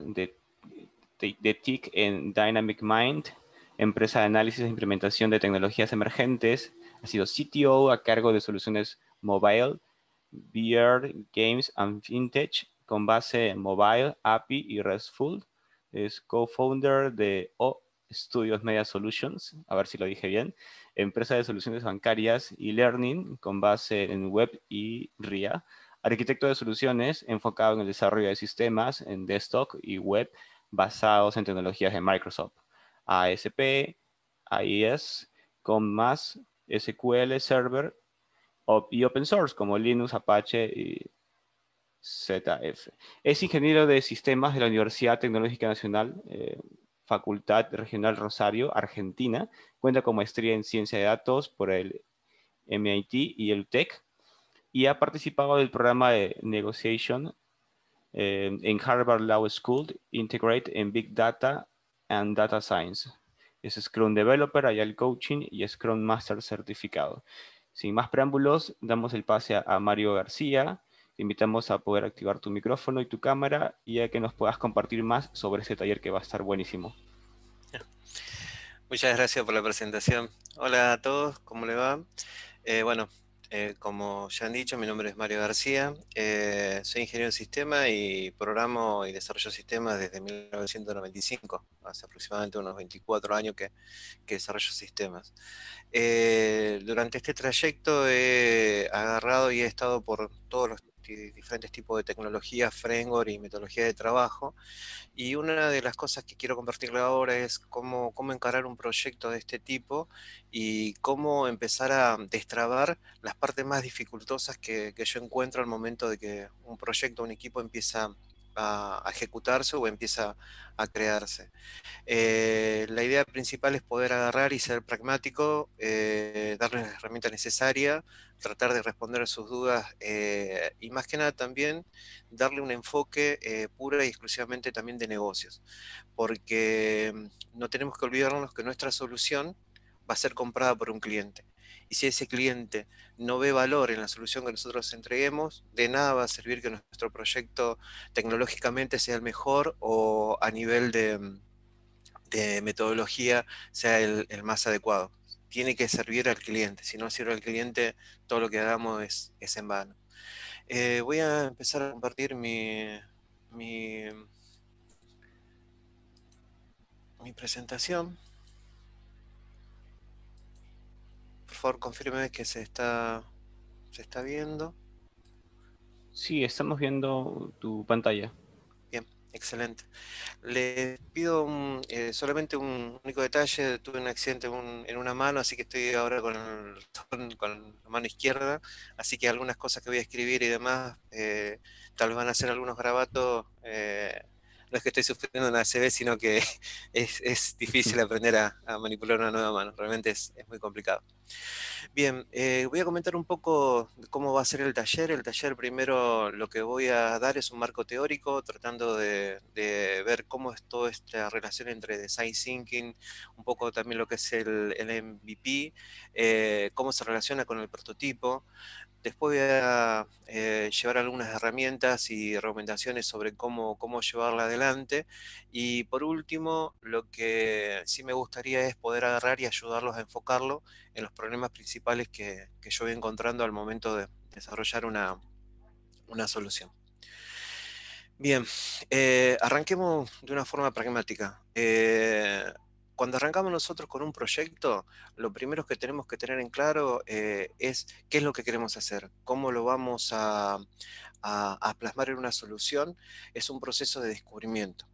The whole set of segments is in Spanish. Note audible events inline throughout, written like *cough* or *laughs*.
de, TIC en Dynamic Mind, empresa de análisis e implementación de tecnologías emergentes. Ha sido CTO a cargo de soluciones mobile, VR, games and vintage con base en mobile, API y RESTful. Es co-founder de O Studios Media Solutions, a ver si lo dije bien, empresa de soluciones bancarias y learning con base en web y RIA. Arquitecto de soluciones enfocado en el desarrollo de sistemas en desktop y web basados en tecnologías de Microsoft. ASP, AIS, con más SQL Server y open source como Linux, Apache y ZF. Es ingeniero de sistemas de la Universidad Tecnológica Nacional, eh, Facultad Regional Rosario, Argentina. Cuenta con maestría en ciencia de datos por el MIT y el TEC y ha participado del programa de Negotiation eh, en Harvard Law School, Integrate en Big Data and Data Science. Es Scrum Developer, el Coaching y Scrum Master certificado. Sin más preámbulos, damos el pase a Mario García. Te invitamos a poder activar tu micrófono y tu cámara y a que nos puedas compartir más sobre este taller que va a estar buenísimo. Muchas gracias por la presentación. Hola a todos, ¿cómo le va? Eh, bueno, eh, como ya han dicho, mi nombre es Mario García, eh, soy ingeniero en sistemas y programo y desarrollo sistemas desde 1995, hace aproximadamente unos 24 años que, desarrollo sistemas. Eh, durante este trayecto he agarrado y he estado por todos los diferentes tipos de tecnología, framework y metodología de trabajo. Y una de las cosas que quiero compartirle ahora es cómo, cómo encarar un proyecto de este tipo y cómo empezar a destrabar las partes más dificultosas que, que yo encuentro al momento de que un proyecto, un equipo empieza a a, ejecutarse o empieza a crearse. Eh, la idea principal es poder agarrar y ser pragmático, eh, darle la herramienta necesaria, tratar de responder a sus dudas eh, y más que nada también darle un enfoque pura y exclusivamente también de negocios, porque mm, no tenemos que olvidarnos que nuestra solución va a ser comprada por un cliente. Y si ese cliente no ve valor en la solución que nosotros entreguemos, de nada va a servir que nuestro proyecto tecnológicamente sea el mejor o a nivel de, mm, metodología sea el, más adecuado. Tiene que servir al cliente. Si no sirve al cliente, todo lo que hagamos es, en vano. Eh, voy a empezar a compartir mi presentación. favor, confírmeme que se está, se está viendo. Sí, estamos viendo tu pantalla. Bien, excelente. Les pido eh, solamente un único detalle. Tuve un accidente en, una mano, así que estoy ahora con, con, la mano izquierda. Así que algunas cosas que voy a escribir y demás, eh, tal vez van a ser algunos grabatos. Eh, no es que estoy sufriendo una ACB sino que *laughs* es, difícil *laughs* aprender a, manipular una nueva mano. Realmente es, muy complicado. Bien, eh, voy a comentar un poco cómo va a ser el taller. El taller primero lo que voy a dar es un marco teórico, tratando de, ver cómo es toda esta relación entre design thinking, un poco también lo que es el, el MVP, eh, cómo se relaciona con el prototipo, Después voy a eh, llevar algunas herramientas y recomendaciones sobre cómo, cómo llevarla adelante. Y por último, lo que sí me gustaría es poder agarrar y ayudarlos a enfocarlo en los problemas principales que, yo voy encontrando al momento de desarrollar una, solución. Bien, eh, arranquemos de una forma pragmática. Eh, cuando arrancamos nosotros con un proyecto, lo primero que tenemos que tener en claro eh, es qué es lo que queremos hacer, cómo lo vamos a, plasmar en una solución. Es un proceso de descubrimiento,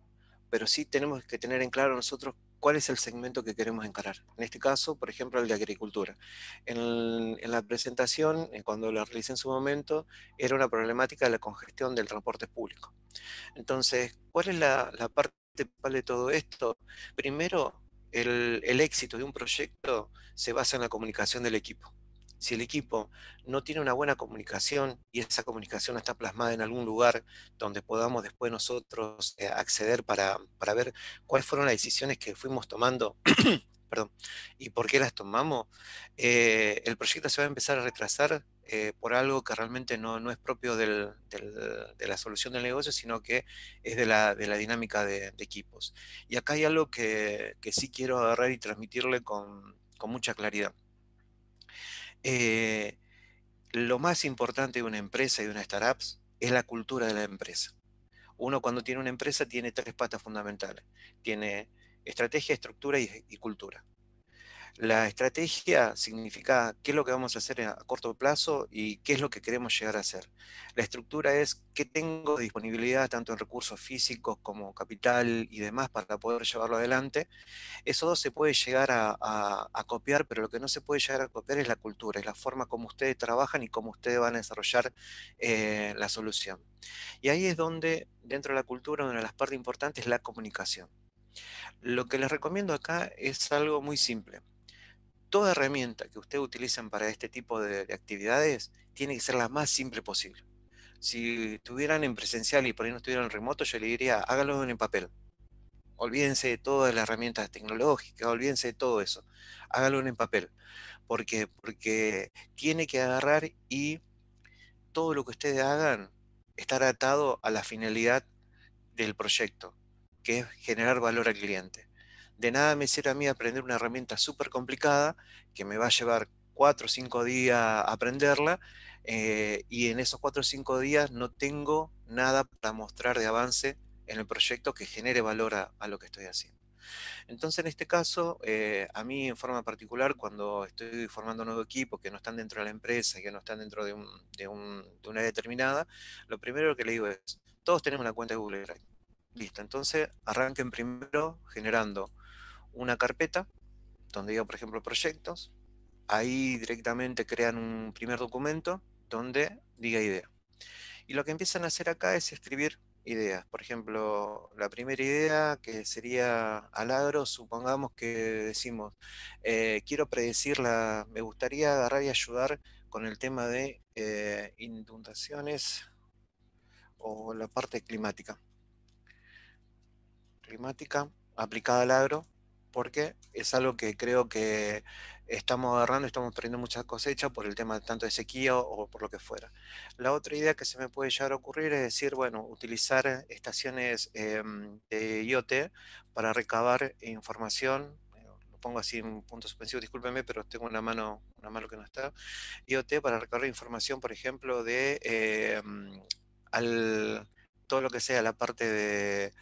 pero sí tenemos que tener en claro nosotros cuál es el segmento que queremos encarar. En este caso, por ejemplo, el de agricultura. En, la presentación, eh, cuando la realicé en su momento, era una problemática de la congestión del transporte público. Entonces, ¿cuál es la, la parte principal de todo esto? Primero, el, éxito de un proyecto se basa en la comunicación del equipo. Si el equipo no tiene una buena comunicación y esa comunicación está plasmada en algún lugar donde podamos después nosotros eh, acceder para, ver cuáles fueron las decisiones que fuimos tomando *clears throat* perdón, y por qué las tomamos, eh, el proyecto se va a empezar a retrasar eh, por algo que realmente no, es propio de la solución del negocio, sino que es de la, dinámica de, equipos. Y acá hay algo que, sí quiero agarrar y transmitirle con, mucha claridad. Eh, lo más importante de una empresa y de una startup es la cultura de la empresa. Uno cuando tiene una empresa tiene tres patas fundamentales. Tiene estrategia, estructura y cultura. La estrategia significa qué es lo que vamos a hacer a corto plazo y qué es lo que queremos llegar a hacer. La estructura es qué tengo disponibilidad, tanto en recursos físicos como capital y demás, para poder llevarlo adelante. Eso dos se puede llegar a, copiar, pero lo que no se puede llegar a copiar es la cultura, es la forma como ustedes trabajan y cómo ustedes van a desarrollar eh, la solución. Y ahí es donde, dentro de la cultura, una de las partes importantes es la comunicación. Lo que les recomiendo acá es algo muy simple toda herramienta que ustedes utilicen para este tipo de, actividades tiene que ser la más simple posible. Si estuvieran en presencial y por ahí no estuvieran en remoto, yo le diría, hágalo en papel. Olvídense de todas las herramientas tecnológicas, olvídense de todo eso. hágalo en papel. porque Porque tiene que agarrar y todo lo que ustedes hagan estar atado a la finalidad del proyecto, que es generar valor al cliente de nada me sirve a mí aprender una herramienta súper complicada que me va a llevar cuatro o cinco días aprenderla eh, y en esos cuatro o cinco días no tengo nada para mostrar de avance en el proyecto que genere valor a, lo que estoy haciendo. Entonces, en este caso, eh, a mí en forma particular, cuando estoy formando un nuevo equipo que no están dentro de la empresa, que no están dentro de, una determinada, lo primero que le digo es, todos tenemos una cuenta de Google Drive. Listo, entonces arranquen primero generando una carpeta donde diga, por ejemplo, proyectos. Ahí directamente crean un primer documento donde diga idea. Y lo que empiezan a hacer acá es escribir ideas. Por ejemplo, la primera idea que sería al agro, supongamos que decimos, eh, quiero predecir la, me gustaría agarrar y ayudar con el tema de eh, inundaciones o la parte climática. Climática aplicada al agro porque es algo que creo que estamos agarrando, estamos perdiendo muchas cosecha por el tema tanto de sequía o por lo que fuera. La otra idea que se me puede llegar a ocurrir es decir, bueno, utilizar estaciones em, de IoT para recabar información lo pongo así en punto suspensivo, discúlpenme, pero tengo una mano, una mano que no está. IoT para recabar información, por ejemplo, de em, al, todo lo que sea la parte de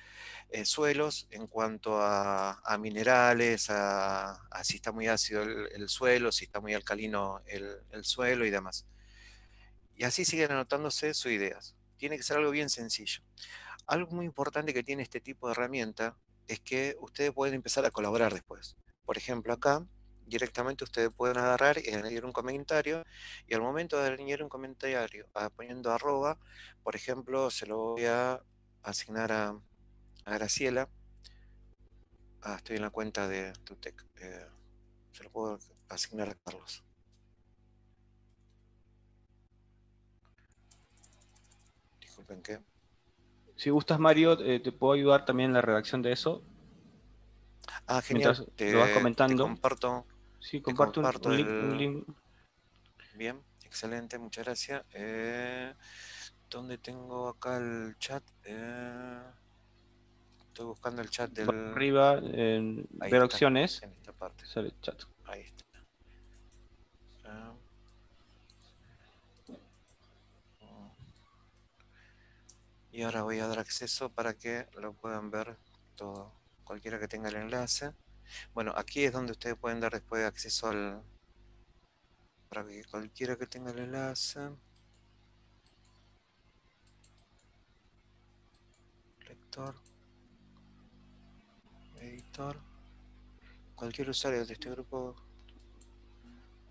eh, suelos en cuanto a, minerales, a, si está muy ácido el, suelo, si está muy alcalino el, el, suelo y demás. Y así siguen anotándose sus ideas. Tiene que ser algo bien sencillo. Algo muy importante que tiene este tipo de herramienta es que ustedes pueden empezar a colaborar después. Por ejemplo, acá directamente ustedes pueden agarrar y añadir un comentario y al momento de añadir un comentario ah, poniendo arroba, por ejemplo, se lo voy a asignar a a Graciela. Ah, estoy en la cuenta de Tutec. Eh, se lo puedo asignar a Carlos. Disculpen que. Si gustas, Mario, eh, te puedo ayudar también en la redacción de eso. Ah, genial. te, lo vas comentando. comparto. Sí, comparto, un, link, Bien, excelente, muchas gracias. Eh, ¿Dónde tengo acá el chat? Estoy buscando el chat del. Arriba, en, ver opciones. En esta parte. Sale el chat. Ahí está. Y ahora voy a dar acceso para que lo puedan ver todo. Cualquiera que tenga el enlace. Bueno, aquí es donde ustedes pueden dar después acceso al... Para que cualquiera que tenga el enlace... Lector editor. Cualquier usuario de este grupo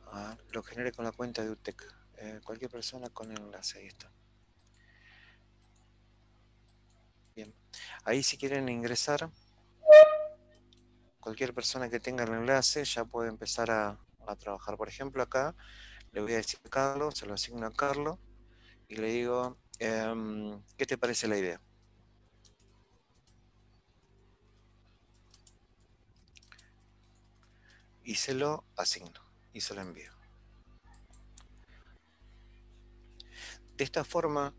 ah, lo genere con la cuenta de UTEC. Eh, cualquier persona con el enlace, ahí está. Bien, ahí si quieren ingresar, cualquier persona que tenga el enlace ya puede empezar a, trabajar. Por ejemplo, acá le voy a decir Carlos, se lo asigno a Carlos y le digo, em, ¿qué te parece la idea? y se lo asigno y se lo envío. De esta forma,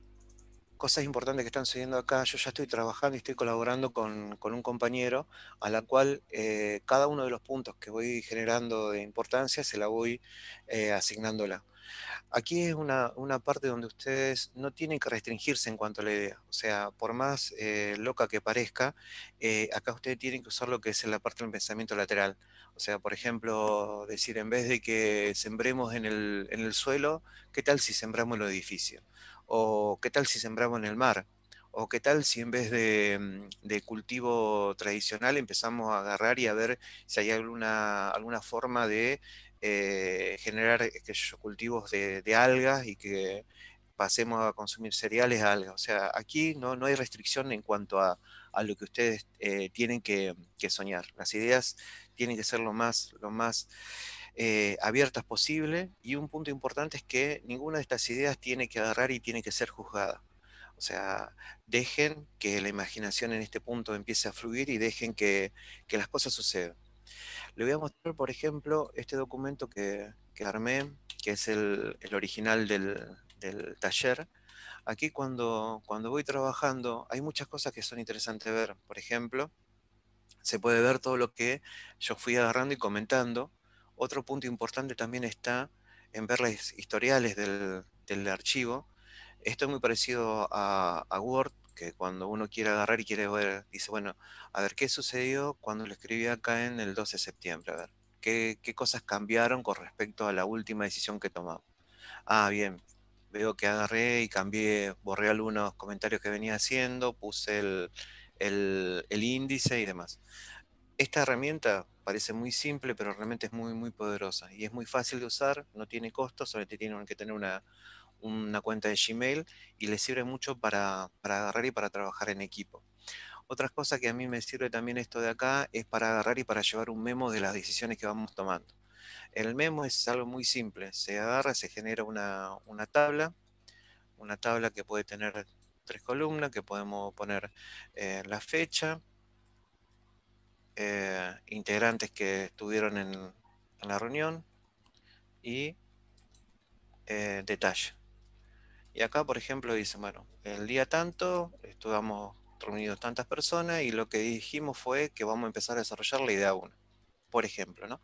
cosas importantes que están sucediendo acá, yo ya estoy trabajando y estoy colaborando con, un compañero a la cual eh, cada uno de los puntos que voy generando de importancia se la voy eh, asignándola. Aquí es una, parte donde ustedes no tienen que restringirse en cuanto a la idea. O sea, por más eh, loca que parezca, acá ustedes tienen que usar lo que es la parte del pensamiento lateral. O sea, por ejemplo, decir, en vez de que sembremos en el, en el suelo, ¿qué tal si sembramos en el edificio? ¿O qué tal si sembramos en el mar? ¿O qué tal si en vez de, mm, cultivo tradicional empezamos a agarrar y a ver si hay alguna, alguna forma de eh, generar eh, cultivos de, algas y que pasemos a consumir cereales a algas? O sea, aquí no, no hay restricción en cuanto a, a lo que ustedes eh, tienen que, soñar. Las ideas tienen que ser lo más, lo más eh, abiertas posible y un punto importante es que ninguna de estas ideas tiene que agarrar y tiene que ser juzgada. O sea, dejen que la imaginación en este punto empiece a fluir y dejen que, las cosas sucedan. Le voy a mostrar, por ejemplo, este documento que, armé, que es el, original del, del taller Aquí cuando, cuando voy trabajando hay muchas cosas que son interesantes ver. Por ejemplo, se puede ver todo lo que yo fui agarrando y comentando. Otro punto importante también está en ver las historiales del, archivo. Esto es muy parecido a, a Word, que cuando uno quiere agarrar y quiere ver, dice, bueno, a ver qué sucedió cuando lo escribí acá en el 12 de septiembre, a ver, qué, qué cosas cambiaron con respecto a la última decisión que tomamos. Ah, bien, veo que agarré y cambié, borré algunos comentarios que venía haciendo, puse el, índice y demás. Esta herramienta parece muy simple, pero realmente es muy, muy poderosa y es muy fácil de usar, no tiene costo, solamente tienen que tener una, cuenta de Gmail y le sirve mucho para, para agarrar y para trabajar en equipo. Otra cosa que a mí me sirve también esto de acá es para agarrar y para llevar un memo de las decisiones que vamos tomando. El memo es algo muy simple. Se agarra, se genera una, tabla, una tabla que puede tener tres columnas, que podemos poner eh, la fecha, eh, integrantes que estuvieron en, la reunión y eh, detalle. Y acá, por ejemplo, dice, bueno, el día tanto estuvimos reunidos tantas personas y lo que dijimos fue que vamos a empezar a desarrollar la idea 1, por ejemplo, ¿no?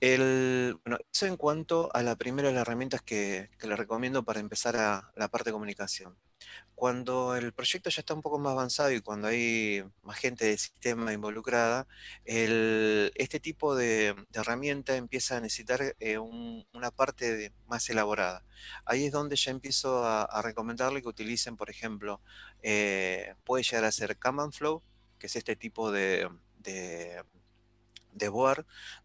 El, eso en cuanto a la primera de las herramientas que, le recomiendo para empezar a la parte de comunicación. Cuando el proyecto ya está un poco más avanzado y cuando hay más gente del sistema involucrada, este tipo de, herramienta empieza a necesitar eh, una parte más elaborada. Ahí es donde ya empiezo a, recomendarle que utilicen, por ejemplo, eh, puede llegar a ser Kanban Flow, que es este tipo de, de de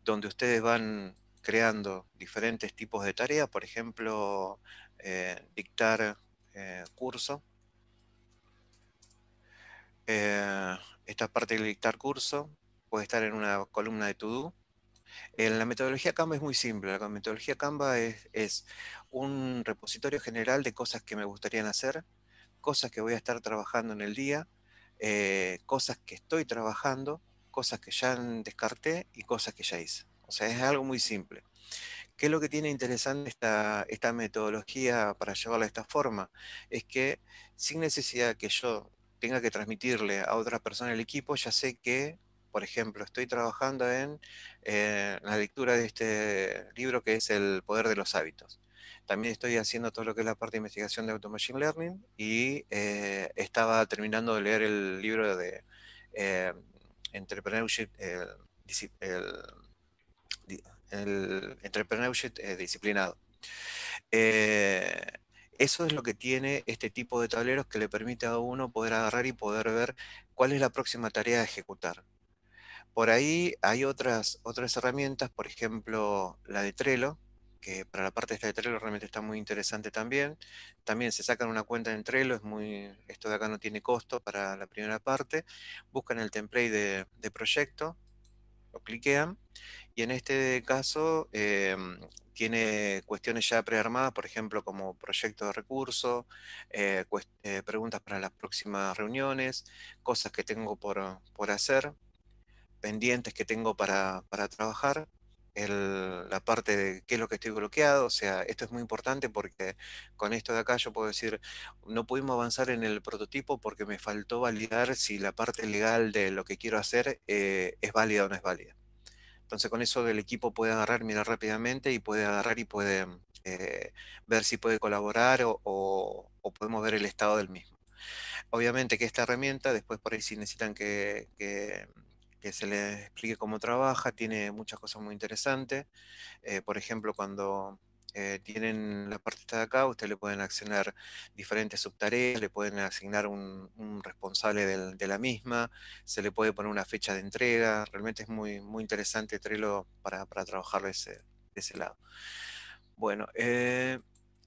donde ustedes van creando diferentes tipos de tareas, por ejemplo, eh, dictar eh, curso. Eh, esta parte de dictar curso puede estar en una columna de todo la metodología Canva es muy simple. La metodología Canva es, un repositorio general de cosas que me gustarían hacer, cosas que voy a estar trabajando en el día, cosas que estoy trabajando cosas que ya descarté y cosas que ya hice. O sea, es algo muy simple. ¿Qué es lo que tiene interesante esta, esta metodología para llevarla de esta forma? Es que sin necesidad que yo tenga que transmitirle a otra persona el equipo, ya sé que, por ejemplo, estoy trabajando en eh, la lectura de este libro que es El Poder de los Hábitos. También estoy haciendo todo lo que es la parte de investigación de auto machine Learning y eh, estaba terminando de leer el libro de eh, entrepreneurship, el, eh, disciplinado. Eh, eso es lo que tiene este tipo de tableros que le permite a uno poder agarrar y poder ver cuál es la próxima tarea a ejecutar. Por ahí hay otras, otras herramientas, por ejemplo, la de Trello, que para la parte de Trello realmente está muy interesante también. También se sacan una cuenta en Trello, es muy, esto de acá no tiene costo para la primera parte. Buscan el template de, proyecto, lo cliquean, y en este caso em, tiene cuestiones ya prearmadas, por ejemplo, como proyecto de recurso, eh, eh, preguntas para las próximas reuniones, cosas que tengo por, hacer, pendientes que tengo para, para trabajar la parte de qué es lo que estoy bloqueado. O sea, esto es muy importante porque con esto de acá yo puedo decir, no pudimos avanzar en el prototipo porque me faltó validar si la parte legal de lo que quiero hacer eh, es válida o no es válida. Entonces con eso el equipo puede agarrar, mirar rápidamente y puede agarrar y puede eh, ver si puede colaborar o, podemos ver el estado del mismo. Obviamente que esta herramienta, después por ahí si necesitan que que se les explique cómo trabaja, tiene muchas cosas muy interesantes. Eh, por ejemplo, cuando eh, tienen la parte de acá, ustedes le pueden accionar diferentes subtareas, le pueden asignar un, responsable de la misma, se le puede poner una fecha de entrega, realmente es muy, muy interesante Trello para, para de ese, lado. Bueno, eh,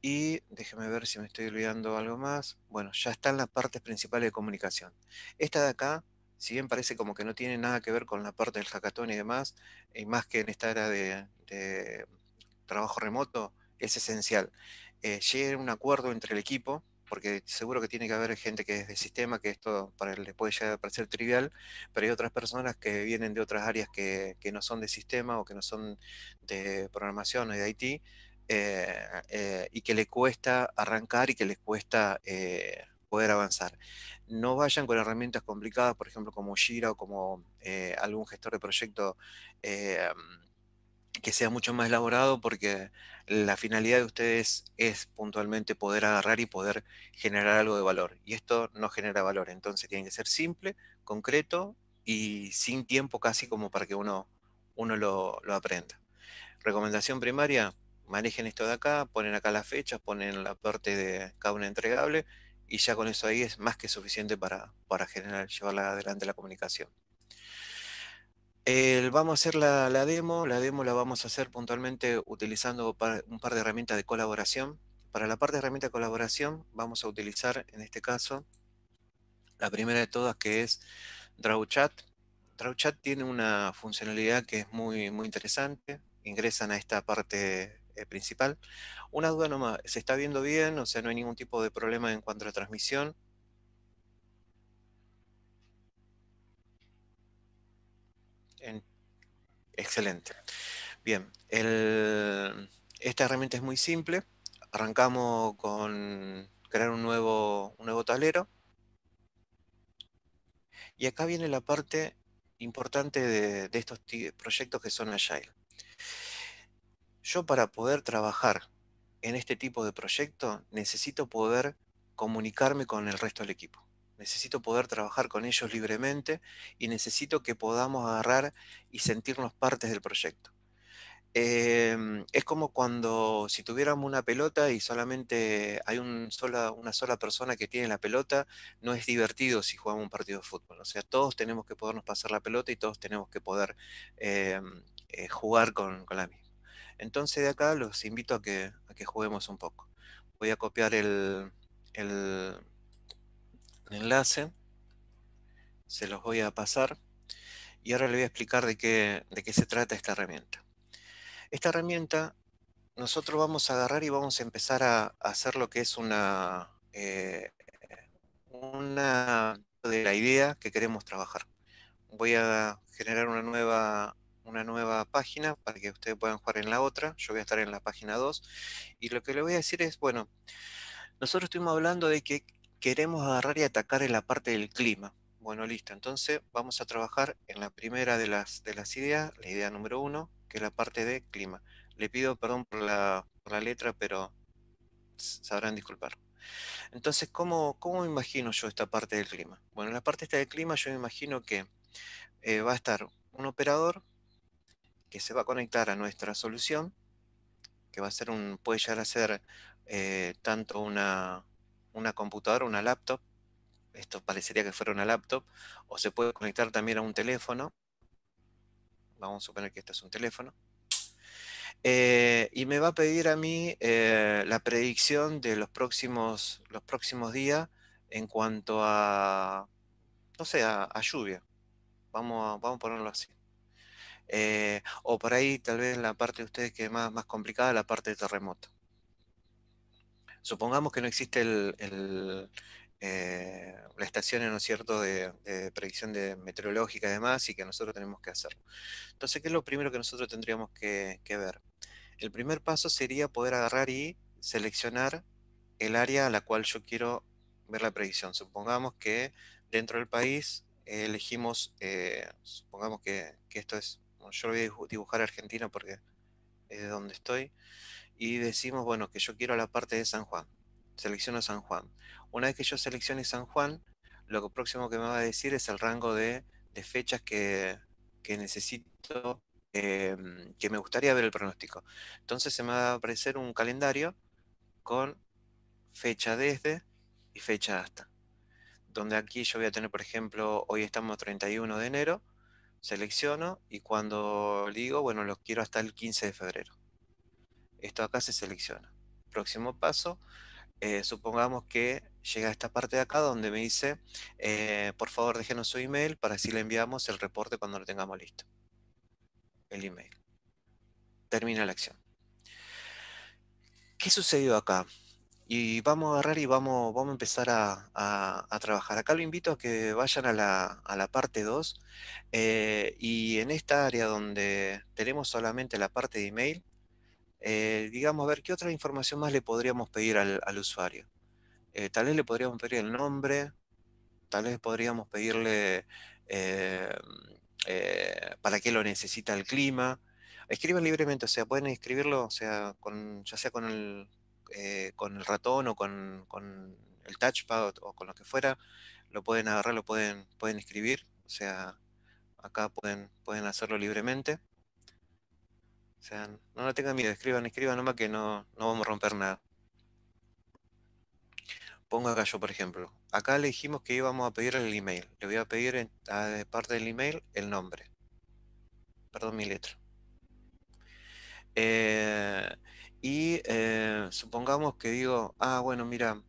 y déjeme ver si me estoy olvidando algo más. Bueno, ya están las partes principales de comunicación. Esta de acá si bien parece como que no tiene nada que ver con la parte del hackathon y demás, y eh, más que en esta era de, trabajo remoto, es esencial. Eh, llegue un acuerdo entre el equipo, porque seguro que tiene que haber gente que es de sistema, que esto para, le puede llegar parecer trivial, pero hay otras personas que vienen de otras áreas que, no son de sistema o que no son de programación o de IT, eh, eh, y que le cuesta arrancar y que les cuesta poder avanzar. No vayan con herramientas complicadas, por ejemplo, como Jira o como eh, algún gestor de proyecto eh, que sea mucho más elaborado, porque la finalidad de ustedes es puntualmente poder agarrar y poder generar algo de valor. Y esto no genera valor, entonces tiene que ser simple, concreto y sin tiempo casi como para que uno, uno lo, lo aprenda. Recomendación primaria, manejen esto de acá, ponen acá las fechas, ponen la parte de cada una entregable y ya con eso ahí es más que suficiente para, para generar, llevar adelante la comunicación. vamos a hacer la, demo, la demo la vamos a hacer puntualmente utilizando un par de herramientas de colaboración. Para la parte de herramienta de colaboración vamos a utilizar en este caso la primera de todas que es DrawChat. DrawChat tiene una funcionalidad que es muy, muy interesante. Ingresan a esta parte eh, principal. Una duda nomás, ¿se está viendo bien? O sea, no hay ningún tipo de problema en cuanto a transmisión. Excelente. Bien, esta herramienta es muy simple. Arrancamos con crear un nuevo, un nuevo tablero. Y acá viene la parte importante de, de estos proyectos que son Agile yo para poder trabajar en este tipo de proyecto necesito poder comunicarme con el resto del equipo. Necesito poder trabajar con ellos libremente y necesito que podamos agarrar y sentirnos partes del proyecto. Em, es como cuando si tuviéramos una pelota y solamente hay una sola persona que tiene la pelota, no es divertido si jugamos un partido de fútbol. O sea, todos tenemos que podernos pasar la pelota y todos tenemos que poder em, eh, jugar con, con la misma. Entonces de acá los invito a que, juguemos un poco. Voy a copiar el, enlace, se los voy a pasar y ahora le voy a explicar de qué, de qué se trata esta herramienta. Esta herramienta nosotros vamos a agarrar y vamos a empezar a, hacer lo que es una, eh, una de la idea que queremos trabajar. Voy a generar una nueva una nueva página para que ustedes puedan jugar en la otra. Yo voy a estar en la página 2. Y lo que le voy a decir es, bueno, nosotros estuvimos hablando de que queremos agarrar y atacar en la parte del clima. Bueno, listo. Entonces vamos a trabajar en la primera de las, de las ideas, la idea número uno, que es la parte de clima. Le pido perdón por la, letra, pero sabrán disculpar. Entonces, ¿cómo, ¿cómo me imagino yo esta parte del clima? Bueno, en la parte esta del clima yo me imagino que eh, va a estar un operador que se va a conectar a nuestra solución, que va a ser un, puede llegar a ser eh, tanto una, computadora, una laptop, esto parecería que fuera una laptop, o se puede conectar también a un teléfono, vamos a suponer que esto es un teléfono, eh, y me va a pedir a mí eh, la predicción de los próximos, los próximos días en cuanto a, no sé, a, lluvia. Vamos vamos a ponerlo así. Eh, o por ahí tal vez la parte de ustedes que es más, complicada, la parte de terremoto. Supongamos que no existe eh, la estación, cierto?, de, predicción de meteorológica y demás, y que nosotros tenemos que hacerlo. Entonces, ¿qué es lo primero que nosotros tendríamos que, ver? El primer paso sería poder agarrar y seleccionar el área a la cual yo quiero ver la predicción. Supongamos que dentro del país elegimos, eh, supongamos que, esto es yo voy a dibujar Argentina porque es donde estoy, y decimos, bueno, que yo quiero la parte de San Juan, selecciono San Juan. Una vez que yo seleccione San Juan, lo próximo que me va a decir es el rango de, fechas que, necesito, em, que me gustaría ver el pronóstico. Entonces se me va a aparecer un calendario con fecha desde y fecha hasta. Donde aquí yo voy a tener, por ejemplo, hoy estamos 31 de enero, selecciono y cuando digo, bueno, los quiero hasta el 15 de febrero. Esto acá se selecciona. Próximo paso, eh, supongamos que llega a esta parte de acá donde me dice, eh, por favor déjenos su email para así le enviamos el reporte cuando lo tengamos listo. El email. Termina la acción. ¿Qué sucedió acá? y vamos a agarrar y vamos, vamos a empezar a, trabajar. Acá lo invito a que vayan a la, parte 2 eh, y en esta área donde tenemos solamente la parte de email, eh, digamos a ver qué otra información más le podríamos pedir al, usuario. Eh, tal vez le podríamos pedir el nombre, tal vez podríamos pedirle para qué lo necesita el clima. Escriban libremente, o sea, pueden escribirlo, o sea, con, ya sea con el, eh, con el ratón o con, el touchpad o, con lo que fuera, lo pueden agarrar, lo pueden, pueden escribir, o sea, acá pueden, pueden hacerlo libremente. O sea, no tengan miedo, escriban, escriban nomás que no, vamos a romper nada. Pongo acá yo, por ejemplo. Acá le dijimos que íbamos a pedir el email. Le voy a pedir a, parte del email el nombre. Perdón mi letra. Eh, y eh, supongamos que digo, ah, bueno, mira,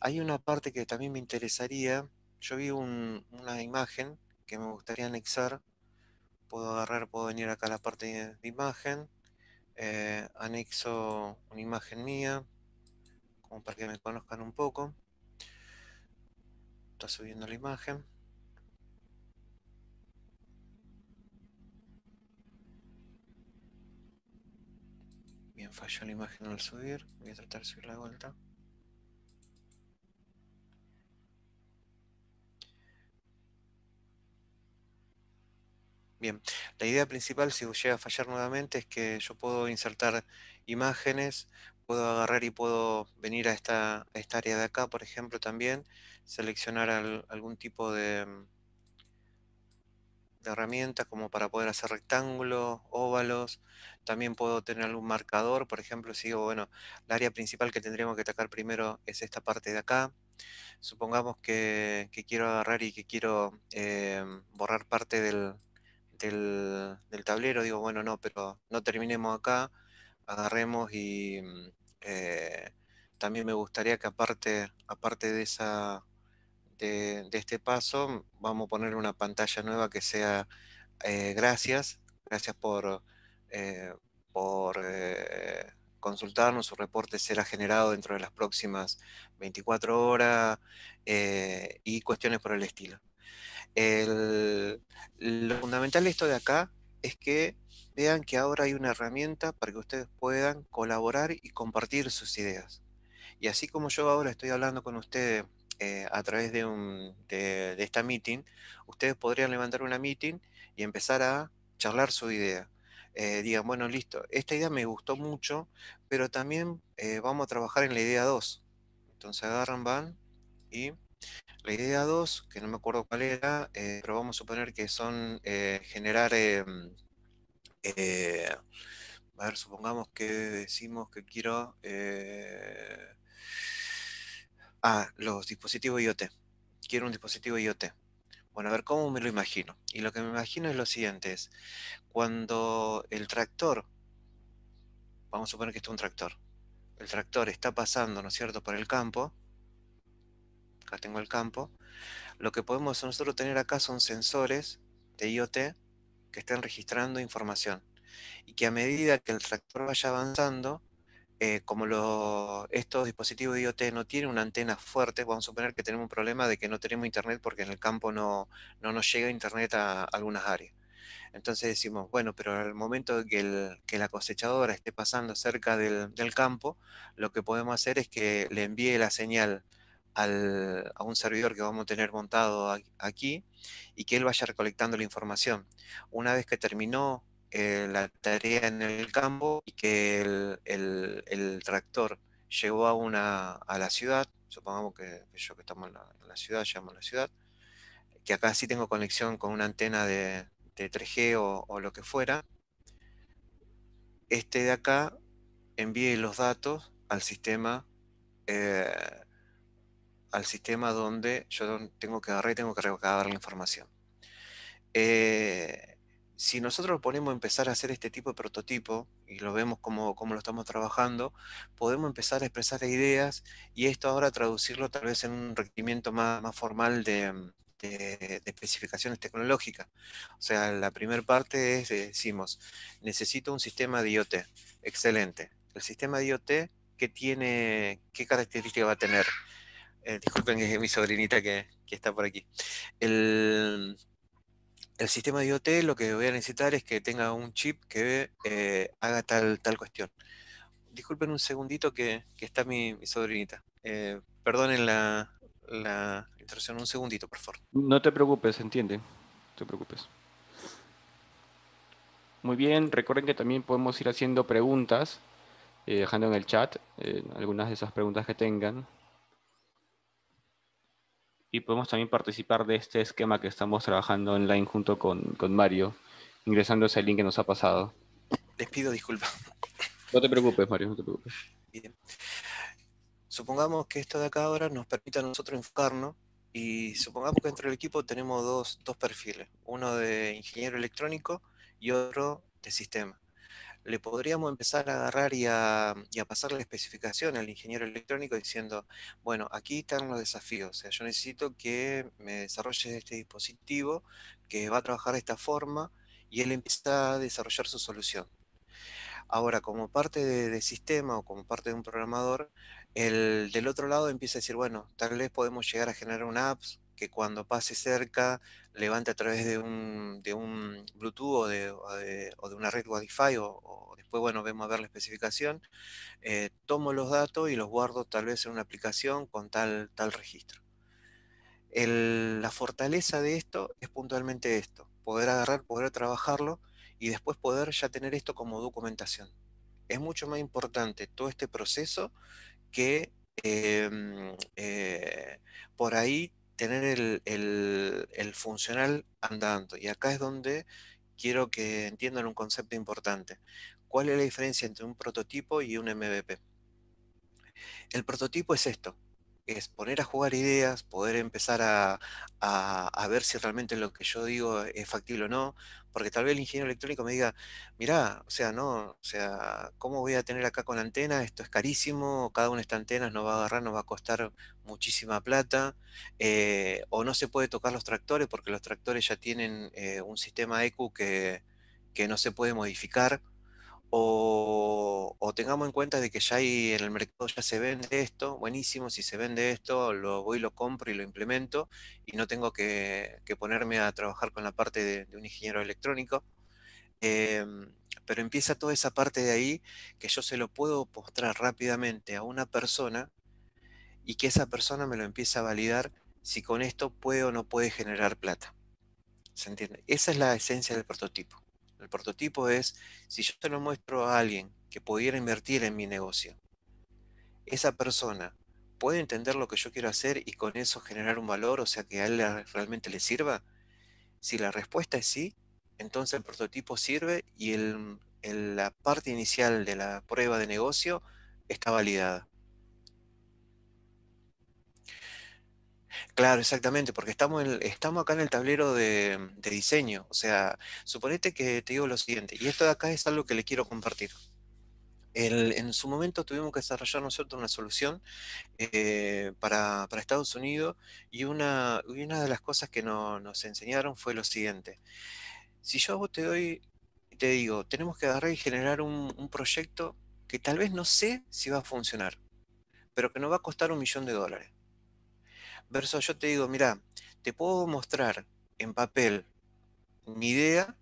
hay una parte que también me interesaría. Yo vi una imagen que me gustaría anexar. Puedo agarrar, puedo venir acá a la parte de, imagen. Eh, anexo una imagen mía, como para que me conozcan un poco. Está subiendo la imagen. Bien, falló la imagen al subir. Voy a tratar de subir la vuelta. Bien, la idea principal, si llega a fallar nuevamente, es que yo puedo insertar imágenes, puedo agarrar y puedo venir a esta, área de acá, por ejemplo, también, seleccionar algún tipo de, de herramientas como para poder hacer rectángulos, óvalos, también puedo tener algún marcador, por ejemplo, si digo, bueno, el área principal que tendríamos que atacar primero es esta parte de acá. Supongamos que, quiero agarrar y que quiero em, borrar parte del, del, tablero, digo, bueno, no, pero no terminemos acá, agarremos y mm, eh, también me gustaría que aparte, aparte de esa de, este paso, vamos a poner una pantalla nueva que sea eh, gracias, gracias por, eh, por eh, consultarnos. Su reporte será generado dentro de las próximas 24 horas eh, y cuestiones por el estilo. lo fundamental de esto de acá es que vean que ahora hay una herramienta para que ustedes puedan colaborar y compartir sus ideas. Y así como yo ahora estoy hablando con ustedes a través de, un, de, esta meeting, ustedes podrían levantar una meeting y empezar a charlar su idea. Eh, digan, bueno, listo, esta idea me gustó mucho, pero también eh, vamos a trabajar en la idea 2. Entonces agarran, van y la idea 2, que no me acuerdo cuál era, eh, pero vamos a suponer que son generar, mm, a ver, supongamos que decimos que quiero... ah, los dispositivos IoT. Quiero un dispositivo IoT. Bueno, a ver cómo me lo imagino. Y lo que me imagino es lo siguiente, es cuando el tractor, vamos a suponer que esto es un tractor, el tractor está pasando, ¿no es cierto?, por el campo, acá tengo el campo, lo que podemos nosotros tener acá son sensores de IoT que estén registrando información y que a medida que el tractor vaya avanzando, eh, como estos dispositivos IoT no tienen una antena fuerte, vamos a suponer que tenemos un problema de que no tenemos internet porque en el campo no, nos llega internet a algunas áreas. Entonces decimos, bueno, pero al momento de que la cosechadora esté pasando cerca del, campo, lo que podemos hacer es que le envíe la señal a un servidor que vamos a tener montado aquí y que él vaya recolectando la información. Una vez que terminó eh, la tarea en el campo y que el, tractor llegó a, una, a la ciudad, supongamos que, yo que estamos en la, ciudad, llamo la ciudad, que acá sí tengo conexión con una antena de, 3G o, lo que fuera, este de acá envíe los datos al sistema eh, al sistema donde yo tengo que agarrar y tengo que recabar la información. Eh, si nosotros ponemos empezar a hacer este tipo de prototipo y lo vemos como, como lo estamos trabajando, podemos empezar a expresar ideas y esto ahora traducirlo tal vez en un requerimiento más, formal mm, de, especificaciones tecnológicas. O sea, la primera parte es, eh, decimos, necesito un sistema de IoT. Excelente. El sistema de IoT, ¿qué tiene, qué característica va a tener? Eh, disculpen, es mi sobrinita que, que está por aquí. El, el sistema de IoT lo que voy a necesitar es que tenga un chip que eh, haga tal, tal cuestión. Disculpen un segundito que, está mi, sobrinita. Eh, perdonen la, interrupción, un segundito, por favor. No te preocupes, entiende. No te preocupes. Muy bien, recuerden que también podemos ir haciendo preguntas, eh, dejando en el chat algunas de esas preguntas que tengan y podemos también participar de este esquema que estamos trabajando online junto con, Mario, ingresando ese link que nos ha pasado. Les pido disculpas. No te preocupes, Mario, no te preocupes. Bien. Supongamos que esto de acá ahora nos permite a nosotros enfocarnos y supongamos que dentro del equipo tenemos dos, dos perfiles, uno de ingeniero electrónico y otro de sistema le podríamos empezar a agarrar y a, pasar la especificación al ingeniero electrónico diciendo, bueno, aquí están los desafíos, o sea, yo necesito que me desarrolles este dispositivo que va a trabajar de esta forma y él empieza a desarrollar su solución. Ahora, como parte del sistema o como parte de un programador, el del otro lado empieza a decir, bueno, tal vez podemos llegar a generar una app que cuando pase cerca levante a través de un, de un Bluetooth o de, o, de, una red Wi-Fi o, después, bueno, vemos a ver la especificación, eh, tomo los datos y los guardo tal vez en una aplicación con tal, tal registro. la fortaleza de esto es puntualmente esto, poder agarrar, poder trabajarlo y después poder ya tener esto como documentación. Es mucho más importante todo este proceso que em, eh, por ahí tener el, el, funcional andando. Y acá es donde quiero que entiendan un concepto importante. ¿Cuál es la diferencia entre un prototipo y un MVP? El prototipo es esto, es poner a jugar ideas, poder empezar a, ver si realmente lo que yo digo es factible o no, porque tal vez el ingeniero electrónico me diga, mirá, o sea, no, o sea, ¿cómo voy a tener acá con antena? Esto es carísimo, cada una de estas antenas nos va a agarrar, nos va a costar muchísima plata, eh, o no se puede tocar los tractores porque los tractores ya tienen eh, un sistema EQ que, que no se puede modificar. O, tengamos en cuenta de que ya hay en el mercado ya se vende esto, buenísimo, si se vende esto, lo voy, lo compro y lo implemento y no tengo que, ponerme a trabajar con la parte de, un ingeniero electrónico. Em, pero empieza toda esa parte de ahí que yo se lo puedo postrar rápidamente a una persona y que esa persona me lo empieza a validar si con esto puedo o no puede generar plata. ¿Se entiende? Esa es la esencia del prototipo. El prototipo es, si yo te lo muestro a alguien que pudiera invertir en mi negocio, esa persona puede entender lo que yo quiero hacer y con eso generar un valor, o sea, que a él realmente le sirva. Si la respuesta es sí, entonces el prototipo sirve y la parte inicial de la prueba de negocio está validada. Claro, exactamente, porque estamos, en, estamos acá en el tablero de, diseño. O sea, suponete que te digo lo siguiente, y esto de acá es algo que le quiero compartir. en su momento tuvimos que desarrollar nosotros una solución eh, para, Estados Unidos y una, una, de las cosas que nos enseñaron fue lo siguiente. Si yo vos te doy, y te digo, tenemos que agarrar y generar un, un proyecto que tal vez no sé si va a funcionar, pero que nos va a costar un millón de dólares Verso yo te digo, mira, te puedo mostrar en papel mi idea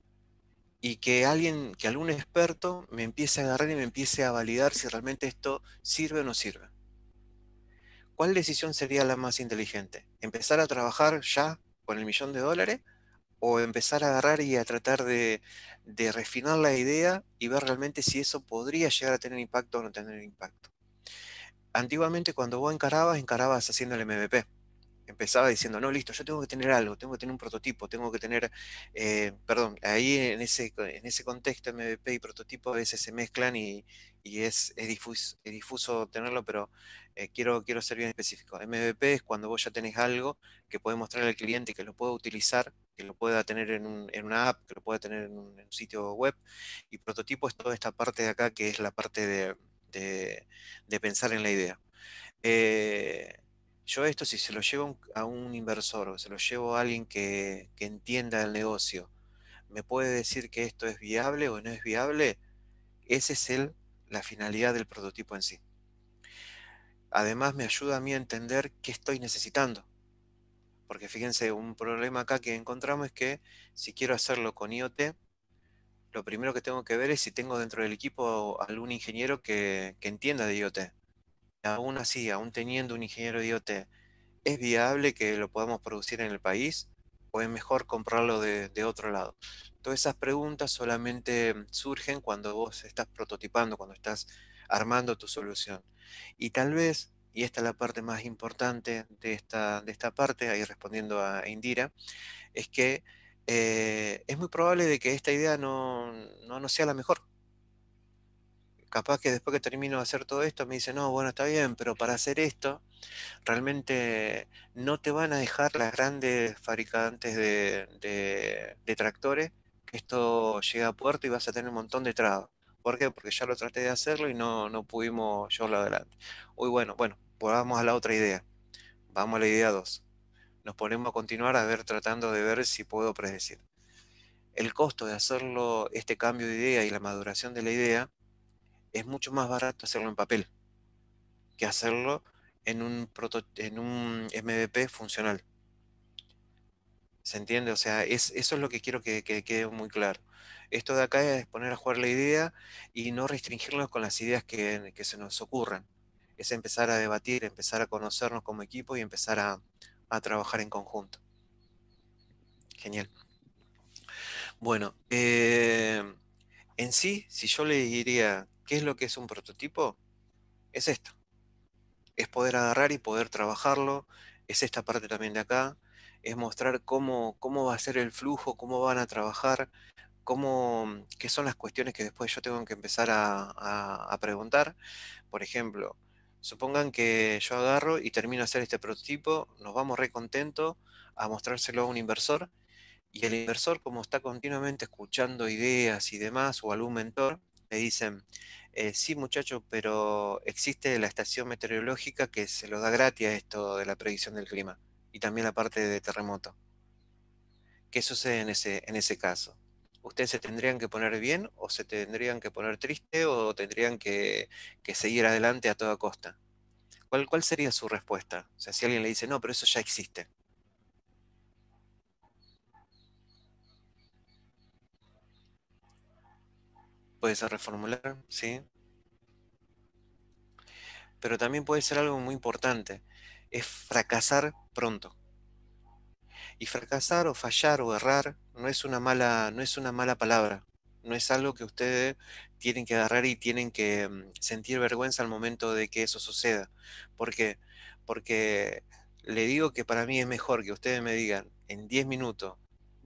y que alguien, que algún experto me empiece a agarrar y me empiece a validar si realmente esto sirve o no sirve. ¿Cuál decisión sería la más inteligente? ¿Empezar a trabajar ya con el millón de dólares o empezar a agarrar y a tratar de, de refinar la idea y ver realmente si eso podría llegar a tener impacto o no tener impacto? Antiguamente cuando vos encarabas, encarabas haciendo el MVP empezaba diciendo, no, listo, yo tengo que tener algo, tengo que tener un prototipo, tengo que tener, eh, perdón, ahí en ese, en ese contexto MVP y prototipo a veces se mezclan y, y es, es, difuso, tenerlo, pero eh, quiero, quiero ser bien específico. MVP es cuando vos ya tenés algo que puedes mostrar al cliente que lo pueda utilizar, que lo pueda tener en, un, en una app, que lo pueda tener en un, sitio web. Y prototipo es toda esta parte de acá que es la parte de, de, de pensar en la idea. Eh, yo esto si se lo llevo a un inversor o se lo llevo a alguien que, entienda el negocio, ¿me puede decir que esto es viable o no es viable? Esa es el, la finalidad del prototipo en sí. Además me ayuda a mí a entender qué estoy necesitando. Porque fíjense, un problema acá que encontramos es que si quiero hacerlo con IoT, lo primero que tengo que ver es si tengo dentro del equipo algún ingeniero que, que entienda de IoT aún así, aún teniendo un ingeniero de IoT, ¿es viable que lo podamos producir en el país o es mejor comprarlo de, otro lado? Todas esas preguntas solamente surgen cuando vos estás prototipando, cuando estás armando tu solución. Y tal vez, y esta es la parte más importante de esta, de esta parte, ahí respondiendo a Indira, es que eh, es muy probable de que esta idea no, no, no sea la mejor capaz que después que termino de hacer todo esto me dice, no, bueno, está bien, pero para hacer esto realmente no te van a dejar las grandes fabricantes de, tractores, que esto llega a puerto y vas a tener un montón de trabas. ¿Por qué? Porque ya lo traté de hacerlo y no, no pudimos llevarlo adelante. Uy, bueno, bueno, pues vamos a la otra idea. Vamos a la idea 2. Nos ponemos a continuar a ver, tratando de ver si puedo predecir. El costo de hacerlo, este cambio de idea y la maduración de la idea, es mucho más barato hacerlo en papel que hacerlo en un, en un MVP funcional. ¿Se entiende? O sea, es, eso es lo que quiero que, quede muy claro. Esto de acá es poner a jugar la idea y no restringirnos con las ideas que, se nos ocurran. Es empezar a debatir, empezar a conocernos como equipo y empezar a, trabajar en conjunto. Genial. Bueno, eh, en sí, si yo le diría ¿Qué es lo que es un prototipo? Es esto. Es poder agarrar y poder trabajarlo. Es esta parte también de acá. Es mostrar cómo, cómo va a ser el flujo, cómo van a trabajar, cómo, qué son las cuestiones que después yo tengo que empezar a, preguntar. Por ejemplo, Supongan que yo agarro y termino de hacer este prototipo, nos vamos re contentos a mostrárselo a un inversor y el inversor como está continuamente escuchando ideas y demás o algún mentor, me dicen, eh, sí muchacho, pero existe la estación meteorológica que se lo da gratis a esto de la predicción del clima y también la parte de terremoto. ¿Qué sucede en ese, en ese caso? ¿Ustedes se tendrían que poner bien o se tendrían que poner triste o tendrían que, que seguir adelante a toda costa? ¿Cuál, ¿Cuál sería su respuesta? O sea, si alguien le dice, no, pero eso ya existe. Puedes reformular, sí. Pero también puede ser algo muy importante. Es fracasar pronto. Y fracasar o fallar o errar no es una mala, no es una mala palabra. No es algo que ustedes tienen que agarrar y tienen que mm, sentir vergüenza al momento de que eso suceda. ¿Por qué? Porque le digo que para mí es mejor que ustedes me digan en 10 minutos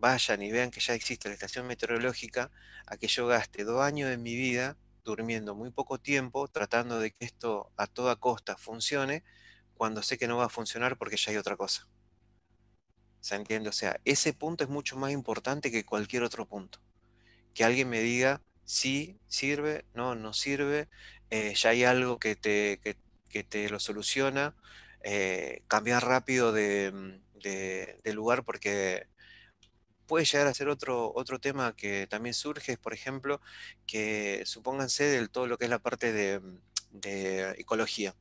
vayan y vean que ya existe la estación meteorológica, a que yo gaste dos años de mi vida durmiendo muy poco tiempo, tratando de que esto a toda costa funcione, cuando sé que no va a funcionar porque ya hay otra cosa. ¿Se entiende? O sea, ese punto es mucho más importante que cualquier otro punto. Que alguien me diga, sí, sirve, no, no sirve, eh, ya hay algo que te, te lo soluciona, eh, cambiar rápido de lugar porque puede llegar a ser otro, otro tema que también surge, es por ejemplo, que supónganse del todo lo que es la parte de, ecología.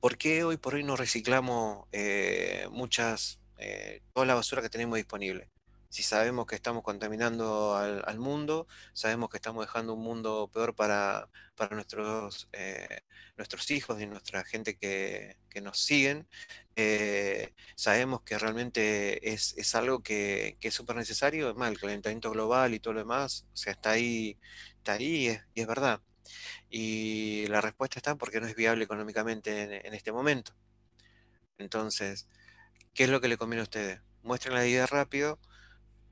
¿Por qué hoy por hoy no reciclamos eh, muchas, eh, toda la basura que tenemos disponible? si sabemos que estamos contaminando al, mundo, sabemos que estamos dejando un mundo peor para, eh, nuestros, hijos y nuestra gente que, nos siguen, eh, sabemos que realmente es, algo que, es súper necesario, es el calentamiento global y todo lo demás, o sea, está ahí, está ahí y es, verdad. Y la respuesta está porque no es viable económicamente en, en este momento. Entonces, ¿qué es lo que le conviene a ustedes? Muestren la idea rápido,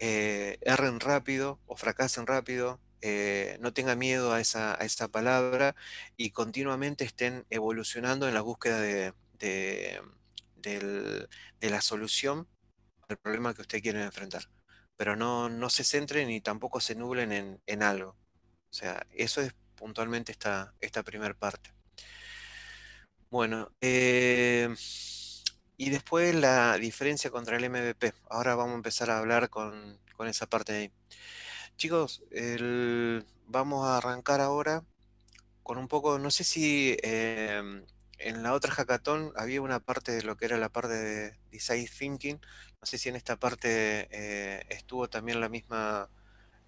eh, erren rápido o fracasen rápido, eh, no tengan miedo a esa, a palabra y continuamente estén evolucionando en la búsqueda de, la solución al problema que usted quieren enfrentar. Pero no, se centren ni tampoco se nublen en, algo. O sea, eso es puntualmente esta, esta primera parte. Bueno, eh, y después la diferencia contra el MVP. Ahora vamos a empezar a hablar con, esa parte de ahí. Chicos, vamos a arrancar ahora con un poco, no sé si em, en la otra hackathon había una parte de lo que era la parte de design thinking. No sé si en esta parte eh, estuvo también la misma,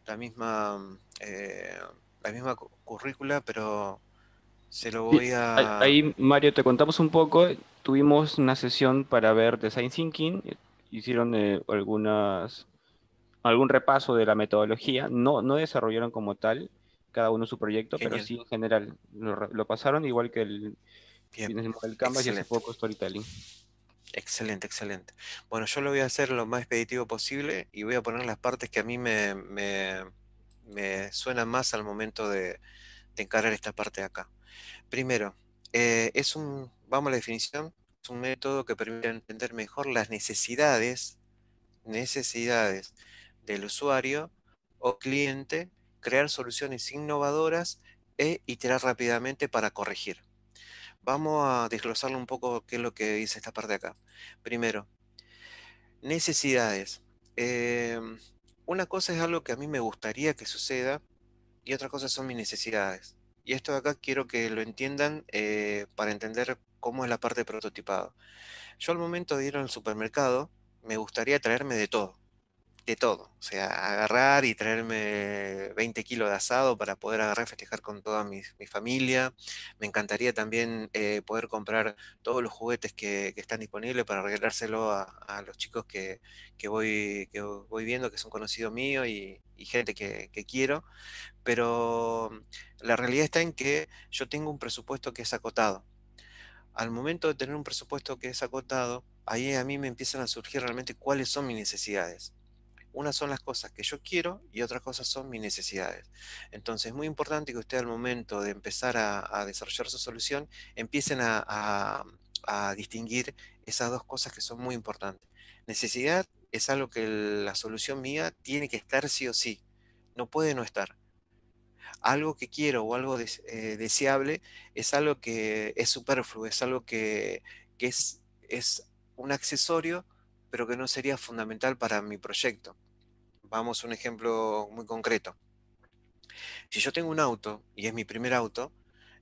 la misma, em, eh, la misma currícula, pero se lo voy a. Ahí, Mario, te contamos un poco. Tuvimos una sesión para ver Design Thinking. Hicieron eh, algunas algún repaso de la metodología. No, no desarrollaron como tal cada uno su proyecto, pero sí en general lo, pasaron igual que el, el Canvas y el foco storytelling. Excelente, excelente. Bueno, yo lo voy a hacer lo más expeditivo posible y voy a poner las partes que a mí me, me, suenan más al momento de, de encarar esta parte de acá. Primero, eh, es un, vamos a la definición, es un método que permite entender mejor las necesidades, necesidades del usuario o cliente, crear soluciones innovadoras e iterar rápidamente para corregir. Vamos a desglosarlo un poco qué es lo que dice esta parte de acá. Primero, necesidades. Em, una cosa es algo que a mí me gustaría que suceda y otra cosa son mis necesidades. Y esto de acá quiero que lo entiendan eh, para entender cómo es la parte de prototipado. Yo al momento de ir al supermercado, me gustaría traerme de todo. De todo. O sea, agarrar y traerme 20 kilos de asado para poder agarrar y festejar con toda mi, familia. Me encantaría también eh, poder comprar todos los juguetes que, están disponibles para regalárselo a, los chicos que, voy, que voy viendo, que son conocidos míos y, gente que, quiero pero mm, la realidad está en que yo tengo un presupuesto que es acotado. Al momento de tener un presupuesto que es acotado, ahí a mí me empiezan a surgir realmente cuáles son mis necesidades. Unas son las cosas que yo quiero y otras cosas son mis necesidades. Entonces es muy importante que usted al momento de empezar a, desarrollar su solución empiecen a, distinguir esas dos cosas que son muy importantes. Necesidad es algo que la solución mía tiene que estar sí o sí, no puede no estar algo que quiero o algo eh, deseable es algo que es superfluo, es algo que, es, un accesorio, pero que no sería fundamental para mi proyecto. Vamos a un ejemplo muy concreto. Si yo tengo un auto y es mi primer auto,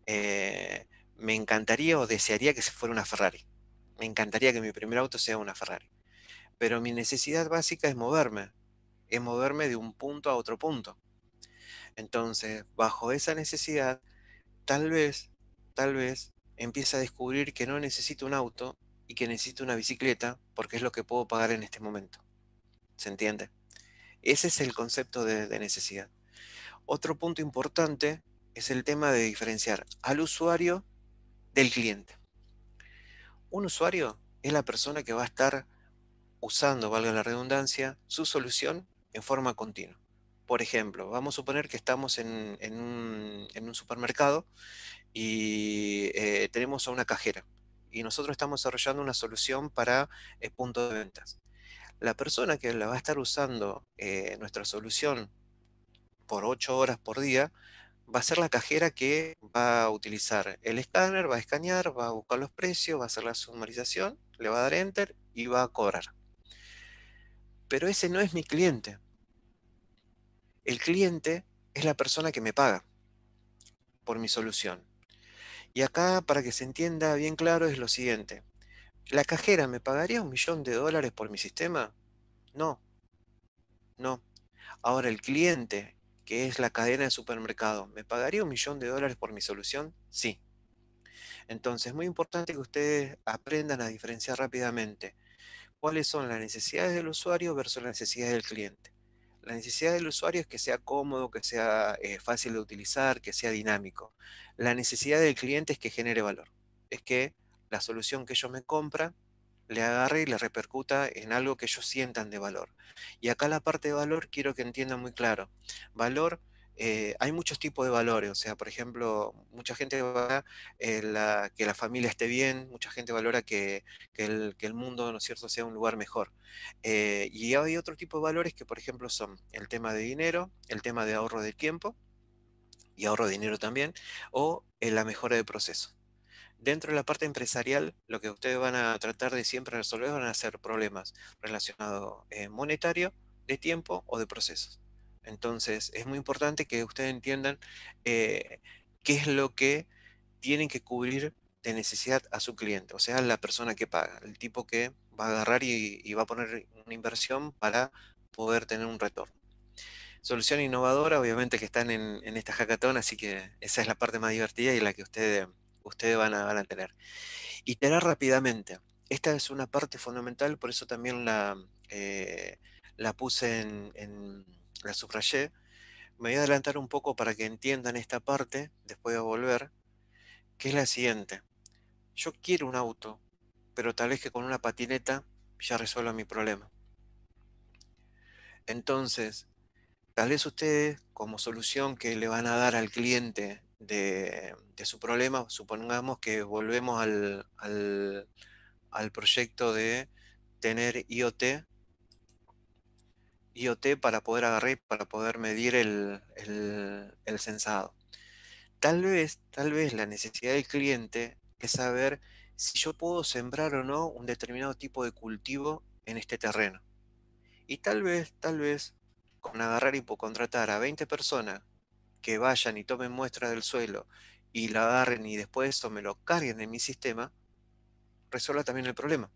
eh, me encantaría o desearía que se fuera una Ferrari. Me encantaría que mi primer auto sea una Ferrari. Pero mi necesidad básica es moverme, es moverme de un punto a otro punto. Entonces, bajo esa necesidad, tal vez, tal vez, empieza a descubrir que no necesito un auto y que necesito una bicicleta porque es lo que puedo pagar en este momento. ¿Se entiende? Ese es el concepto de, de necesidad. Otro punto importante es el tema de diferenciar al usuario del cliente. Un usuario es la persona que va a estar usando, valga la redundancia, su solución en forma continua. Por ejemplo, vamos a suponer que estamos en, un, supermercado y eh, tenemos a una cajera y nosotros estamos desarrollando una solución para el eh, punto de ventas. La persona que la va a estar usando eh, nuestra solución por 8 horas por día va a ser la cajera que va a utilizar el escáner, va a escanear, va a buscar los precios, va a hacer la sumarización, le va a dar enter y va a cobrar. Pero ese no es mi cliente. El cliente es la persona que me paga por mi solución. Y acá, para que se entienda bien claro, es lo siguiente. ¿La cajera me pagaría un millón de dólares por mi sistema? No. No. Ahora, el cliente, que es la cadena de supermercado, ¿me pagaría un millón de dólares por mi solución? Sí. Entonces, es muy importante que ustedes aprendan a diferenciar rápidamente cuáles son las necesidades del usuario versus las necesidades del cliente. La necesidad del usuario es que sea cómodo, que sea eh, fácil de utilizar, que sea dinámico. La necesidad del cliente es que genere valor. Es que la solución que ellos me compran le agarre y le repercuta en algo que ellos sientan de valor. Y acá la parte de valor quiero que entiendan muy claro. Valor eh, hay muchos tipos de valores, o sea, por ejemplo, mucha gente valora eh, que la familia esté bien, mucha gente valora que, el, mundo, ¿no cierto?, sea un lugar mejor. Eh, y hay otro tipo de valores que, por ejemplo, son el tema de dinero, el tema de ahorro de tiempo, y ahorro de dinero también, o la mejora de procesos. Dentro de la parte empresarial, lo que ustedes van a tratar de siempre resolver van a ser problemas relacionados monetario, de tiempo o de procesos. Entonces, es muy importante que ustedes entiendan eh, qué es lo que tienen que cubrir de necesidad a su cliente, o sea, la persona que paga, el tipo que va a agarrar y, va a poner una inversión para poder tener un retorno. Solución innovadora, obviamente que están en, esta hackathon, así que esa es la parte más divertida y la que ustedes, ustedes van, a, van a tener. Iterar rápidamente. Esta es una parte fundamental, por eso también la, eh, la puse en la subrayé. Me voy a adelantar un poco para que entiendan esta parte, después de volver, que es la siguiente. Yo quiero un auto, pero tal vez que con una patineta ya resuelva mi problema. Entonces, tal vez ustedes, como solución que le van a dar al cliente de, su problema, supongamos que volvemos al proyecto de tener IoT IoT para poder agarrar y para poder medir el, el, sensado. Tal vez, tal vez la necesidad del cliente es saber si yo puedo sembrar o no un determinado tipo de cultivo en este terreno. Y tal vez, tal vez, con agarrar y contratar a 20 personas que vayan y tomen muestras del suelo y la agarren y después eso me lo carguen en mi sistema, resuelva también el problema.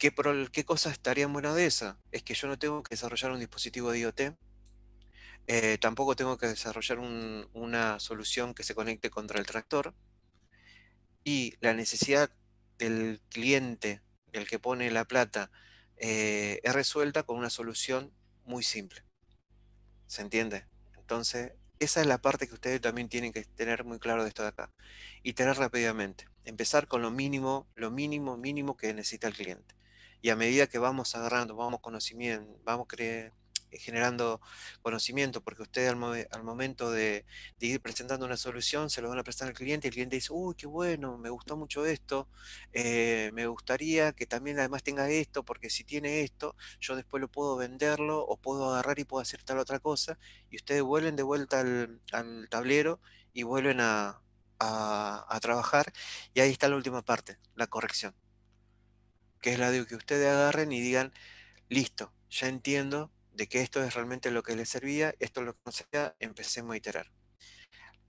¿Qué, ¿Qué estaría estarían buenas de esa? Es que yo no tengo que desarrollar un dispositivo de IoT, eh, tampoco tengo que desarrollar una solución que se conecte contra el tractor. Y la necesidad del cliente, el que pone la plata, eh, es resuelta con una solución muy simple. ¿Se entiende? Entonces, esa es la parte que ustedes también tienen que tener muy claro de esto de acá. Y tener rápidamente. Empezar con lo mínimo, lo mínimo, mínimo que necesita el cliente. Y a medida que vamos agarrando, vamos conocimiento, vamos eh, generando conocimiento, porque ustedes al, momento de, ir presentando una solución, se lo van a prestar al cliente y el cliente dice, uy, qué bueno, me gustó mucho esto, eh, me gustaría que también además tenga esto, porque si tiene esto, yo después lo puedo venderlo o puedo agarrar y puedo hacer tal otra cosa, y ustedes vuelven de vuelta al, tablero y vuelven a trabajar, y ahí está la última parte, la corrección que es la de que ustedes agarren y digan, listo, ya entiendo de que esto es realmente lo que les servía, esto es lo que nos empecemos a iterar.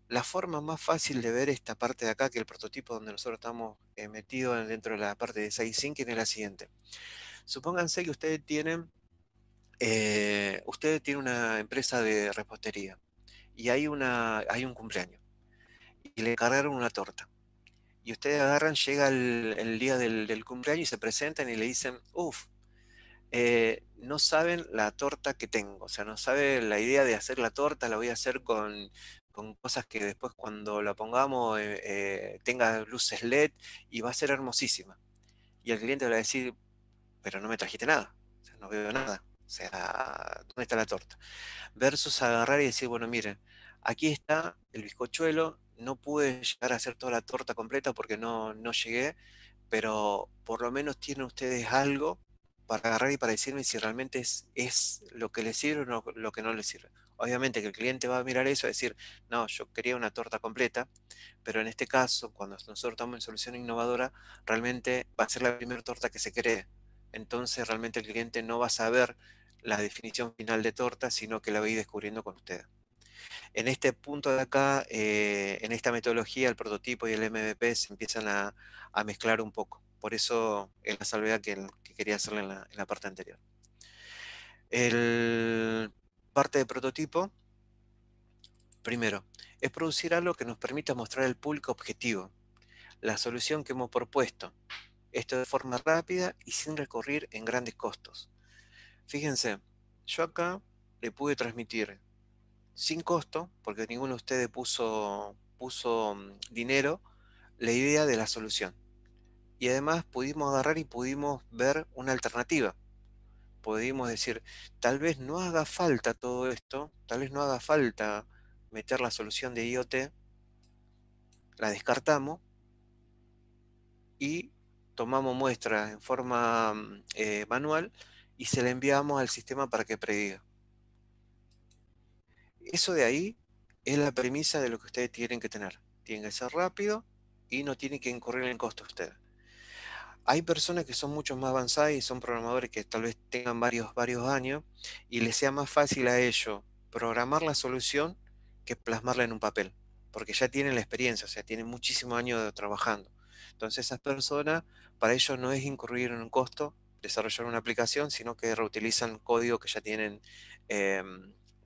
La forma más fácil de ver esta parte de acá, que el prototipo donde nosotros estamos eh, metidos dentro de la parte de 65 thinking, es la siguiente. Supónganse que ustedes tienen, eh, ustedes tienen una empresa de repostería y hay, una, hay un cumpleaños y le cargaron una torta y ustedes agarran, llega el, día del, cumpleaños y se presentan y le dicen, uff, eh, no saben la torta que tengo, o sea, no saben la idea de hacer la torta, la voy a hacer con, cosas que después cuando la pongamos eh, eh, tenga luces LED y va a ser hermosísima. Y el cliente va a decir, pero no me trajiste nada, no veo nada, o sea, ¿dónde está la torta? Versus agarrar y decir, bueno, miren, aquí está el bizcochuelo, no pude llegar a hacer toda la torta completa porque no, no llegué, pero por lo menos tienen ustedes algo para agarrar y para decirme si realmente es, es lo que les sirve o lo que no les sirve. Obviamente que el cliente va a mirar eso y decir, no, yo quería una torta completa, pero en este caso, cuando nosotros estamos en solución innovadora, realmente va a ser la primera torta que se cree. Entonces realmente el cliente no va a saber la definición final de torta, sino que la va descubriendo con ustedes. En este punto de acá, eh, en esta metodología, el prototipo y el MVP se empiezan a, mezclar un poco. Por eso es la salvedad que, quería hacer en la, parte anterior. El parte de prototipo, primero, es producir algo que nos permita mostrar al público objetivo, la solución que hemos propuesto. Esto de forma rápida y sin recurrir en grandes costos. Fíjense, yo acá le pude transmitir sin costo, porque ninguno de ustedes puso, mm, dinero, la idea de la solución. Y además pudimos agarrar y pudimos ver una alternativa. Pudimos decir, tal vez no haga falta todo esto, tal vez no haga falta meter la solución de IoT, la descartamos y tomamos muestra en forma mm, eh, manual y se la enviamos al sistema para que prediga. Eso de ahí es la premisa de lo que ustedes tienen que tener. Tienen que ser rápido y no tienen que incurrir en costo ustedes. Hay personas que son mucho más avanzadas y son programadores que tal vez tengan varios, varios años y les sea más fácil a ellos programar la solución que plasmarla en un papel, porque ya tienen la experiencia, o sea, tienen muchísimos años trabajando. Entonces esas personas, para ellos no es incurrir en un costo desarrollar una aplicación, sino que reutilizan código que ya tienen eh,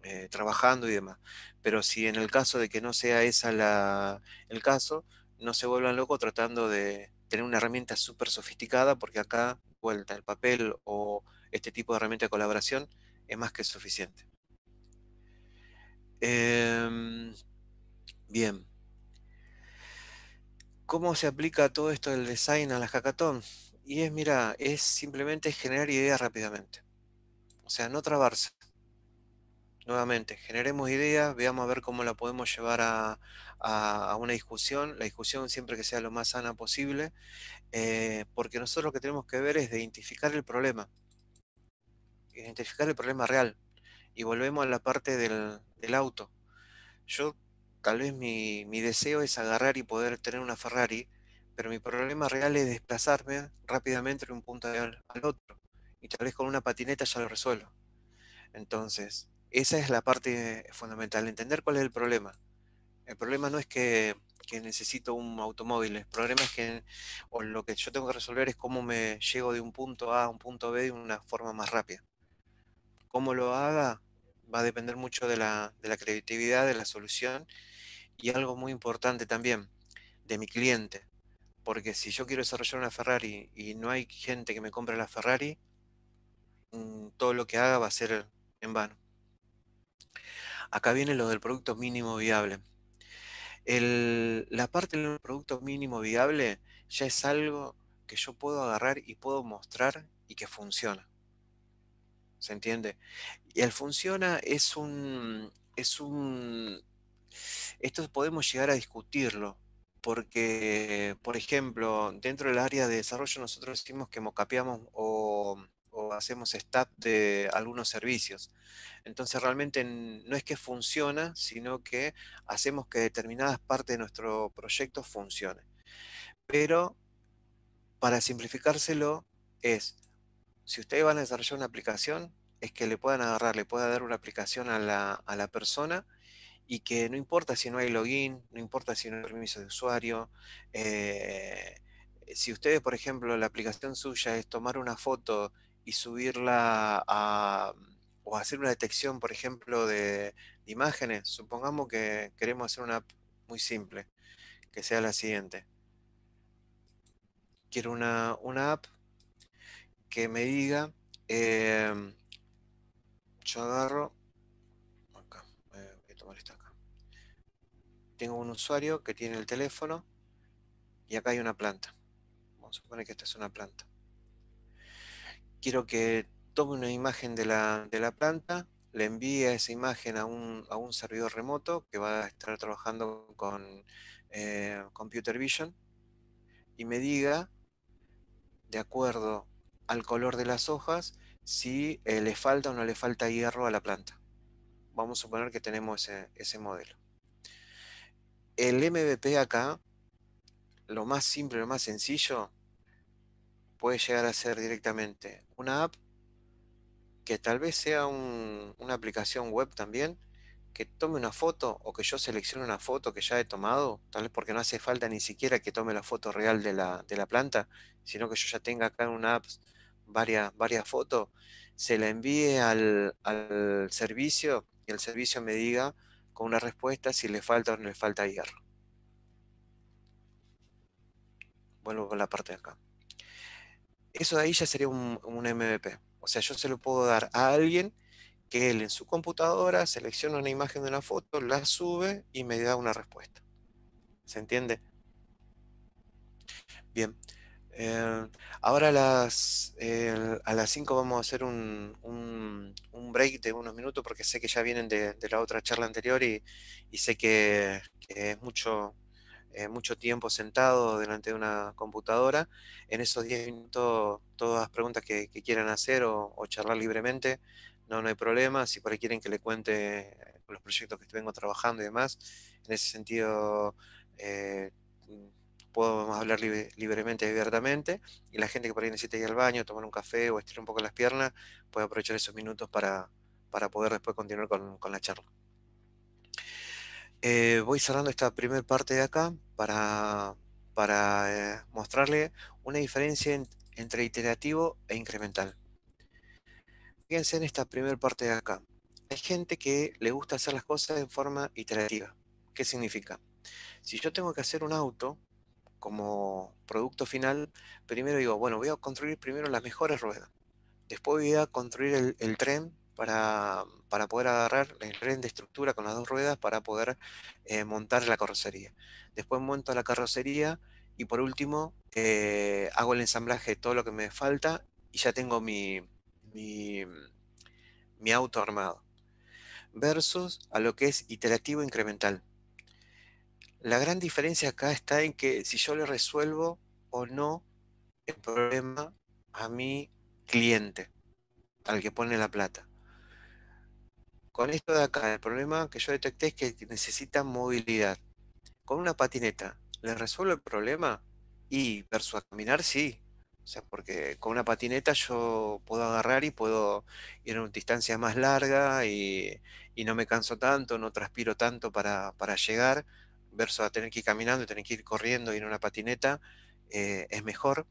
eh, trabajando y demás. Pero si en el caso de que no sea esa la, el caso, no se vuelvan locos tratando de tener una herramienta súper sofisticada, porque acá, vuelta, el papel o este tipo de herramienta de colaboración es más que suficiente. Em, bien. ¿Cómo se aplica todo esto del design a la hackathon? Y es, mira, es simplemente generar ideas rápidamente. O sea, no trabarse nuevamente, generemos ideas, veamos a ver cómo la podemos llevar a, una discusión, la discusión siempre que sea lo más sana posible, eh, porque nosotros lo que tenemos que ver es identificar el problema, identificar el problema real, y volvemos a la parte del, auto. Yo, tal vez mi, deseo es agarrar y poder tener una Ferrari, pero mi problema real es desplazarme rápidamente de un punto al, otro, y tal vez con una patineta ya lo resuelvo. Entonces, esa es la parte fundamental, entender cuál es el problema. El problema no es que, necesito un automóvil, el problema es que lo que yo tengo que resolver es cómo me llego de un punto A a un punto B de una forma más rápida. Cómo lo haga va a depender mucho de la creatividad, de la solución y algo muy importante también, de mi cliente. Porque si yo quiero desarrollar una Ferrari y no hay gente que me compre la Ferrari, mm, todo lo que haga va a ser en vano. Acá viene lo del producto mínimo viable. la parte del producto mínimo viable ya es algo que yo puedo agarrar y puedo mostrar y que funciona. ¿Se entiende? Y el funciona es un, es un... Esto podemos llegar a discutirlo, porque, por ejemplo, dentro del área de desarrollo nosotros decimos que mocapeamos o o hacemos stat de algunos servicios. Entonces realmente no es que funciona, sino que hacemos que determinadas partes de nuestro proyecto funcionen. Pero para simplificárselo es, si ustedes van a desarrollar una aplicación, es que le puedan agarrar, le pueda dar una aplicación a la, persona y que no importa si no hay login, no importa si no hay permiso de usuario. Eh, si ustedes, por ejemplo, la aplicación suya es tomar una foto y subirla a, o hacer una detección, por ejemplo, de, imágenes. Supongamos que queremos hacer una app muy simple, que sea la siguiente. Quiero una, app que me diga, em, yo agarro, acá, voy a tomar esta acá. Tengo un usuario que tiene el teléfono y acá hay una planta. Vamos a suponer que esta es una planta quiero que tome una imagen de la, planta, le envíe esa imagen a un, servidor remoto que va a estar trabajando con eh, Computer Vision y me diga, de acuerdo al color de las hojas, si eh, le falta o no le falta hierro a la planta. Vamos a suponer que tenemos ese, ese modelo. El MVP acá, lo más simple, lo más sencillo, puede llegar a ser directamente una app que tal vez sea una aplicación web también, que tome una foto o que yo seleccione una foto que ya he tomado, tal vez porque no hace falta ni siquiera que tome la foto real de la, planta, sino que yo ya tenga acá en una app varias, varias fotos, se la envíe al, al servicio y el servicio me diga con una respuesta si le falta o no le falta hierro. Vuelvo con la parte de acá eso de ahí ya sería un, MVP. O sea, yo se lo puedo dar a alguien que él en su computadora selecciona una imagen de una foto, la sube y me da una respuesta. ¿Se entiende? Bien. Eh, ahora a las, a las 5 vamos a hacer un, break de unos minutos porque sé que ya vienen de, la otra charla anterior y, sé que, que es mucho, eh, mucho tiempo sentado delante de una computadora. En esos 10 minutos, todas las preguntas que, quieran hacer o, charlar libremente, no, no hay problema. Si por ahí quieren que le cuente eh, los proyectos que vengo trabajando y demás, en ese sentido eh, puedo hablar libremente y abiertamente. Y la gente que por ahí necesita ir al baño, tomar un café o estirar un poco las piernas, puede aprovechar esos minutos para, para poder después continuar con la charla. Eh, voy cerrando esta primera parte de acá para, para eh, mostrarle una diferencia entre iterativo e incremental. Fíjense en esta primera parte de acá. Hay gente que le gusta hacer las cosas en forma iterativa. ¿Qué significa? Si yo tengo que hacer un auto como producto final, primero digo, bueno, voy a construir primero las mejores ruedas. Después voy a construir el tren para, para poder agarrar el tren de estructura con las dos ruedas para poder eh, montar la carrocería. Después monto la carrocería y por último eh, hago el ensamblaje de todo lo que me falta y ya tengo mi, mi, mi auto armado. Versus a lo que es iterativo incremental. La gran diferencia acá está en que si yo le resuelvo o no el problema a mi cliente, al que pone la plata. Con esto de acá, el problema que yo detecté es que necesitan movilidad. Con una patineta, le resuelvo el problema? Y versus a caminar, sí. O sea, porque con una patineta yo puedo agarrar y puedo ir a una distancia más larga y, no me canso tanto, no transpiro tanto para, para, llegar, versus a tener que ir caminando y tener que ir corriendo y en una patineta eh, es mejor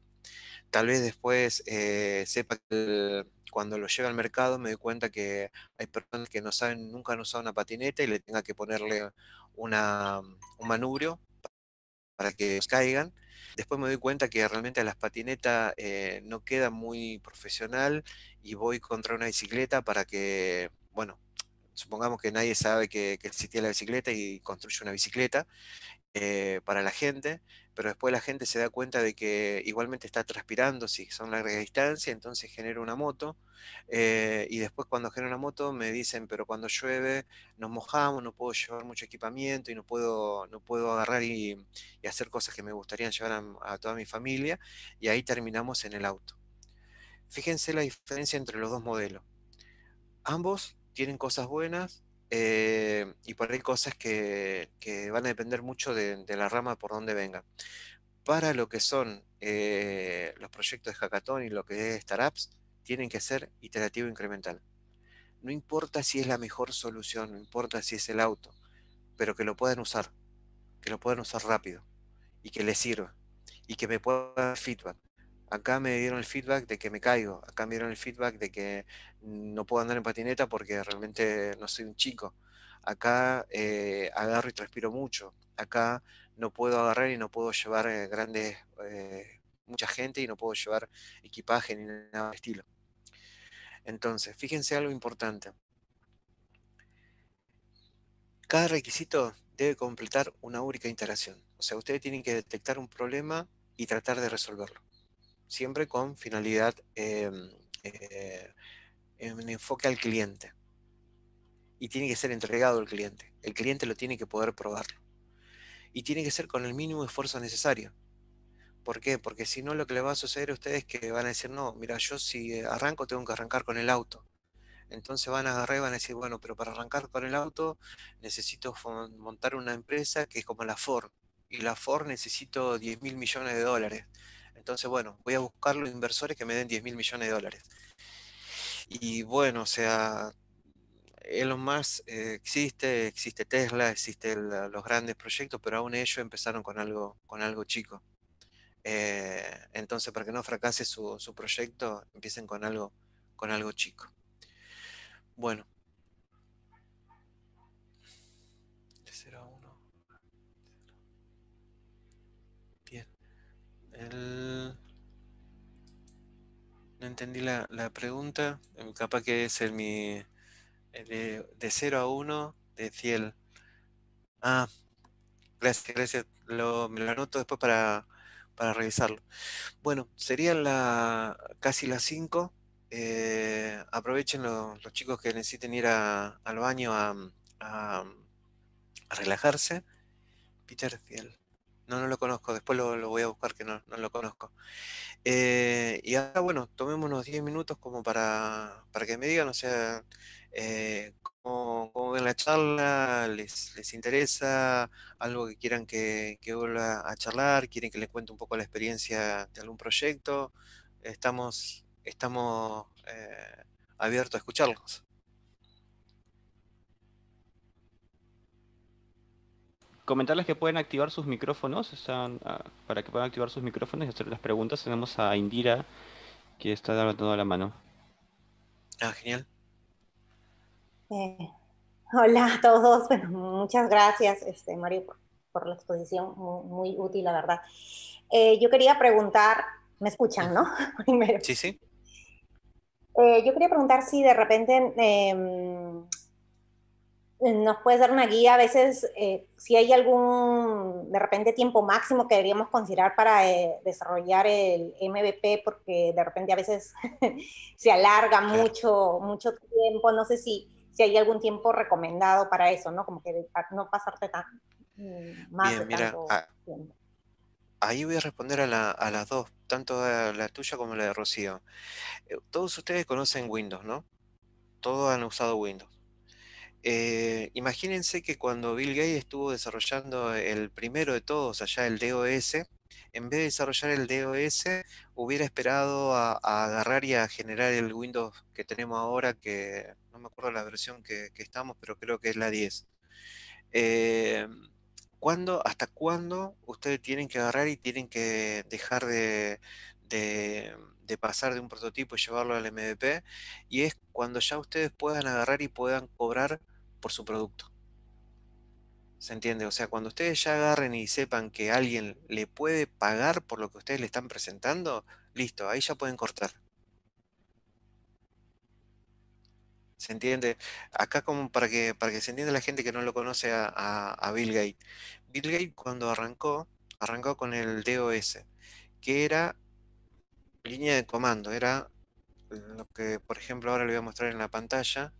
tal vez después eh, sepa que cuando lo lleve al mercado me doy cuenta que hay personas que no saben, nunca han usado una patineta y le tenga que ponerle un manubrio para que caigan. Después me doy cuenta que realmente las patinetas eh, no queda muy profesional y voy contra una bicicleta para que, bueno, supongamos que nadie sabe que, que existía la bicicleta y construye una bicicleta eh, para la gente pero después la gente se da cuenta de que igualmente está transpirando si son larga distancia, entonces genero una moto, eh, y después cuando genera una moto me dicen, pero cuando llueve nos mojamos, no puedo llevar mucho equipamiento y no puedo, no puedo agarrar y, hacer cosas que me gustaría llevar a, toda mi familia, y ahí terminamos en el auto. Fíjense la diferencia entre los dos modelos. Ambos tienen cosas buenas, eh, y por ahí cosas que, van a depender mucho de, la rama por donde venga. Para lo que son eh, los proyectos de hackathon y lo que es startups, tienen que ser iterativo incremental. No importa si es la mejor solución, no importa si es el auto, pero que lo puedan usar, que lo puedan usar rápido y que les sirva y que me puedan dar feedback acá me dieron el feedback de que me caigo, acá me dieron el feedback de que no puedo andar en patineta porque realmente no soy un chico, acá eh, agarro y transpiro mucho, acá no puedo agarrar y no puedo llevar eh, grandes, eh, mucha gente y no puedo llevar equipaje ni nada de estilo. Entonces, fíjense algo importante. Cada requisito debe completar una única interacción. O sea, ustedes tienen que detectar un problema y tratar de resolverlo siempre con finalidad em, eh, en enfoque al cliente. Y tiene que ser entregado al cliente. El cliente lo tiene que poder probarlo. Y tiene que ser con el mínimo esfuerzo necesario. ¿Por qué? Porque si no, lo que le va a suceder a ustedes es que van a decir, no, mira, yo si arranco tengo que arrancar con el auto. Entonces van a agarrar y van a decir, bueno, pero para arrancar con el auto necesito montar una empresa que es como la Ford. Y la Ford necesito 10 mil millones de dólares. Entonces, bueno, voy a buscar los inversores que me den 10 mil millones de dólares. Y bueno, o sea, Elon Musk eh, existe, existe Tesla, existen los grandes proyectos, pero aún ellos empezaron con algo, con algo chico. Eh, entonces, para que no fracase su, proyecto, empiecen con algo, con algo chico. Bueno. Este Bien entendí la, la pregunta. Em, capaz que es el mi. Eh, de, de 0 a 1 de Ciel. Ah, gracias, gracias. Lo, me lo anoto después para, revisarlo. Bueno, serían la, casi las 5. Eh, aprovechen los chicos que necesiten ir al baño a, a relajarse. Peter Ciel. No, no lo conozco. Después lo, lo voy a buscar que no, no lo conozco. Eh, y ahora, bueno, unos 10 minutos como para, para que me digan, o sea, eh, cómo, ven la charla, les, interesa, algo que quieran que, que, vuelva a charlar, quieren que les cuente un poco la experiencia de algún proyecto. Estamos, estamos eh, abiertos a escucharlos. comentarles que pueden activar sus micrófonos, están, ah, para que puedan activar sus micrófonos y hacer las preguntas. Tenemos a Indira que está levantando la mano. Ah, genial. Eh, hola a todos, *laughs* pues, muchas gracias, este, Mario, por, la exposición, muy, útil, la verdad. Eh, yo quería preguntar, me escuchan, ¿no? *laughs* Primero. Sí, sí. Eh, yo quería preguntar si de repente em, eh, nos puedes dar una guía a veces eh, si hay algún de repente tiempo máximo que deberíamos considerar para eh, desarrollar el MVP porque de repente a veces *laughs* se alarga mucho mucho tiempo no sé si si hay algún tiempo recomendado para eso no como que no pasarte tan mm, más ah, ahí voy a responder a, la, a las dos tanto la tuya como la de Rocío todos ustedes conocen Windows no todos han usado Windows eh, imagínense que cuando Bill Gates estuvo desarrollando el primero de todos, allá el DOS, en vez de desarrollar el DOS, hubiera esperado a, agarrar y a generar el Windows que tenemos ahora, que no me acuerdo la versión que, estamos, pero creo que es la 10. Eh, ¿Hasta cuándo ustedes tienen que agarrar y tienen que dejar de, de pasar de un prototipo y llevarlo al MVP, y es cuando ya ustedes puedan agarrar y puedan cobrar por su producto. ¿Se entiende? O sea, cuando ustedes ya agarren y sepan que alguien le puede pagar por lo que ustedes le están presentando, listo, ahí ya pueden cortar. ¿Se entiende? Acá como para que, para que se entienda la gente que no lo conoce a, Bill Gates. Bill Gates cuando arrancó, arrancó con el DOS, que era línea de comando, era lo que por ejemplo ahora le voy a mostrar en la pantalla,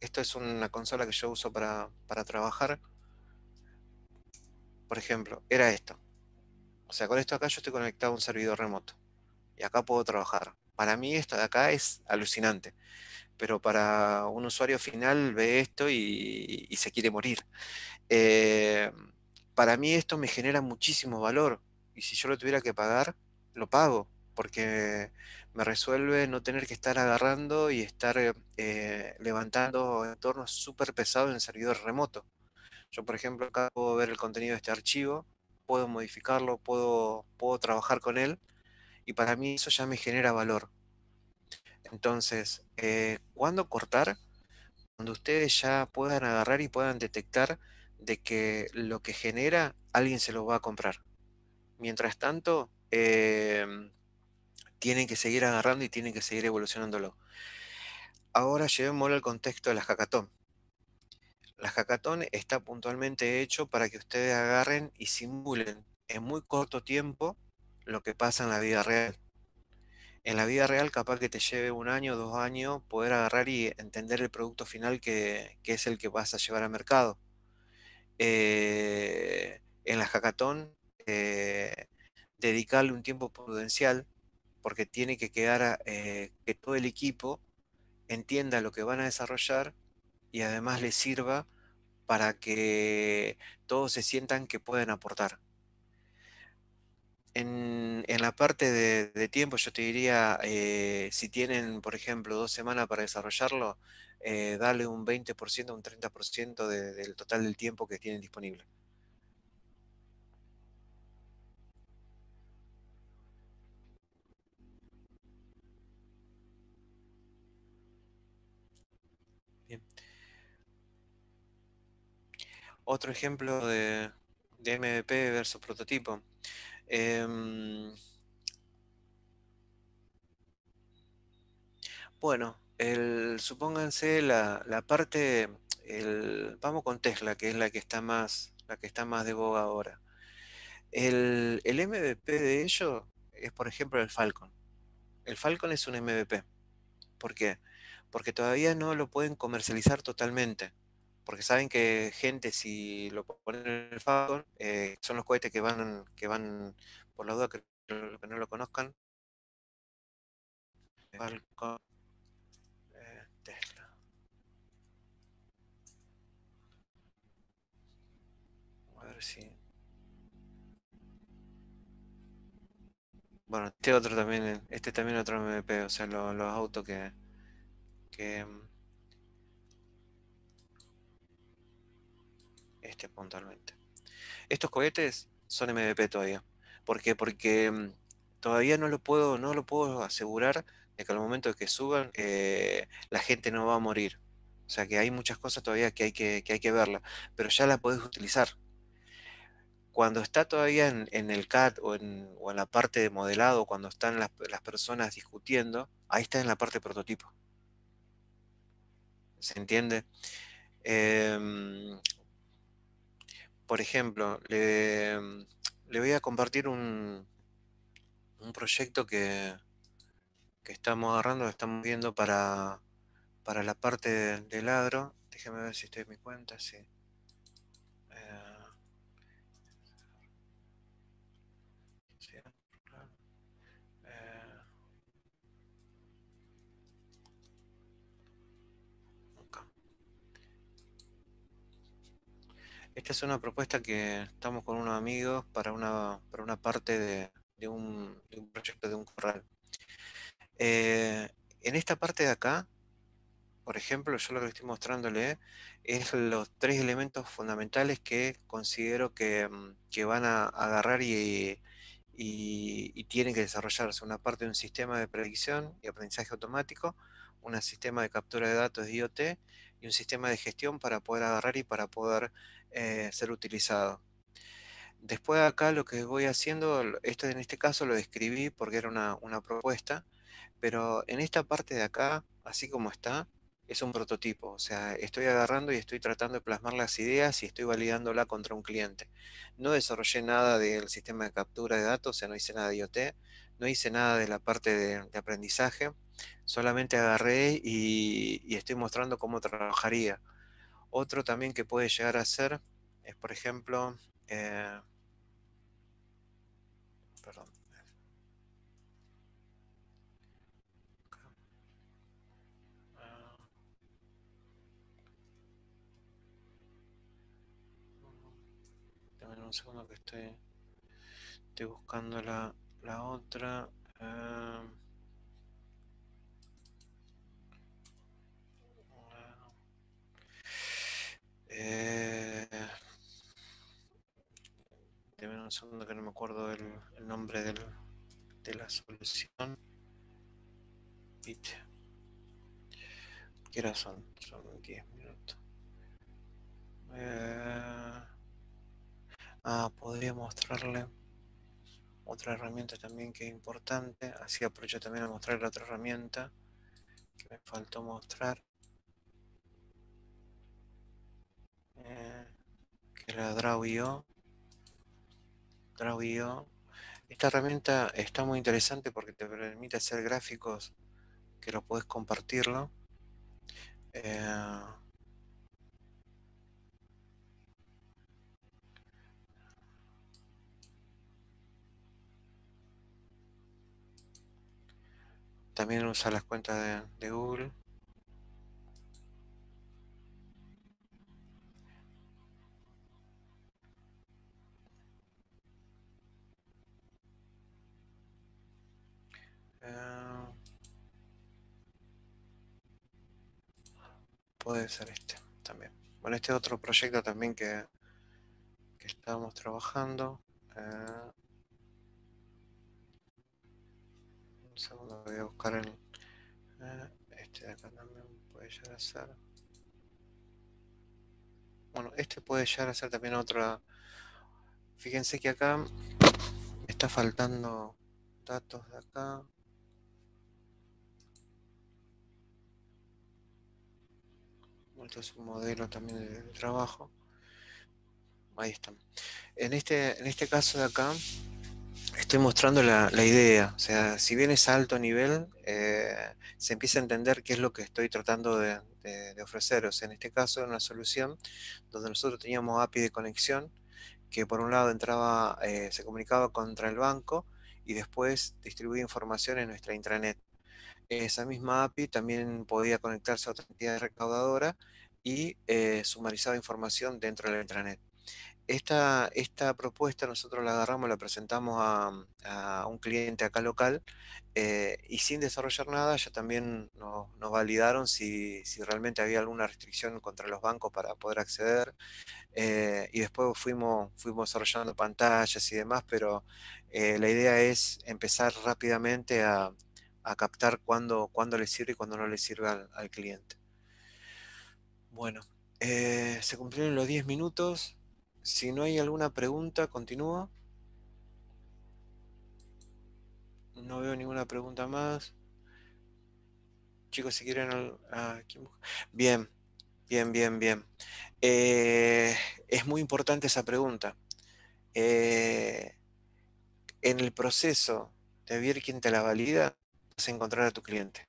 esto es una consola que yo uso para, trabajar. Por ejemplo, era esto. O sea, con esto acá yo estoy conectado a un servidor remoto. Y acá puedo trabajar. Para mí esto de acá es alucinante. Pero para un usuario final ve esto y, se quiere morir. Eh, para mí esto me genera muchísimo valor. Y si yo lo tuviera que pagar, lo pago. Porque me resuelve no tener que estar agarrando y estar eh, eh, levantando entornos súper pesados en servidor remoto. Yo, por ejemplo, acá puedo ver el contenido de este archivo, puedo modificarlo, puedo, puedo trabajar con él, y para mí eso ya me genera valor. Entonces, eh, ¿cuándo cortar? Cuando ustedes ya puedan agarrar y puedan detectar de que lo que genera alguien se lo va a comprar. Mientras tanto, eh, tienen que seguir agarrando y tienen que seguir evolucionándolo. Ahora llevémoslo al contexto de las jacatón. La jacatón está puntualmente hecho para que ustedes agarren y simulen en muy corto tiempo lo que pasa en la vida real. En la vida real capaz que te lleve un año, dos años poder agarrar y entender el producto final que, es el que vas a llevar al mercado. Eh, en la jacatón eh, dedicarle un tiempo prudencial porque tiene que quedar eh, que todo el equipo entienda lo que van a desarrollar y además les sirva para que todos se sientan que pueden aportar. En, la parte de, tiempo, yo te diría, eh, si tienen, por ejemplo, dos semanas para desarrollarlo, eh, darle un 20%, un 30% del total del tiempo que tienen disponible. otro ejemplo de, MVP versus prototipo. Em, bueno, el, supónganse la, parte, el, vamos con Tesla, que es la que está más, la que está más de boga ahora. El, el MVP de ello es, por ejemplo, el Falcon. El Falcon es un MVP. ¿Por qué? Porque todavía no lo pueden comercializar totalmente porque saben que gente, si lo ponen en el Falcon, eh, son los cohetes que van, que van por la duda que, no lo conozcan. Eh, A ver si. Bueno, este otro también, este también otro MVP, o sea, los autos que mm, Este, puntualmente. Estos cohetes son MVP todavía. ¿Por Porque mm, todavía no lo puedo, no lo puedo asegurar de que al momento de que suban, eh, la gente no va a morir. O sea que hay muchas cosas todavía que hay que, que, hay que verla, pero ya la podés utilizar. Cuando está todavía en, el CAD o en, la parte de modelado, cuando están las, las personas discutiendo, ahí está en la parte prototipo. ¿Se entiende? Eh, por ejemplo, mm, le, voy a compartir un, un proyecto que, estamos agarrando, que estamos viendo para, para la parte del agro. Déjeme ver si estoy en mi cuenta, sí. Esta es una propuesta que estamos con unos amigos para una, parte de, un, proyecto de un corral. Eh, en esta parte de acá, por ejemplo, yo lo que estoy mostrándole es los tres elementos fundamentales que considero que, van a agarrar y, y, y, tienen que desarrollarse. Una parte de un sistema de predicción y aprendizaje automático, un sistema de captura de datos de IoT y un sistema de gestión para poder agarrar y para poder eh, ser utilizado. Después acá lo que voy haciendo, esto en este caso lo describí porque era una, una propuesta, pero en esta parte de acá, así como está, es un prototipo. O sea, estoy agarrando y estoy tratando de plasmar las ideas y estoy validándola contra un cliente. No desarrollé nada del sistema de captura de datos, o sea, no hice nada de IoT, no hice nada de la parte de, aprendizaje, solamente agarré y, estoy mostrando cómo trabajaría. Otro también que puede llegar a ser es, por ejemplo, eh, perdón. un segundo que estoy buscando la, la otra. Em, eh, eh, un segundo que no me acuerdo el, el nombre de la solución. Bit. ¿Qué razón son? Son 10 minutos. Eh, ah, podría mostrarle otra herramienta también que es importante. Así aprovecho también a mostrar la otra herramienta que me faltó mostrar. Eh, que es la Draw.io. Draw.io. Esta herramienta está muy interesante porque te permite hacer gráficos que lo puedes compartirlo. Eh, también usar las cuentas de, Google. Ah, puede ser este también. Bueno, este otro proyecto también que, que trabajando. Eh, segundo voy a buscar el ah, este de acá también puede llegar a ser bueno este puede llegar a ser también otra fíjense que acá está faltando datos de acá esto es modelo también de trabajo ahí están en este en este caso de acá estoy mostrando la, idea. O sea, si bien es alto nivel, eh, se empieza a entender qué es lo que estoy tratando de, ofrecer. sea, en este caso, una solución donde nosotros teníamos API de conexión, que por un lado entraba, eh, se comunicaba contra el banco y después distribuía información en nuestra intranet. Esa misma API también podía conectarse a otra entidad recaudadora y eh, sumarizaba información dentro de la intranet esta, propuesta nosotros la agarramos, la presentamos a, un cliente acá local eh, y sin desarrollar nada ya también nos, validaron si, realmente había alguna restricción contra los bancos para poder acceder eh, y después fuimos, desarrollando pantallas y demás, pero eh, la idea es empezar rápidamente a, captar cuándo, le sirve y cuándo no le sirve al, al cliente. Bueno, se cumplieron los 10 minutos. Si no hay alguna pregunta, continúo. No veo ninguna pregunta más. Chicos, si quieren... bien, bien, bien, bien. Eh, es muy importante esa pregunta. Eh, en el proceso de ver quién te la valida, vas a encontrar a tu cliente.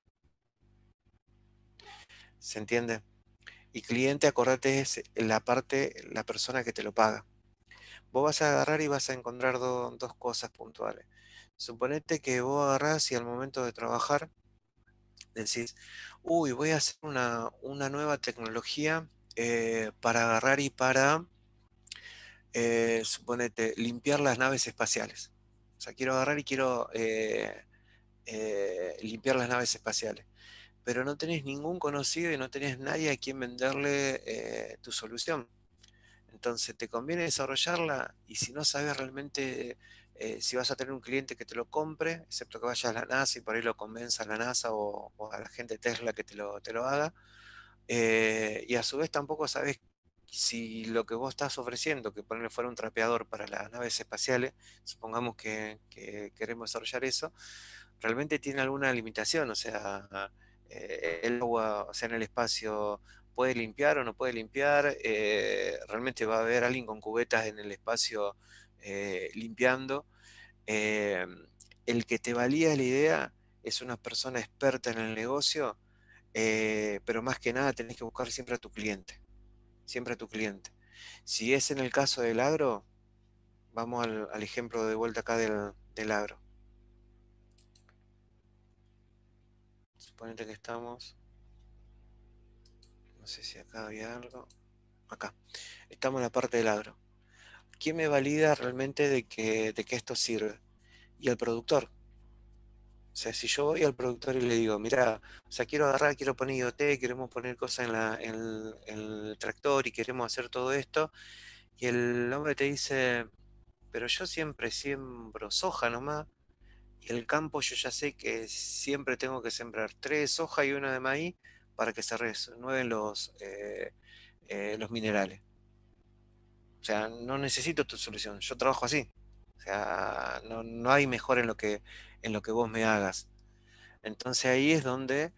¿Se entiende? Y cliente, acordate, es la parte, la persona que te lo paga. Vos vas a agarrar y vas a encontrar dos cosas puntuales. Suponete que vos agarrás y al momento de trabajar decís, uy, voy a hacer una, nueva tecnología eh, para agarrar y para, eh, suponete, limpiar las naves espaciales. O sea, quiero agarrar y quiero eh, limpiar las naves espaciales pero no tenés ningún conocido y no tenés nadie a quien venderle eh, tu solución. Entonces, te conviene desarrollarla y si no sabes realmente eh, si vas a tener un cliente que te lo compre, excepto que vayas a la NASA y por ahí lo convenza a la NASA o, a la gente de Tesla que te lo, te lo haga, eh, y a su vez tampoco sabes si lo que vos estás ofreciendo, que ponerle fuera un trapeador para las naves espaciales, supongamos que, que queremos desarrollar eso, realmente tiene alguna limitación, o sea eh, el agua, o sea, en el espacio puede limpiar o no puede limpiar, eh, realmente va a haber alguien con cubetas en el espacio eh, limpiando. el que te valía la idea es una persona experta en el negocio, pero más que nada tenés que buscar siempre a tu cliente, siempre a tu cliente. Si es en el caso del agro, vamos al, ejemplo de vuelta acá del agro. que estamos. No sé si acá había algo. Acá. Estamos en la parte del agro. ¿Quién me valida realmente de que, de que esto sirve? Y el productor. O sea, si yo voy al productor y le digo, mira, o sea, quiero agarrar, quiero poner IoT, queremos poner cosas en, en el tractor y queremos hacer todo esto, y el hombre te dice, pero yo siempre siembro soja nomás, y el campo yo ya sé que siempre tengo que sembrar tres hojas y una de maíz para que se renueven los, eh, eh, los minerales. O sea, no necesito tu solución, yo trabajo así. O sea, no, hay mejor en lo, que, en lo que vos me hagas. Entonces ahí es donde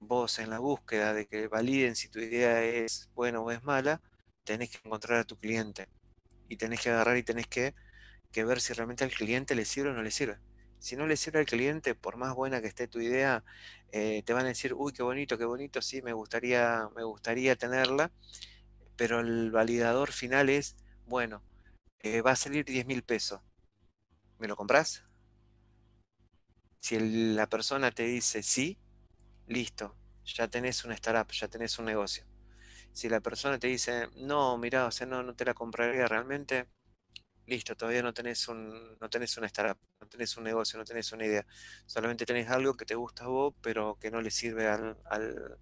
vos en la búsqueda de que validen si tu idea es buena o es mala, tenés que encontrar a tu cliente. Y tenés que agarrar y tenés que, que ver si realmente al cliente le sirve o no le sirve. Si no le sirve al cliente, por más buena que esté tu idea, eh, te van a decir, uy, qué bonito, qué bonito, sí, me gustaría, me gustaría tenerla, pero el validador final es, bueno, eh, va a salir 10 mil pesos. ¿Me lo compras? Si la persona te dice sí, listo, ya tenés una startup, ya tenés un negocio. Si la persona te dice, no, mira, o sea, no, no te la compraría realmente, listo, todavía no tenés un, no tenés una startup, no tenés un negocio, no tenés una idea, solamente tenés algo que te gusta a vos, pero que no le sirve al, al,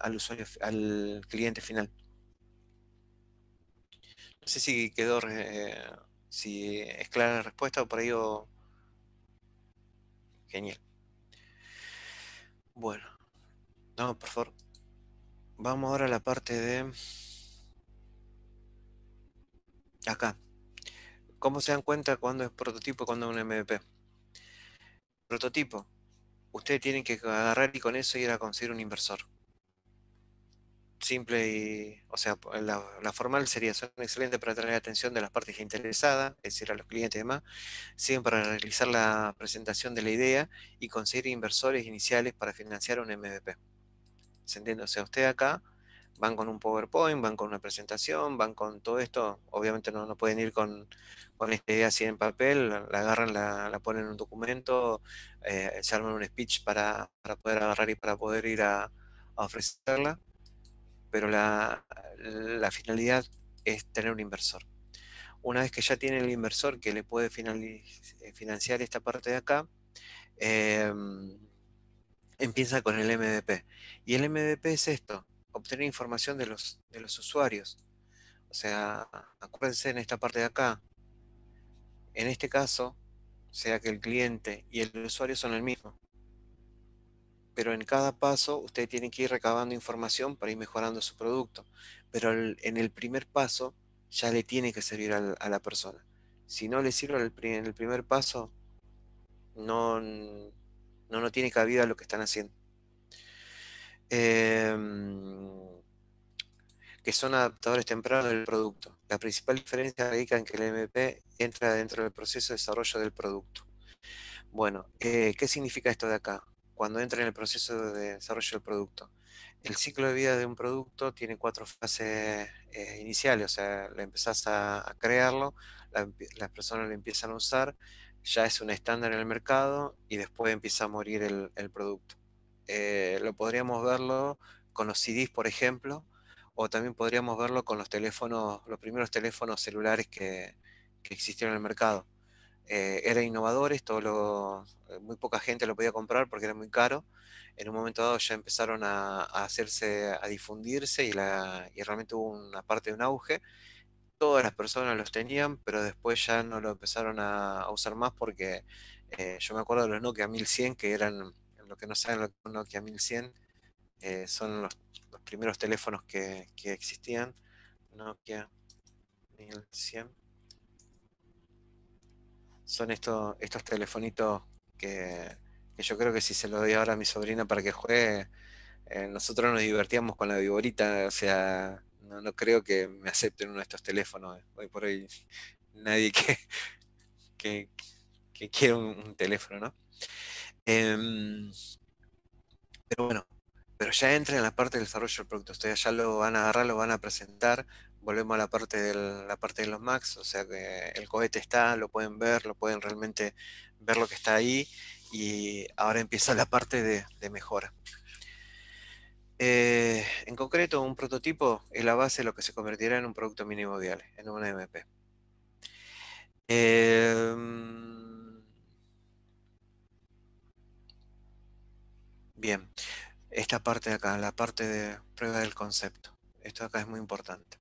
al, usuario, al cliente final. No sé si quedó, eh, si es clara la respuesta o por ahí o... Genial. Bueno, no, por favor. Vamos ahora a la parte de... Acá, ¿Cómo se dan cuenta cuando es prototipo y cuando es un MVP? Prototipo. Ustedes tienen que agarrar y con eso ir a conseguir un inversor. Simple y. O sea, la, formal sería: son excelentes para atraer la atención de las partes interesadas, es decir, a los clientes y demás. siguen para realizar la presentación de la idea y conseguir inversores iniciales para financiar un MVP. ¿Se entiende? O sea, usted acá van con un PowerPoint, van con una presentación, van con todo esto. Obviamente no, no pueden ir con, con esta idea así en papel, la agarran, la, la ponen en un documento, eh, se arman un speech para, poder agarrar y para poder ir a, ofrecerla. Pero la, la finalidad es tener un inversor. Una vez que ya tiene el inversor que le puede eh, financiar esta parte de acá, em, empieza con el MVP. Y el MVP es esto, obtener información de los, de los usuarios. O sea, acuérdense en esta parte de acá. En este caso, sea que el cliente y el usuario son el mismo. Pero en cada paso usted tiene que ir recabando información para ir mejorando su producto. Pero en el primer paso ya le tiene que servir a la persona. Si no le sirve en el primer paso, no, no tiene cabida lo que están haciendo. Em, que son adaptadores tempranos del producto. La principal diferencia radica en que el MP entra dentro del proceso de desarrollo del producto. Bueno, eh, ¿qué significa esto de acá? Cuando entra en el proceso de desarrollo del producto. El ciclo de vida de un producto tiene cuatro fases eh, iniciales, o sea, le empezás a, crearlo, las personas lo empiezan a usar, ya es un estándar en el mercado y después empieza a morir el producto. Eh, lo podríamos verlo con los CDs, por ejemplo, o también podríamos verlo con los teléfonos, los primeros teléfonos celulares que, existieron en el mercado. Eh, eran innovadores, eh, muy poca gente lo podía comprar porque era muy caro. En un momento dado ya empezaron a, hacerse, a difundirse y, realmente hubo una parte de un auge. Todas las personas los tenían, pero después ya no lo empezaron a, usar más porque yo me acuerdo de los Nokia 1100 que eran lo que no saben lo que un Nokia 1100 son los, primeros teléfonos que, existían. Nokia 1100. Son estos estos telefonitos que, yo creo que si se lo doy ahora a mi sobrina para que juegue, eh, nosotros nos divertíamos con la viborita, o sea, no, creo que me acepten uno de estos teléfonos. Hoy por hoy nadie que, que, quiera un, teléfono, ¿no? Em, pero bueno, pero ya entra en la parte del desarrollo del producto. Ustedes ya lo van a agarrar, lo van a presentar. Volvemos a la parte, del, la parte de los max, o sea que el cohete está, lo pueden ver, lo pueden realmente ver lo que está ahí. Y ahora empieza la parte de, mejora. Eh, en concreto, un prototipo es la base de lo que se convertirá en un producto mínimo viable, en un MP. Eh, em, Bien, esta parte de acá, la parte de prueba del concepto. Esto acá es muy importante.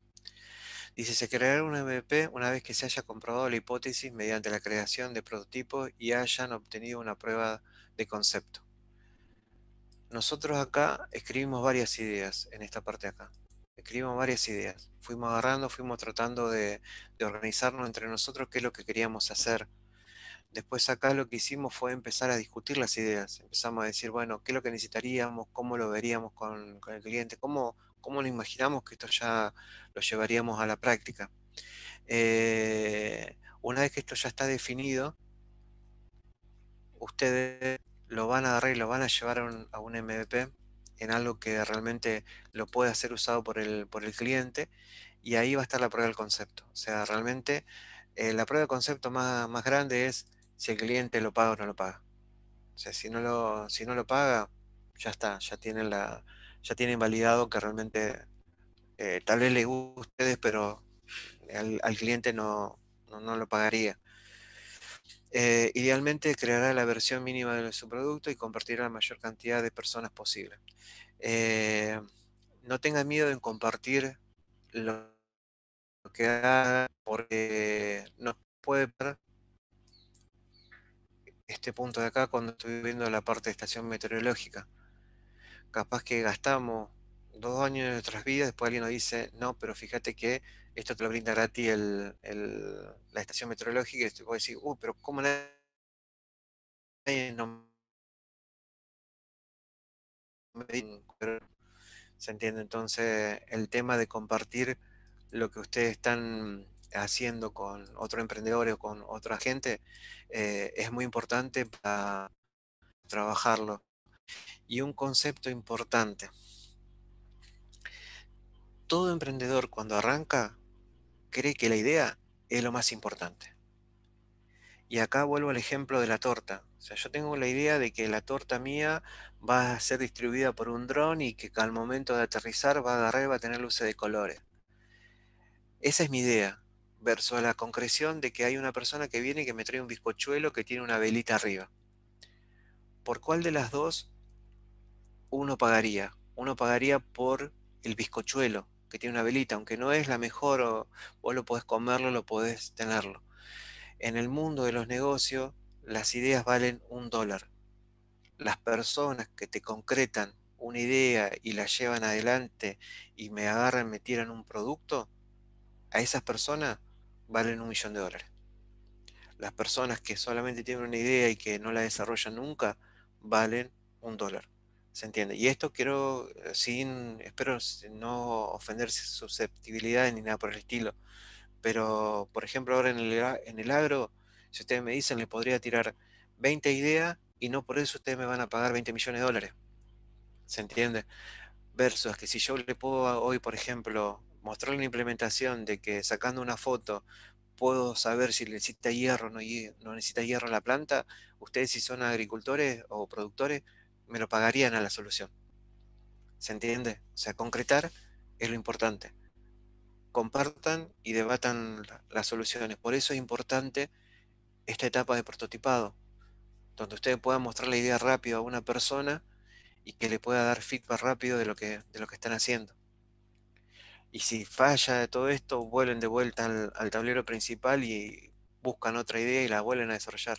Dice, se creará un MVP una vez que se haya comprobado la hipótesis mediante la creación de prototipos y hayan obtenido una prueba de concepto. Nosotros acá escribimos varias ideas en esta parte de acá. Escribimos varias ideas. Fuimos agarrando, fuimos tratando de, de organizarnos entre nosotros qué es lo que queríamos hacer Después acá lo que hicimos fue empezar a discutir las ideas, empezamos a decir, bueno, qué es lo que necesitaríamos, cómo lo veríamos con, el cliente, cómo, cómo nos imaginamos que esto ya lo llevaríamos a la práctica. Eh, una vez que esto ya está definido, ustedes lo van a dar y lo van a llevar a un, MVP en algo que realmente lo pueda ser usado por el, por el cliente y ahí va a estar la prueba del concepto. O sea, realmente eh, la prueba de concepto más, más grande es si el cliente lo paga o no lo paga. O sea, si no lo, si no lo paga, ya está, ya tiene la, ya validado que realmente eh, tal vez les guste a ustedes, pero al, cliente no, lo pagaría. Eh, idealmente creará la versión mínima de su producto y compartirá la mayor cantidad de personas posible. Eh, no tenga miedo en compartir lo que haga porque no puede este punto de acá cuando estoy viendo la parte de estación meteorológica. Capaz que gastamos dos años de nuestras vidas, después alguien nos dice, no, pero fíjate que esto te lo brinda gratis el, la estación meteorológica, y vos decir, uy, pero ¿cómo la ¿Se entiende? Entonces, el tema de compartir lo que ustedes están haciendo con otro emprendedor o con otra gente eh, es muy importante para trabajarlo. Y un concepto importante. Todo emprendedor cuando arranca cree que la idea es lo más importante. Y acá vuelvo al ejemplo de la torta. O sea, yo tengo la idea de que la torta mía va a ser distribuida por un dron y que al momento de aterrizar va a agarrar va a tener luces de colores. Esa es mi idea a la concreción de que hay una persona que viene y que me trae un bizcochuelo que tiene una velita arriba. ¿Por cuál de las dos uno pagaría? Uno pagaría por el bizcochuelo que tiene una velita, aunque no es la mejor, o vos lo podés comerlo, lo podés tenerlo. En el mundo de los negocios, las ideas valen un dólar. Las personas que te concretan una idea y la llevan adelante y me agarran, me tiran un producto, a esas personas valen un millón de dólares. Las personas que solamente tienen una idea y que no la desarrollan nunca valen un dólar. ¿Se entiende? Y esto quiero, eh, sin, espero no ofender susceptibilidades ni nada por el estilo, pero por ejemplo ahora en el, en el agro, si ustedes me dicen, le podría tirar 20 ideas y no por eso ustedes me van a pagar 20 millones de dólares. ¿Se entiende? Versus que si yo le puedo hoy, por ejemplo, mostrar la implementación de que sacando una foto puedo saber si necesita hierro o no, necesita hierro la planta, ustedes si son agricultores o productores, me lo pagarían a la solución. ¿Se entiende? O sea, concretar es lo importante. Compartan y debatan las soluciones. Por eso es importante esta etapa de prototipado, donde ustedes puedan mostrar la idea rápido a una persona y que le pueda dar feedback rápido de lo que, de lo que están haciendo. Y si falla todo esto, vuelven de vuelta al, tablero principal y buscan otra idea y la vuelven a desarrollar.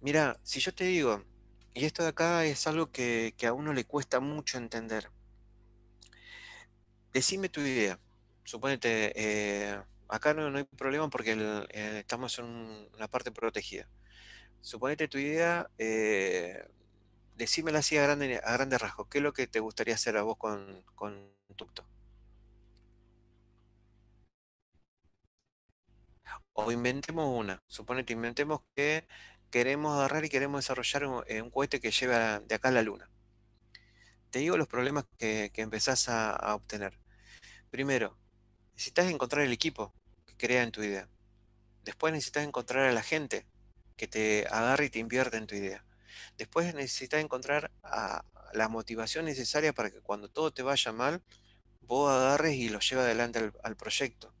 Mira, si yo te digo, y esto de acá es algo que, a uno le cuesta mucho entender. Decime tu idea. Suponete, eh, acá no, hay problema porque eh, estamos en una parte protegida. Suponete tu idea, eh, decímela así a, grande, a grandes rasgos, ¿qué es lo que te gustaría hacer a vos con, con Tucto? O inventemos una, supone que inventemos que queremos agarrar y queremos desarrollar un, eh, cohete que lleve de acá a la luna. Te digo los problemas que, empezás a, a obtener. Primero, necesitas encontrar el equipo que crea en tu idea. Después necesitas encontrar a la gente que te agarre y te invierte en tu idea. Después necesitas encontrar ah, la motivación necesaria para que cuando todo te vaya mal, vos agarres y lo lleves adelante al, proyecto.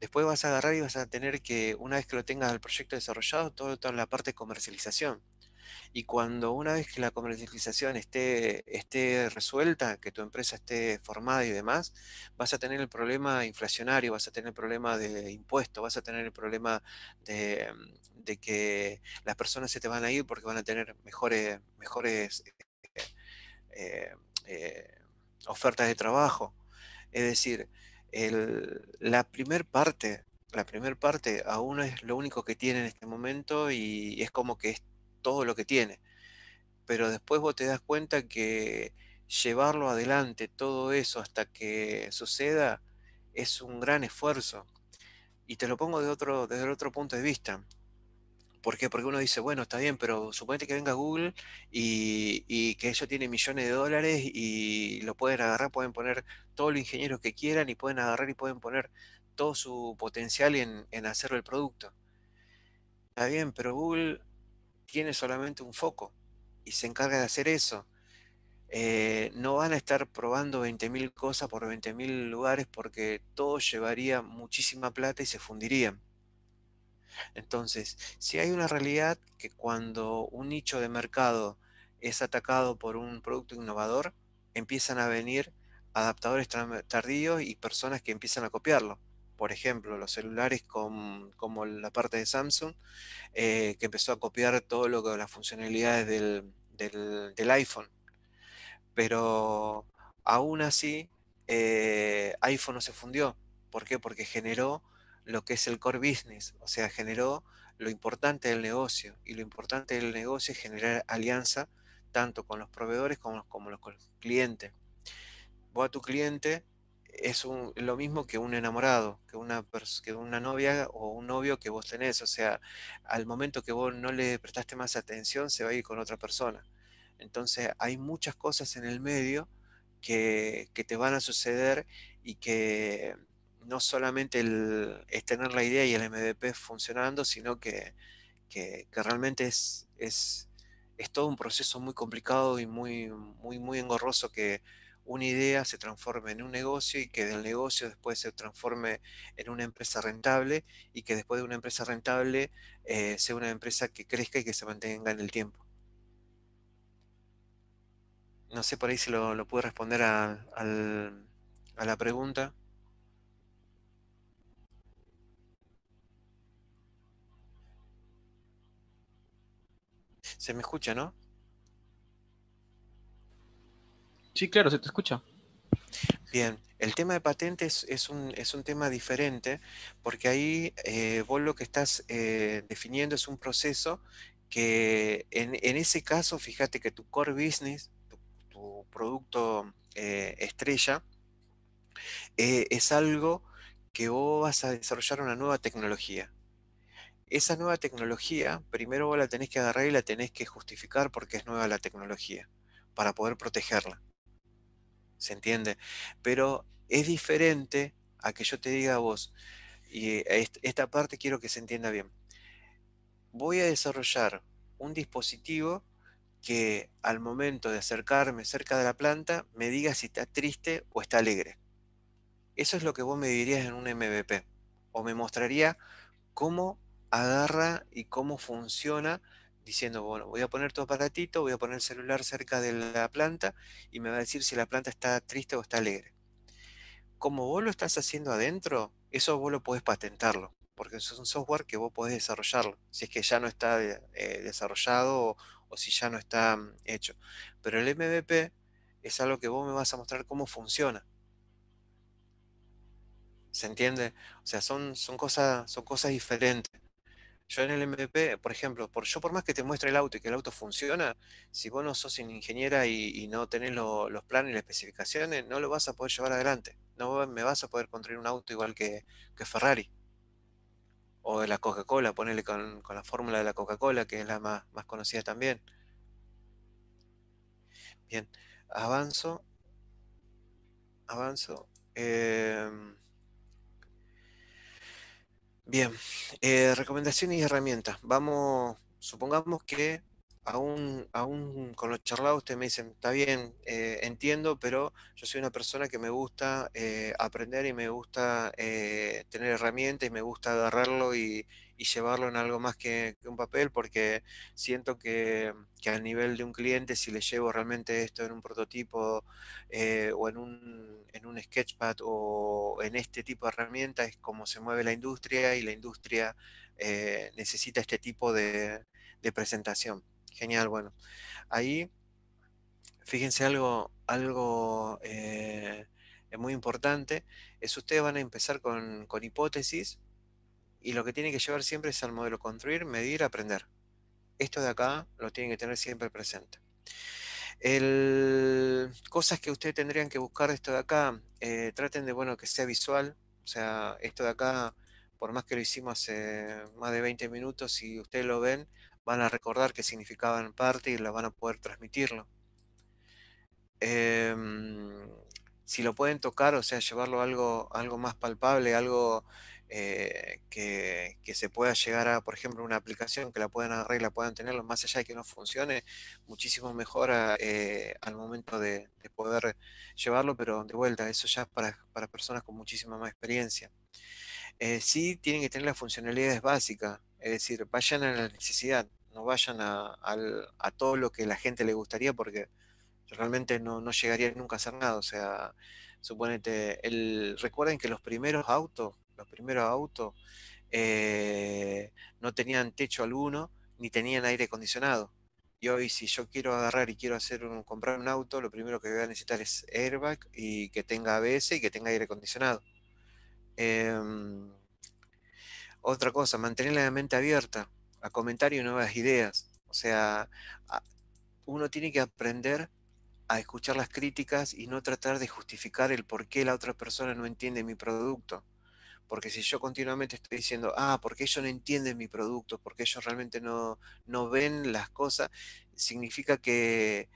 Después vas a agarrar y vas a tener que, una vez que lo tengas al proyecto desarrollado, todo, toda la parte de comercialización. Y cuando una vez que la comercialización esté, esté resuelta, que tu empresa esté formada y demás, vas a tener el problema inflacionario, vas a tener el problema de impuestos, vas a tener el problema de, mm, que las personas se te van a ir porque van a tener mejores, mejores eh, eh, ofertas de trabajo. Es decir, la primer parte, la primer parte aún es lo único que tiene en este momento y es como que todo lo que tiene. Pero después vos te das cuenta que llevarlo adelante, todo eso hasta que suceda, es un gran esfuerzo. Y te lo pongo otro, desde el otro punto de vista. ¿Por qué? Porque uno dice, bueno, está bien, pero suponete que venga Google y, que ellos tienen millones de dólares y lo pueden agarrar, pueden poner todos los ingenieros que quieran y pueden agarrar y pueden poner todo su potencial en, en hacer el producto. Está bien, pero Google tiene solamente un foco y se encarga de hacer eso. Eh, no van a estar probando 20.000 cosas por 20.000 lugares porque todo llevaría muchísima plata y se fundirían. Entonces, si hay una realidad que cuando un nicho de mercado es atacado por un producto innovador, empiezan a venir adaptadores tardíos y personas que empiezan a copiarlo por ejemplo, los celulares como la parte de Samsung, eh, que empezó a copiar todo lo que las funcionalidades del, iPhone. Pero aún así, eh, iPhone no se fundió. ¿Por qué? Porque generó lo que es el core business, o sea, generó lo importante del negocio. Y lo importante del negocio es generar alianza tanto con los proveedores como, con los clientes. Vos a tu cliente es lo mismo que un enamorado, que una, una novia o un novio que vos tenés. O sea, al momento que vos no le prestaste más atención, se va a ir con otra persona. Entonces hay muchas cosas en el medio que, te van a suceder y que no solamente el, es tener la idea y el MDP funcionando, sino que, que realmente es, es, es, todo un proceso muy complicado y muy, muy, muy engorroso que una idea se transforme en un negocio y que del negocio después se transforme en una empresa rentable y que después de una empresa rentable eh, sea una empresa que crezca y que se mantenga en el tiempo. No sé por ahí si lo, pude responder a la pregunta. Se me escucha, ¿no? Sí, claro, se te escucha. Bien, el tema de patentes es un, es un tema diferente porque ahí eh, vos lo que estás eh, definiendo es un proceso que en, ese caso, fíjate que tu core business, tu, producto eh, estrella, es algo que vos vas a desarrollar una nueva tecnología. Esa nueva tecnología, primero vos la tenés que agarrar y la tenés que justificar porque es nueva la tecnología, para poder protegerla. ¿se entiende? Pero es diferente a que yo te diga a vos, y esta parte quiero que se entienda bien, voy a desarrollar un dispositivo que al momento de acercarme cerca de la planta me diga si está triste o está alegre. Eso es lo que vos me dirías en un MVP o me mostraría cómo agarra y cómo funciona diciendo, bueno, voy a poner tu aparatito, voy a poner el celular cerca de la planta y me va a decir si la planta está triste o está alegre. Como vos lo estás haciendo adentro, eso vos lo podés patentarlo, porque eso es un software que vos podés desarrollarlo, si es que ya no está eh, desarrollado o, si ya no está mm, hecho. Pero el MVP es algo que vos me vas a mostrar cómo funciona. ¿Se entiende? O sea, son, son, cosas, son cosas diferentes. Yo en el MP, por ejemplo, yo por más que te muestre el auto y que el auto funciona, si vos no sos ingeniera y, no tenés los planes y las especificaciones, no lo vas a poder llevar adelante. No me vas a poder construir un auto igual que, Ferrari. O de la Coca-Cola, ponerle con, la fórmula de la Coca-Cola, que es la más, más conocida también. Bien, avanzo. Avanzo. Eh, Bien, eh, recomendaciones y herramientas. Vamos, supongamos que aún, aún con los charlados ustedes me dicen, está bien, eh, entiendo, pero yo soy una persona que me gusta eh, aprender y me gusta tener herramientas y me gusta agarrarlo y, y llevarlo en algo más que, un papel, porque siento que, a nivel de un cliente, si le llevo realmente esto en un prototipo eh, o en un, sketchpad o en este tipo de herramientas, es como se mueve la industria y la industria eh, necesita este tipo de, presentación. Genial, bueno. Ahí, fíjense algo, algo eh, muy importante, es ustedes van a empezar con, con hipótesis y lo que tiene que llevar siempre es al modelo construir, medir, aprender. Esto de acá lo tienen que tener siempre presente. cosas que ustedes tendrían que buscar de esto de acá, eh, traten de bueno, que sea visual. O sea, esto de acá, por más que lo hicimos hace más de 20 minutos, si ustedes lo ven, van a recordar que significaban parte y la van a poder transmitirlo. Em, si lo pueden tocar, o sea, llevarlo a algo, algo más palpable, algo eh, que, se pueda llegar a, por ejemplo, una aplicación que la puedan arreglar, puedan tenerlo, más allá de que no funcione, muchísimo mejor eh, al momento de, poder llevarlo, pero de vuelta, eso ya es para, para personas con muchísima más experiencia. Eh, sí tienen que tener las funcionalidades básicas, es decir, vayan a la necesidad, no vayan a, todo lo que la gente le gustaría, porque realmente no, llegaría nunca a hacer nada, o sea, suponete, el, recuerden que los primeros autos los primeros autos eh, no tenían techo alguno ni tenían aire acondicionado. Y hoy si yo quiero agarrar y quiero hacer un, comprar un auto, lo primero que voy a necesitar es airbag y que tenga ABS y que tenga aire acondicionado. Em, otra cosa, mantener la mente abierta a comentarios y nuevas ideas. O sea, uno tiene que aprender a escuchar las críticas y no tratar de justificar el por qué la otra persona no entiende mi producto. Porque si yo continuamente estoy diciendo, ah, porque ellos no entienden mi producto, porque ellos realmente no, ven las cosas, significa que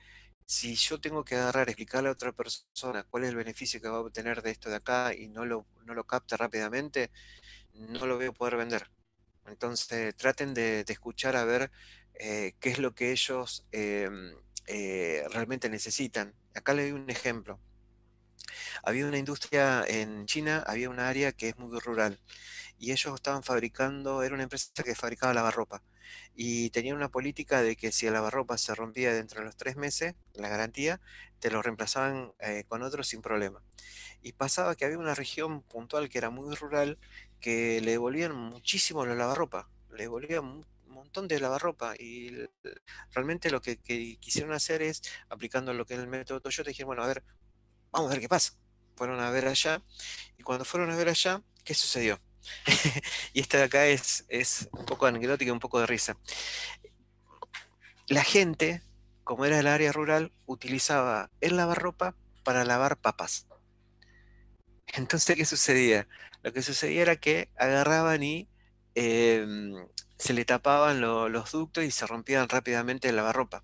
si yo tengo que agarrar, explicarle a otra persona cuál es el beneficio que va a obtener de esto de acá y no lo, no lo capta rápidamente, no lo voy a poder vender. Entonces traten de, escuchar a ver eh, qué es lo que ellos em, eh, realmente necesitan. Acá le doy un ejemplo había una industria en China, había un área que es muy rural y ellos estaban fabricando, era una empresa que fabricaba lavarropa y tenían una política de que si el lavarropa se rompía dentro de los tres meses, la garantía, te lo reemplazaban eh, con otro sin problema. Y pasaba que había una región puntual que era muy rural que le devolvían muchísimo la lavarropa, le devolvían un montón de lavarropa y realmente lo que, quisieron hacer es aplicando lo que es el método Toyota dijeron bueno a ver vamos a ver qué pasa. Fueron a ver allá, y cuando fueron a ver allá, ¿qué sucedió? *laughs* y esta de acá es, un poco anecdótica y un poco de risa. La gente, como era el área rural, utilizaba el lavarropa para lavar papas. Entonces, ¿qué sucedía? Lo que sucedía era que agarraban y eh, se le tapaban los ductos y se rompían rápidamente el lavarropa.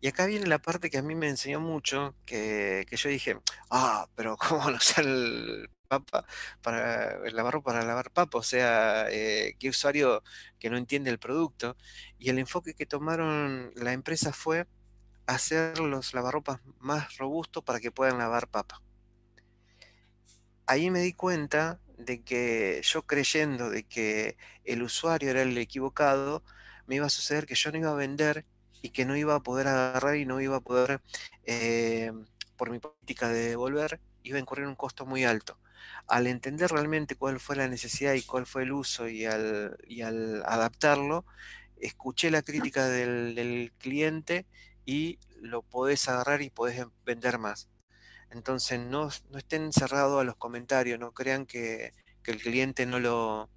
Y acá viene la parte que a mí me enseñó mucho, que, yo dije, ah, pero ¿cómo van a el papa para el para lavar papa? O sea, eh, qué usuario que no entiende el producto. Y el enfoque que tomaron la empresa fue hacer los lavarropas más robustos para que puedan lavar papa. Ahí me di cuenta de que yo creyendo de que el usuario era el equivocado, me iba a suceder que yo no iba a vender y que no iba a poder agarrar y no iba a poder, eh, por mi política de devolver, iba a incurrir un costo muy alto. Al entender realmente cuál fue la necesidad y cuál fue el uso y al, al adaptarlo, escuché la crítica del, cliente y lo podés agarrar y podés vender más. Entonces no, estén cerrados a los comentarios, no crean que, el cliente no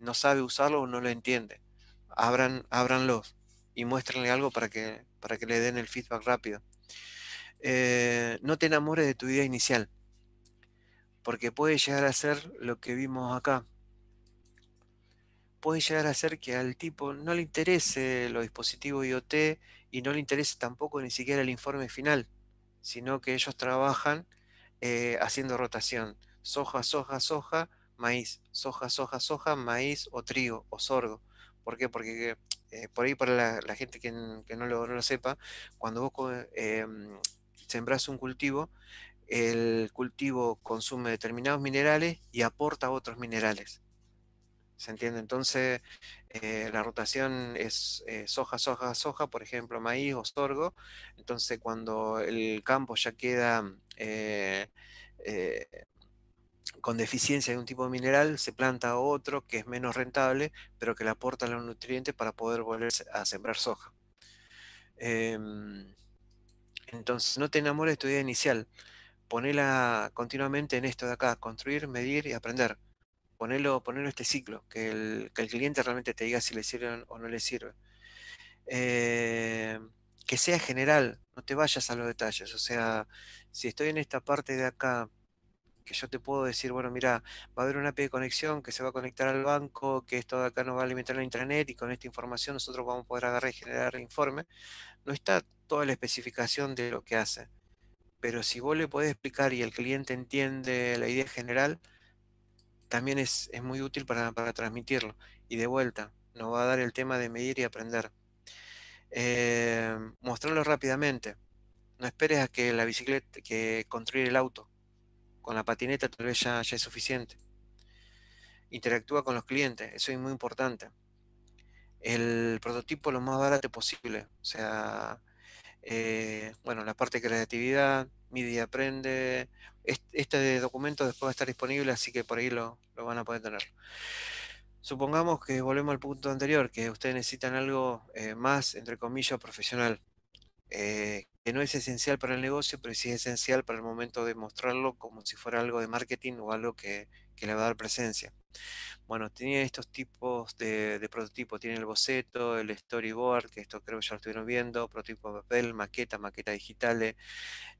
no sabe usarlo o no lo entiende. Abran, ábranlos y muéstrenle algo para que, para que le den el feedback rápido. Eh, no te enamores de tu idea inicial, porque puede llegar a ser lo que vimos acá. Puede llegar a ser que al tipo no le interese los dispositivos IoT y no le interese tampoco ni siquiera el informe final, sino que ellos trabajan eh, haciendo rotación. Soja, soja, soja, maíz. Soja, soja, soja, maíz o trigo o sorgo. ¿Por qué? Porque eh, por ahí para la, gente que, no, lo, sepa, cuando vos eh, sembrás un cultivo, el cultivo consume determinados minerales y aporta otros minerales. ¿Se entiende? Entonces, eh, la rotación es eh, soja, soja, soja, por ejemplo, maíz o sorgo. Entonces, cuando el campo ya queda con deficiencia de un tipo de mineral se planta otro que es menos rentable, pero que le aporta los nutrientes para poder volver a sembrar soja. Em, entonces, no te enamores de tu idea inicial. Ponela continuamente en esto de acá, construir, medir y aprender. Ponelo, en este ciclo, que el, cliente realmente te diga si le sirve o no le sirve. Em, que sea general, no te vayas a los detalles. O sea, si estoy en esta parte de acá, que yo te puedo decir, bueno, mira, va a haber una API de conexión que se va a conectar al banco, que esto de acá nos va a alimentar la intranet y con esta información nosotros vamos a poder agarrar y generar el informe, no está toda la especificación de lo que hace. Pero si vos le podés explicar y el cliente entiende la idea general, también es, muy útil para, transmitirlo. Y de vuelta, nos va a dar el tema de medir y aprender. Eh, mostrarlo rápidamente. No esperes a que la bicicleta, que construir el auto con la patineta tal vez ya, es suficiente. Interactúa con los clientes, eso es muy importante. El prototipo lo más barato posible, o sea, eh, bueno, la parte de creatividad, midi Aprende, este documento después va a estar disponible, así que por ahí lo, van a poder tener. Supongamos que volvemos al punto anterior, que ustedes necesitan algo eh, más, entre comillas, profesional. Eh, no es esencial para el negocio, pero sí es esencial para el momento de mostrarlo como si fuera algo de marketing o algo que, le va a dar presencia. Bueno, tiene estos tipos de, prototipos, tiene el boceto, el storyboard, que esto creo que ya lo estuvieron viendo, prototipo de papel, maqueta, maqueta digitales,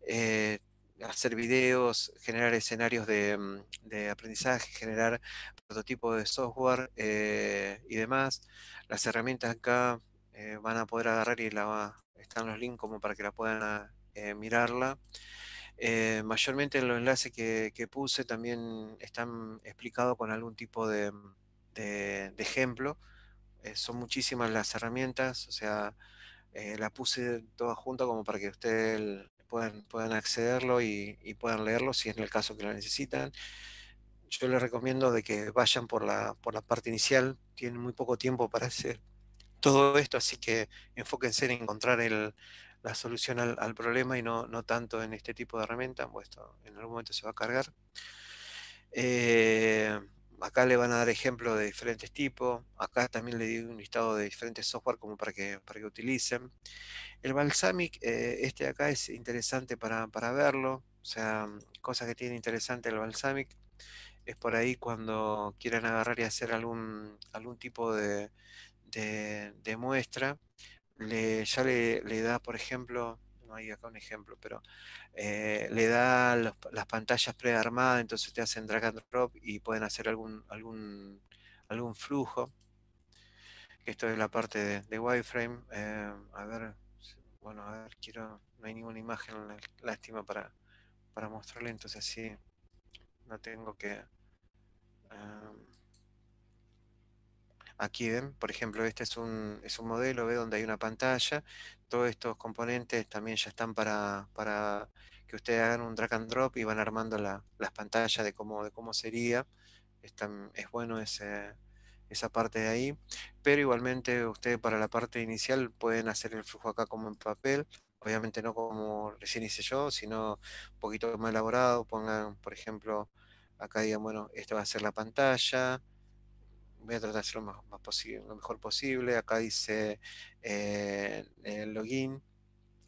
eh, hacer videos, generar escenarios mm, de, aprendizaje, generar prototipos de software eh, y demás. Las herramientas acá eh, van a poder agarrar y la, están los links como para que la puedan eh, mirarla. Eh, mayormente los enlaces que, puse también están explicados con algún tipo de, ejemplo. Eh, son muchísimas las herramientas, o sea, la puse todas juntas como para que ustedes puedan, accederlo y, puedan leerlo si es en el caso que lo necesitan. Yo les recomiendo de que vayan por la, por la parte inicial, tienen muy poco tiempo para hacer todo esto, así que enfóquense en encontrar la solución al, problema y no, tanto en este tipo de herramienta, pues esto en algún momento se va a cargar. Eh, acá le van a dar ejemplos de diferentes tipos, acá también le di un listado de diferentes software como para que, para que utilicen. El Balsamic, eh, este acá es interesante para, para verlo, o sea, cosas que tiene interesante el Balsamic, es por ahí cuando quieran agarrar y hacer algún, algún tipo de, de, muestra, le, ya le, da, por ejemplo, no hay acá un ejemplo, pero eh, le da las pantallas prearmadas, entonces te hacen drag and drop y pueden hacer algún, algún, algún flujo. Esto es la parte de, wireframe. Eh, a ver, bueno, a ver, quiero, no hay ninguna imagen, lástima para, para mostrarle, entonces así no tengo que... Eh, Aquí ven, por ejemplo, este es un, modelo, ve donde hay una pantalla. Todos estos componentes también ya están para, que ustedes hagan un drag and drop y van armando las pantallas de cómo, de cómo sería. es bueno esa parte de ahí. Pero igualmente ustedes para la parte inicial pueden hacer el flujo acá como en papel. Obviamente no como recién hice yo, sino un poquito más elaborado. Pongan, por ejemplo, acá digan, bueno, esta va a ser la pantalla voy a tratar de hacerlo lo mejor posible. Acá dice eh, el login,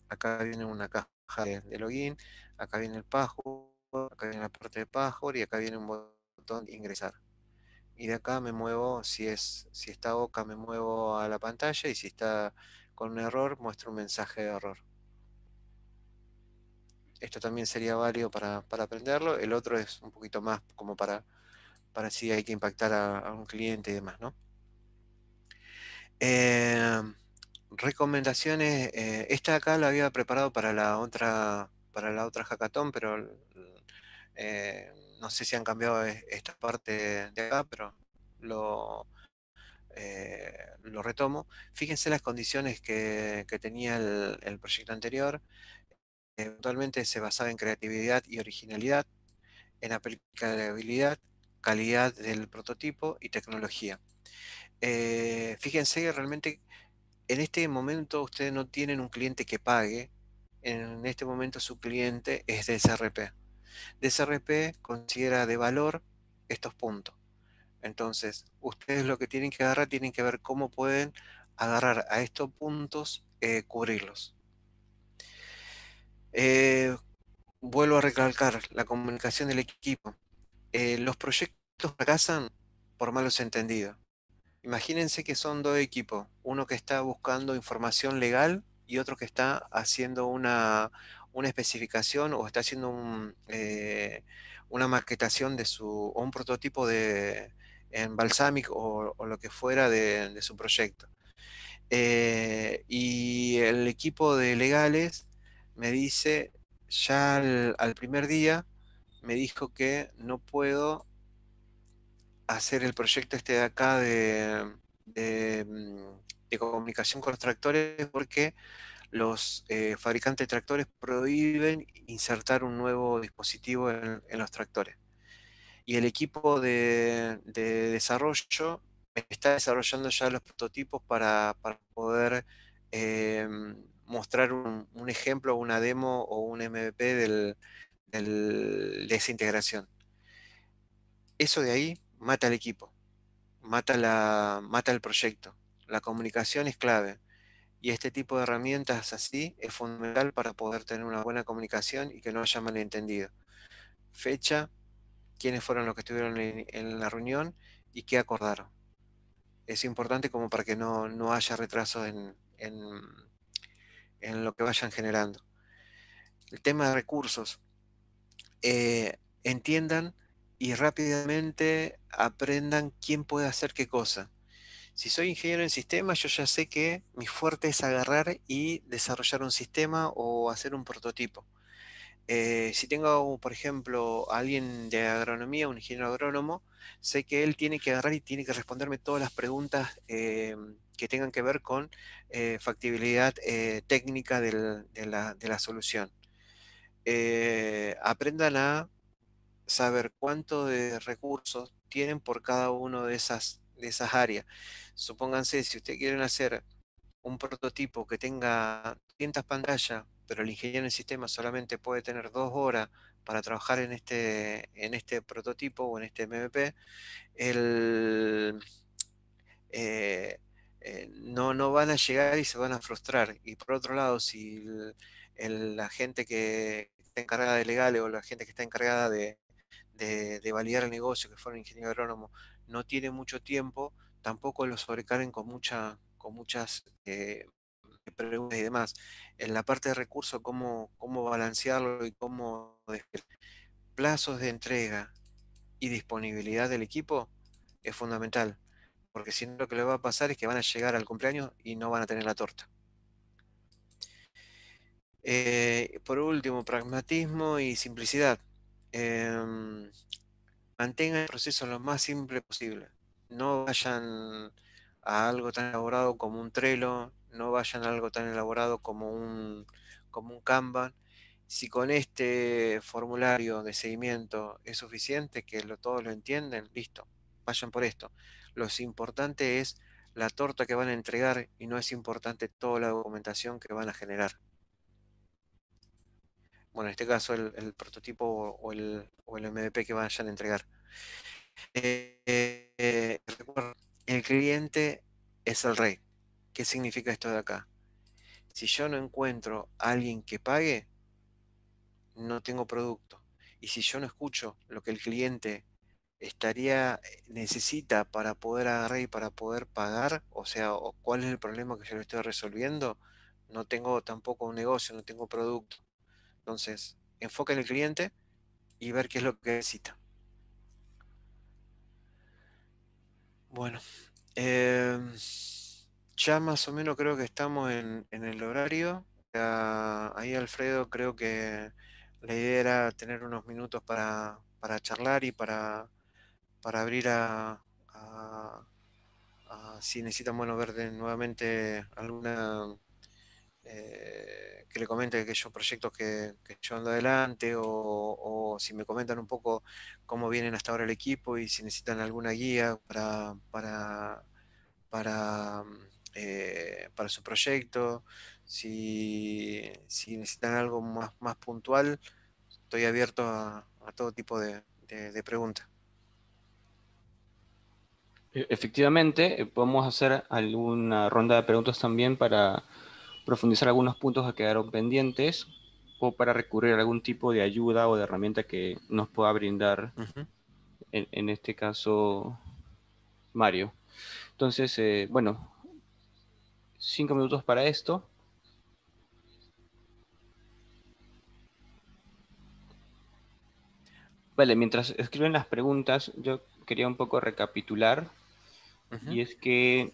acá viene una caja de, login, acá viene el password, acá viene la parte de password y acá viene un botón ingresar. Y de acá me muevo, si, es, si está boca me muevo a la pantalla y si está con un error muestro un mensaje de error. Esto también sería válido para aprenderlo. El otro es un poquito más como para para si hay que impactar a, un cliente y demás, ¿no? Eh, recomendaciones, eh, esta acá la había preparado para la otra, para la otra hackathon, pero eh, no sé si han cambiado esta parte de acá, pero lo, retomo. Fíjense las condiciones que, tenía el, el, proyecto anterior. Eventualmente se basaba en creatividad y originalidad, en aplicabilidad, calidad del prototipo y tecnología. Eh, fíjense que realmente en este momento ustedes no tienen un cliente que pague, en este momento su cliente es DSRP. DSRP considera de valor estos puntos. Entonces, ustedes lo que tienen que agarrar, tienen que ver cómo pueden agarrar a estos puntos, eh, cubrirlos. Eh, vuelvo a recalcar la comunicación del equipo. los proyectos estos fracasan por malos entendidos. Imagínense que son dos equipos, uno que está buscando información legal y otro que está haciendo una, especificación o está haciendo un, eh, una maquetación de su, o un prototipo de en balsamic o, lo que fuera de, su proyecto. Eh, y el equipo de legales me dice, ya al primer día, me dijo que no puedo hacer el proyecto este de acá de, mm, comunicación con los tractores porque los eh, fabricantes de tractores prohíben insertar un nuevo dispositivo en, los tractores. Y el equipo de, desarrollo está desarrollando ya los prototipos para, poder eh, mostrar un, ejemplo, una demo o un MVP de esa integración. Eso de ahí mata el equipo, mata, la, mata el proyecto. La comunicación es clave. Y este tipo de herramientas así es fundamental para poder tener una buena comunicación y que no haya malentendido. Fecha, quiénes fueron los que estuvieron en, la reunión y qué acordaron. Es importante como para que no, haya retrasos en, lo que vayan generando. El tema de recursos. Eh, entiendan y rápidamente aprendan quién puede hacer qué cosa. Si soy ingeniero en sistemas, yo ya sé que mi fuerte es agarrar y desarrollar un sistema o hacer un prototipo. Eh, si tengo, por ejemplo, alguien de agronomía, un ingeniero agrónomo, sé que él tiene que agarrar y tiene que responderme todas las preguntas eh, que tengan que ver con eh, factibilidad técnica de, la, solución. aprendan a saber cuánto de recursos tienen por cada una de esas, de esas áreas. Supónganse, si ustedes quieren hacer un prototipo que tenga 200 pantallas, pero el ingeniero en sistema solamente puede tener dos horas para trabajar en este, en este prototipo o en este MVP, el, eh, eh, no, no van a llegar y se van a frustrar. Y por otro lado, si la gente que está encargada de legales o la gente que está encargada de, de, validar el negocio, que fueron ingeniero agrónomo, no tiene mucho tiempo, tampoco lo sobrecarguen con, mucha, con muchas eh, preguntas y demás. En la parte de recursos, cómo, cómo balancearlo y cómo plazos de entrega y disponibilidad del equipo es fundamental, porque si no lo que le va a pasar es que van a llegar al cumpleaños y no van a tener la torta. Eh, por último, pragmatismo y simplicidad eh, mantengan el proceso lo más simple posible. No vayan a algo tan elaborado como un Trello, no vayan a algo tan elaborado como un, como un Kanban. Si con este formulario de seguimiento es suficiente, que lo, todos lo entienden, listo, vayan por esto. Lo importante es la torta que van a entregar y no es importante toda la documentación que van a generar bueno, en este caso el, prototipo o el, MVP que vayan a entregar. Eh, el cliente es el rey. ¿Qué significa esto de acá? Si yo no encuentro a alguien que pague, no tengo producto. Y si yo no escucho lo que el cliente estaría eh, necesita para poder agarrar y para poder pagar, o sea, cuál es el problema que yo le estoy resolviendo, no tengo tampoco un negocio, no tengo producto. Entonces, enfoca en el cliente y ver qué es lo que necesita. Bueno, em, ya más o menos creo que estamos en, el horario. ahí Alfredo creo que la idea era tener unos minutos para, charlar y para, abrir a, si necesitan ver nuevamente alguna eh, que le comente aquellos proyectos que, yo ando adelante o, si me comentan un poco cómo vienen hasta ahora el equipo y si necesitan alguna guía para, para, para, eh, su proyecto, si, si, necesitan algo más, más puntual, estoy abierto a, todo tipo de preguntas. E-, efectivamente, eh, podemos hacer alguna ronda de preguntas también para profundizar algunos puntos que quedaron pendientes o para recurrir a algún tipo de ayuda o de herramienta que nos pueda brindar, en, este caso, Mario. Entonces, eh, bueno, cinco minutos para esto. Vale, mientras escriben las preguntas, yo quería un poco recapitular. Y es que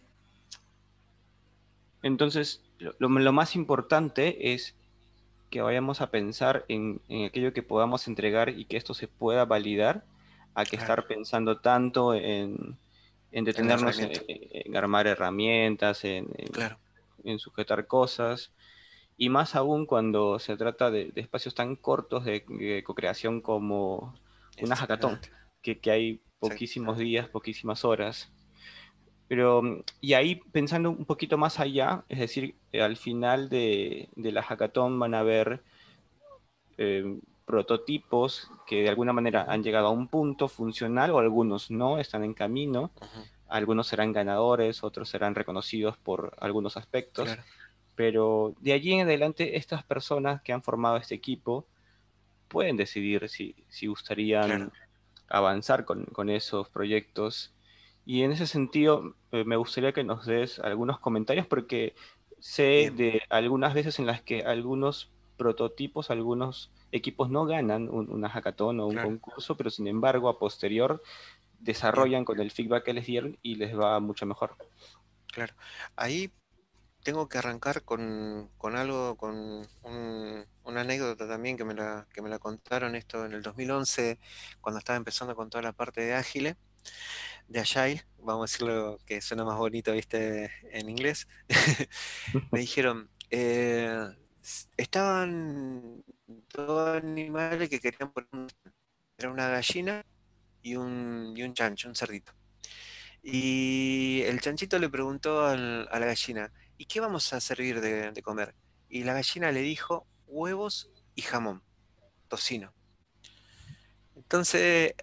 entonces, lo, más importante es que vayamos a pensar en, aquello que podamos entregar y que esto se pueda validar, a que estar pensando tanto en, detenernos en, armar herramientas, en, sujetar cosas, y más aún cuando se trata de, espacios tan cortos de, cocreación co-creación como una hackathon, que hay poquísimos días, poquísimas horas. Pero, mm, y ahí pensando un poquito más allá, es decir, eh, al final de, la hackathon van a haber eh, prototipos que de alguna manera han llegado a un punto funcional o algunos no, están en camino. Algunos serán ganadores, otros serán reconocidos por algunos aspectos. Pero de allí en adelante, estas personas que han formado este equipo pueden decidir si, si gustarían avanzar con, con esos proyectos y en ese sentido, eh, me gustaría que nos des algunos comentarios porque sé de algunas veces en las que algunos prototipos, algunos equipos no ganan un, una hackathon o un concurso, pero sin embargo a posterior desarrollan con el feedback que les dieron y les va mucho mejor. Claro, ahí tengo que arrancar con, algo, con un, una anécdota también que me, la, que me la contaron esto en el 2011, cuando estaba empezando con toda la parte de Ágile de allá vamos a decir lo que suena más bonito, viste, en inglés, *laughs* me dijeron, eh, estaban dos animales que querían poner era una gallina y un, un chancho, un cerdito. Y el chanchito le preguntó a la gallina, ¿y qué vamos a servir de, de, comer? Y la gallina le dijo huevos y jamón, tocino. Entonces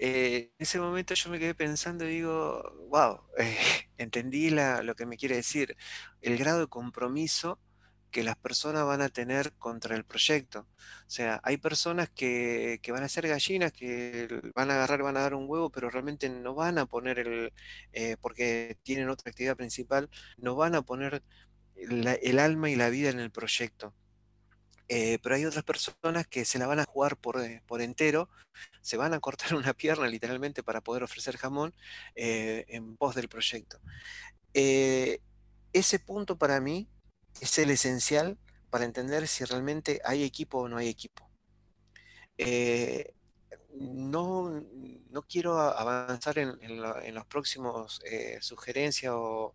eh, en ese momento yo me quedé pensando y digo, wow, eh, *laughs* entendí lo que me quiere decir, el grado de compromiso que las personas van a tener contra el proyecto. O sea, hay personas que, van a ser gallinas, que van a agarrar, van a dar un huevo, pero realmente no van a poner el, eh, porque tienen otra actividad principal, no van a poner el alma y la vida en el proyecto. Eh, pero hay otras personas que se la van a jugar por, eh, entero, se van a cortar *laughs* una pierna literalmente para poder ofrecer jamón eh, en voz del proyecto. ese punto para mí es el esencial para entender si realmente hay equipo o no hay equipo. No, quiero avanzar en, en, los próximos sugerencias o,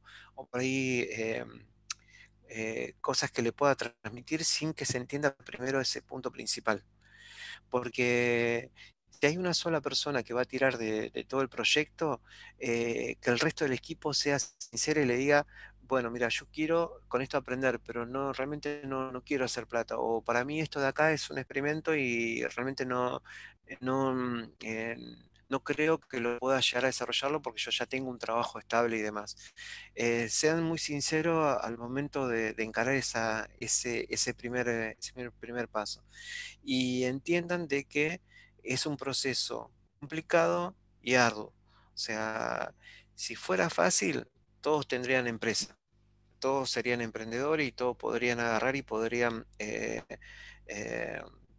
por ahí em, eh, cosas que le pueda transmitir sin que se entienda primero ese punto principal. Porque si hay una sola persona que va a tirar de, todo el proyecto, eh, que el resto del equipo sea sincero y le diga, bueno, mira, yo quiero con esto aprender, pero no realmente no, quiero hacer plata. O para mí esto de acá es un experimento y realmente no, eh, no mm, no creo que lo pueda llegar a desarrollarlo porque yo ya tengo un trabajo estable y demás. Eh, sean muy sinceros al momento de, encarar esa, ese, eh, ese, primer, primer paso. Y entiendan de que es un proceso complicado y arduo. O sea, si fuera fácil, todos tendrían empresa, todos serían emprendedores y todos podrían agarrar y podrían eh,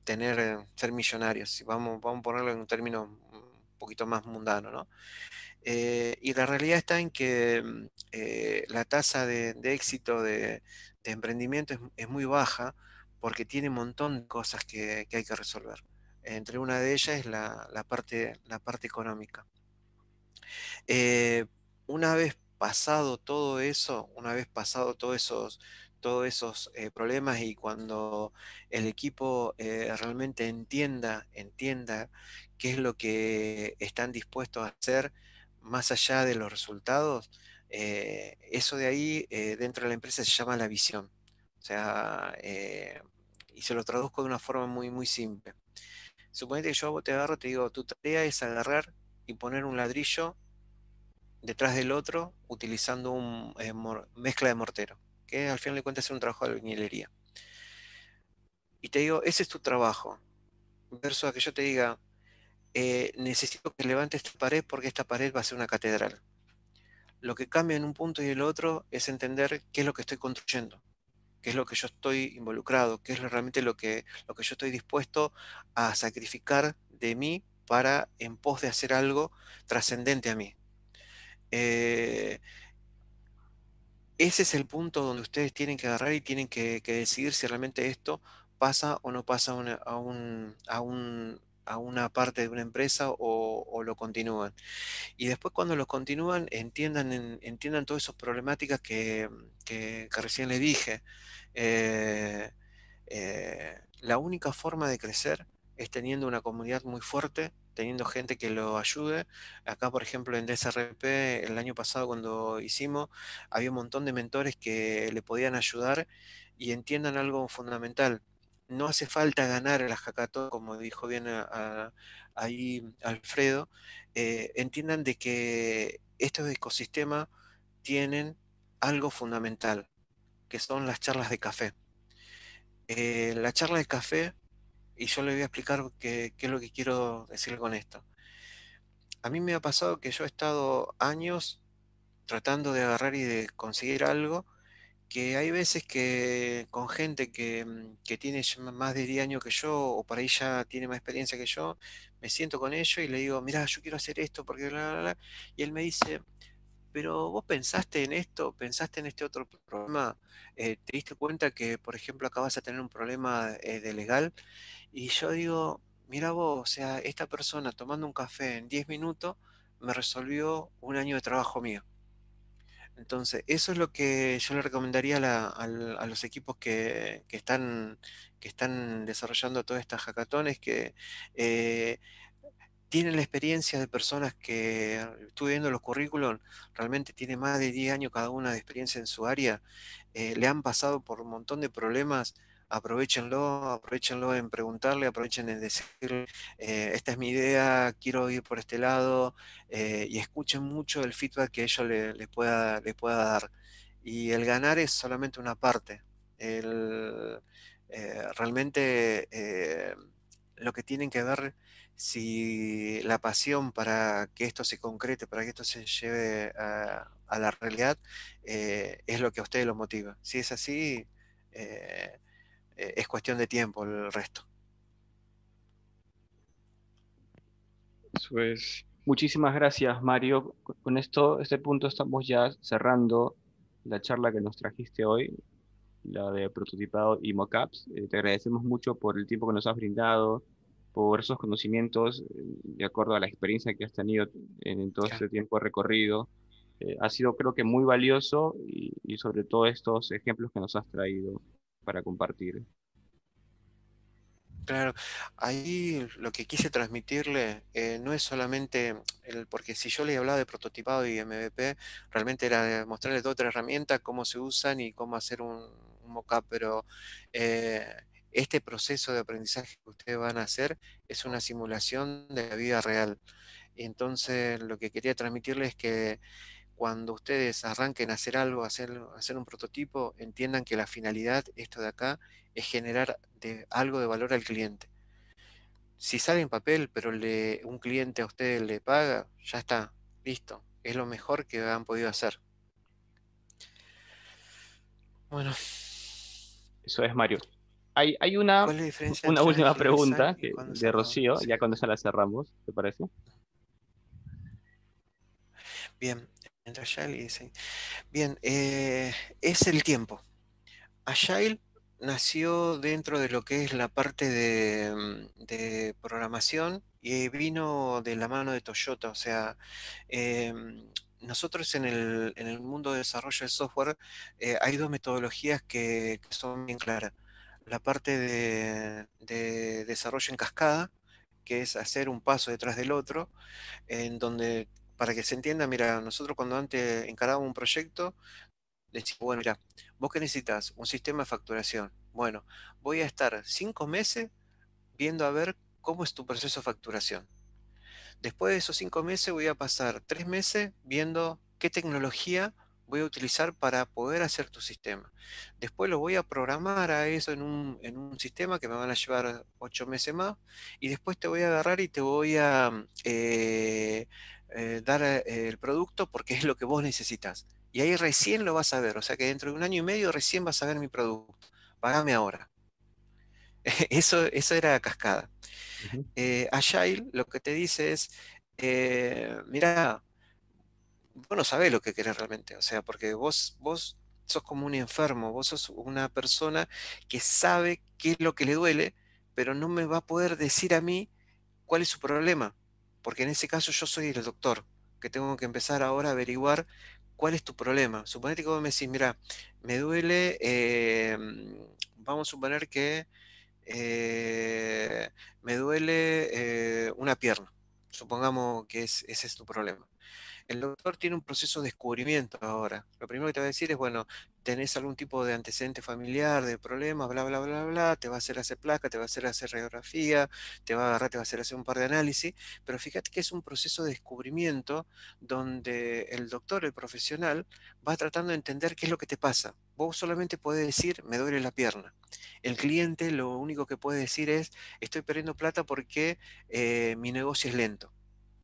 tener, ser millonarios. vamos, vamos a ponerlo en un término poquito más mundano, ¿no? Eh, y la realidad está en que mm, eh, la tasa de, éxito de, emprendimiento es, muy baja porque tiene un montón de cosas que, hay que resolver. Entre una de ellas es la, parte, económica. Eh, una vez pasado todo eso, una vez pasado todos esos, todos esos problemas y cuando el equipo realmente entienda, entienda qué es lo que están dispuestos a hacer más allá de los resultados, eh, eso de ahí eh, dentro de la empresa se llama la visión. O sea, eh, y se lo traduzco de una forma muy, muy simple. Suponete que yo te agarro, te digo, tu tarea es agarrar y poner un ladrillo detrás del otro utilizando una mezcla de mortero, que al final de cuentas es un trabajo de albañilería. Y te digo, ese es tu trabajo. Verso a que yo te diga, eh, necesito que levante esta pared porque esta pared va a ser una catedral. Lo que cambia en un punto y el otro es entender qué es lo que estoy construyendo, qué es lo que yo estoy involucrado, qué es realmente lo que, lo que yo estoy dispuesto a sacrificar de mí para en pos de hacer algo trascendente a mí. Eh, ese es el punto donde ustedes tienen que agarrar y tienen que, decidir si realmente esto pasa o no pasa a, un, a, un, a una parte de una empresa o, lo continúan. Y después cuando lo continúan, entiendan, entiendan todas esas problemáticas que, que, recién les dije. Eh, eh, la única forma de crecer es teniendo una comunidad muy fuerte, teniendo gente que lo ayude. Acá, por ejemplo, en DSRP, el año pasado cuando hicimos, había un montón de mentores que le podían ayudar y entiendan algo fundamental no hace falta ganar el ajacato, como dijo bien ahí Alfredo, eh, entiendan de que estos ecosistemas tienen algo fundamental, que son las charlas de café. Eh, la charla de café, y yo le voy a explicar qué es lo que quiero decir con esto. A mí me ha pasado que yo he estado años tratando de agarrar y de conseguir algo, que hay veces que con gente que, mm, tiene más de 10 años que yo, o para ella tiene más experiencia que yo, me siento con ellos y le digo, mira, yo quiero hacer esto, porque bla, bla, bla. Y él me dice, pero vos pensaste en esto, pensaste en este otro problema, eh, te diste cuenta que, por ejemplo, acá vas a tener un problema eh, de legal. Y yo digo, mira vos, o sea, esta persona tomando un café en 10 minutos me resolvió un año de trabajo mío. Entonces, eso es lo que yo le recomendaría a, los equipos que, están, desarrollando todas estas hackatones, que eh, tienen la experiencia de personas que, estuve viendo los currículums, realmente tiene más de 10 años cada una de experiencia en su área, eh, le han pasado por un montón de problemas aprovechenlo, aprovechenlo en preguntarle, aprovechen en decirle, eh, esta es mi idea, quiero ir por este lado, eh, y escuchen mucho el feedback que ellos le, puedan pueda, pueda dar. Y el ganar es solamente una parte. El, eh, realmente lo que tienen que ver si la pasión para que esto se concrete, para que esto se lleve a, la realidad, es lo que a ustedes lo motiva. Si es así, eh, es cuestión de tiempo el resto. pues Muchísimas gracias, Mario. Con esto, este punto estamos ya cerrando la charla que nos trajiste hoy, la de prototipado y mockups. Eh, te agradecemos mucho por el tiempo que nos has brindado, por esos conocimientos, eh, de acuerdo a la experiencia que has tenido en, todo este tiempo recorrido. ha sido, creo que, muy valioso y, y sobre todo estos ejemplos que nos has traído para compartir. Claro, ahí lo que quise transmitirle eh, no es solamente, el, porque si yo le hablaba de prototipado y MVP, realmente era mostrarles dos o tres herramientas, cómo se usan y cómo hacer un, un mockup, pero eh, este proceso de aprendizaje que ustedes van a hacer es una simulación de la vida real. Y entonces lo que quería transmitirles es que cuando ustedes arranquen a hacer algo, hacer, hacer un prototipo, entiendan que la finalidad, esto de acá, es generar algo de valor al cliente. Si sale en papel, pero le, un cliente a ustedes le paga, ya está, listo. Es lo mejor que han podido hacer. Bueno. Eso es, Mario. Hay, una, una última pregunta de Rocío, ya cuando ya la cerramos, ¿te parece? Bien, y bien, eh, es el tiempo. Agile nació dentro de lo que es la parte de, mm, programación y vino de la mano de Toyota, o sea, em, nosotros en el, mundo de desarrollo de software eh, hay dos metodologías que, son bien claras. La parte de, de desarrollo en cascada, que es hacer un paso detrás del otro, en donde para que se entienda, mira, nosotros cuando antes encarábamos un proyecto, decíamos, bueno, mira, vos qué necesitas un sistema de facturación. Bueno, voy a estar cinco meses viendo a ver cómo es tu proceso de facturación. Después de esos cinco meses voy a pasar tres meses viendo qué tecnología voy a utilizar para poder hacer tu sistema. Después lo voy a programar a eso en un, sistema que me van a llevar ocho meses más y después te voy a agarrar y te voy a eh, eh, dar eh, el producto porque es lo que vos necesitas. Y ahí recién lo vas a ver. O sea que dentro de un año y medio recién vas a ver mi producto. Pagame ahora. *laughs* eso, eso era cascada. Uh lo que te dice es, mira, vos no sabés lo que querés realmente. O sea, porque vos, vos sos como un enfermo, vos sos una persona que sabe qué es lo que le duele, pero no me va a poder decir a mí cuál es su problema. Porque en ese caso yo soy el doctor, que tengo que empezar ahora a averiguar cuál es tu problema. Suponete que vos me decís, mira, me duele, eh, vamos a suponer que eh, me duele eh, una pierna. Supongamos que ese es tu problema. El doctor tiene un proceso de descubrimiento ahora. Lo primero que te va a decir es, bueno, tenés algún tipo de antecedente familiar, de problemas, bla, bla, bla, bla, te va a hacer hacer placa, te va a hacer hacer radiografía, te va a agarrar, te va a hacer hacer un par de análisis, pero fíjate que es un proceso de descubrimiento donde el doctor, el profesional, va tratando de entender qué es lo que te pasa. Vos solamente podés decir, me duele la pierna. El cliente lo único que puede decir es, estoy perdiendo plata porque eh, mi negocio es lento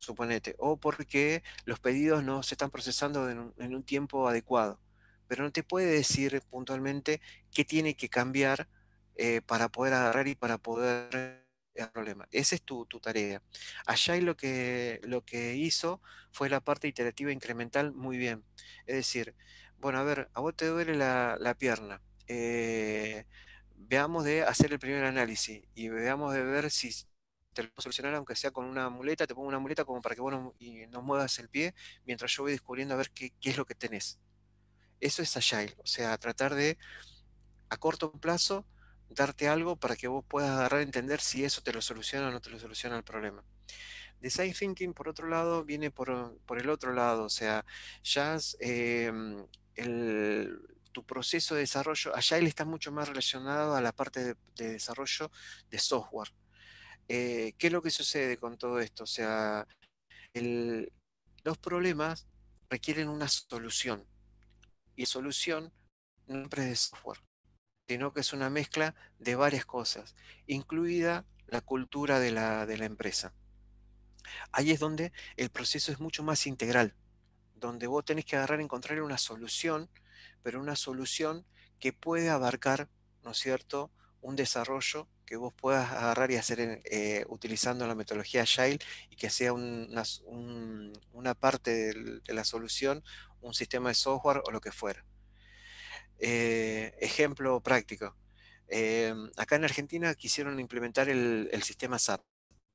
suponete, o porque los pedidos no se están procesando en un, tiempo adecuado. Pero no te puede decir puntualmente qué tiene que cambiar eh, para poder agarrar y para poder el problema. Esa es tu, tarea. Allá lo que, lo que hizo fue la parte iterativa incremental muy bien. Es decir, bueno, a ver, a vos te duele la, pierna. Eh, veamos de hacer el primer análisis y veamos de ver si te lo puedo solucionar aunque sea con una muleta, te pongo una muleta como para que vos no, y no muevas el pie mientras yo voy descubriendo a ver qué, es lo que tenés. Eso es agile, o sea, tratar de a corto plazo darte algo para que vos puedas agarrar a entender si eso te lo soluciona o no te lo soluciona el problema. Design Thinking, por otro lado, viene por, el otro lado, o sea, ya em, tu proceso de desarrollo, Agile está mucho más relacionado a la parte de desarrollo de software. Eh, ¿Qué es lo que sucede con todo esto? O sea, los problemas requieren una solución. Y solución no es de software, sino que es una mezcla de varias cosas, incluida la cultura de la, de la empresa. Ahí es donde el proceso es mucho más integral, donde vos tenés que agarrar, encontrar una solución, pero una solución que puede abarcar, ¿no es cierto?, un desarrollo que vos puedas agarrar y hacer eh, utilizando la metodología Agile y que sea una, parte de la solución, un sistema de software o lo que fuera. Eh, ejemplo práctico. Eh, acá en Argentina quisieron implementar el, sistema SAP.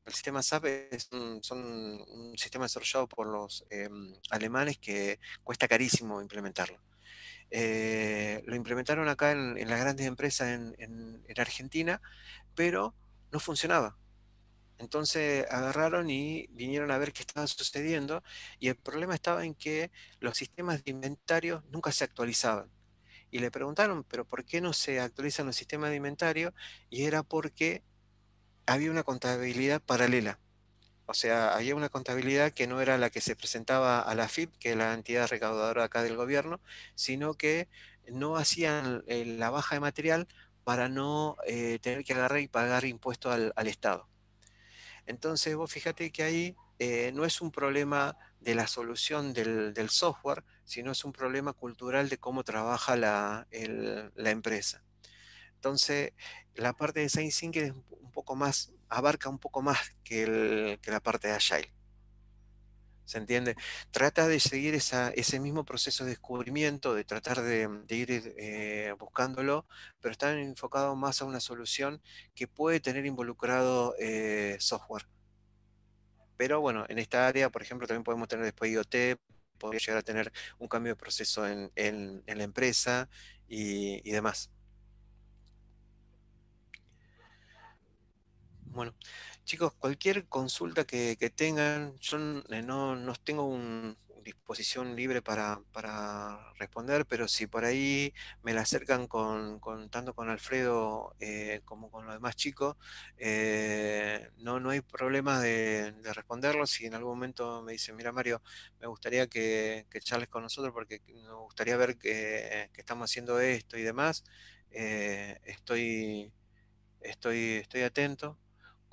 El sistema SAP es un sistema desarrollado por los alemanes que cuesta carísimo implementarlo. Eh, lo implementaron acá en, las grandes empresas en, en, Argentina, pero no funcionaba. Entonces agarraron y vinieron a ver qué estaba sucediendo y el problema estaba en que los sistemas de inventario nunca se actualizaban. Y le preguntaron, pero ¿por qué no se actualizan los sistemas de inventario? Y era porque había una contabilidad paralela. O sea, había una contabilidad que no era la que se presentaba a la FIP, que es la entidad recaudadora acá del gobierno, sino que no hacían eh, la baja de material para no eh, tener que agarrar y pagar impuestos al, Estado. Entonces, vos fíjate que ahí eh, no es un problema de la solución del, software, sino es un problema cultural de cómo trabaja la, empresa. Entonces, la parte de Science Inc. es un poco más abarca un poco más que, la parte de Agile. ¿Se entiende? Trata de seguir ese mismo proceso de descubrimiento, de tratar de, ir eh, buscándolo, pero está enfocado más a una solución que puede tener involucrado eh, software. Pero bueno, en esta área, por ejemplo, también podemos tener después IoT, podría llegar a tener un cambio de proceso en, la empresa y demás. Bueno, chicos, cualquier consulta que, tengan, yo eh, no, tengo una disposición libre para, responder, pero si por ahí me la acercan con, tanto con Alfredo eh, como con los demás chicos, eh, no, no hay problema de, de responderlos. Si en algún momento me dicen, mira Mario, me gustaría que, charles con nosotros porque nos gustaría ver que, estamos haciendo esto y demás, estoy, estoy, estoy atento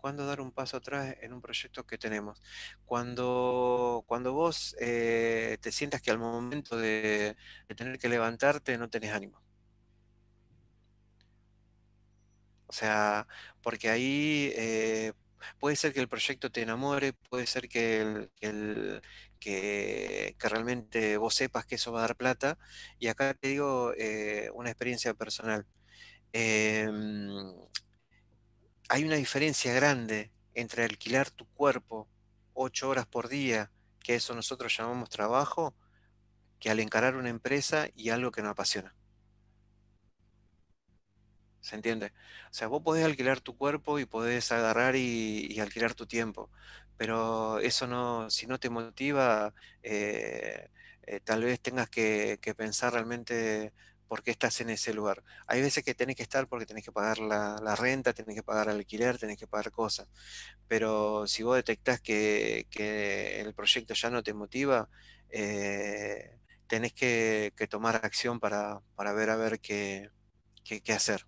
cuándo dar un paso atrás en un proyecto que tenemos. Cuando, cuando vos eh, te sientas que al momento de, tener que levantarte no tenés ánimo. O sea, porque ahí eh, puede ser que el proyecto te enamore, puede ser que, que, realmente vos sepas que eso va a dar plata. Y acá te digo eh, una experiencia personal. Em, hay una diferencia grande entre alquilar tu cuerpo ocho horas por día, que eso nosotros llamamos trabajo, que al encarar una empresa y algo que nos apasiona. ¿Se entiende? O sea, vos podés alquilar tu cuerpo y podés agarrar y, alquilar tu tiempo, pero eso no, si no te motiva, eh, eh, tal vez tengas que, que pensar realmente ¿Por qué estás en ese lugar. Hay veces que tenés que estar porque tenés que pagar la, renta, tenés que pagar alquiler, tenés que pagar cosas. Pero si vos detectás que, el proyecto ya no te motiva, eh, tenés que, tomar acción para, ver a ver qué, hacer.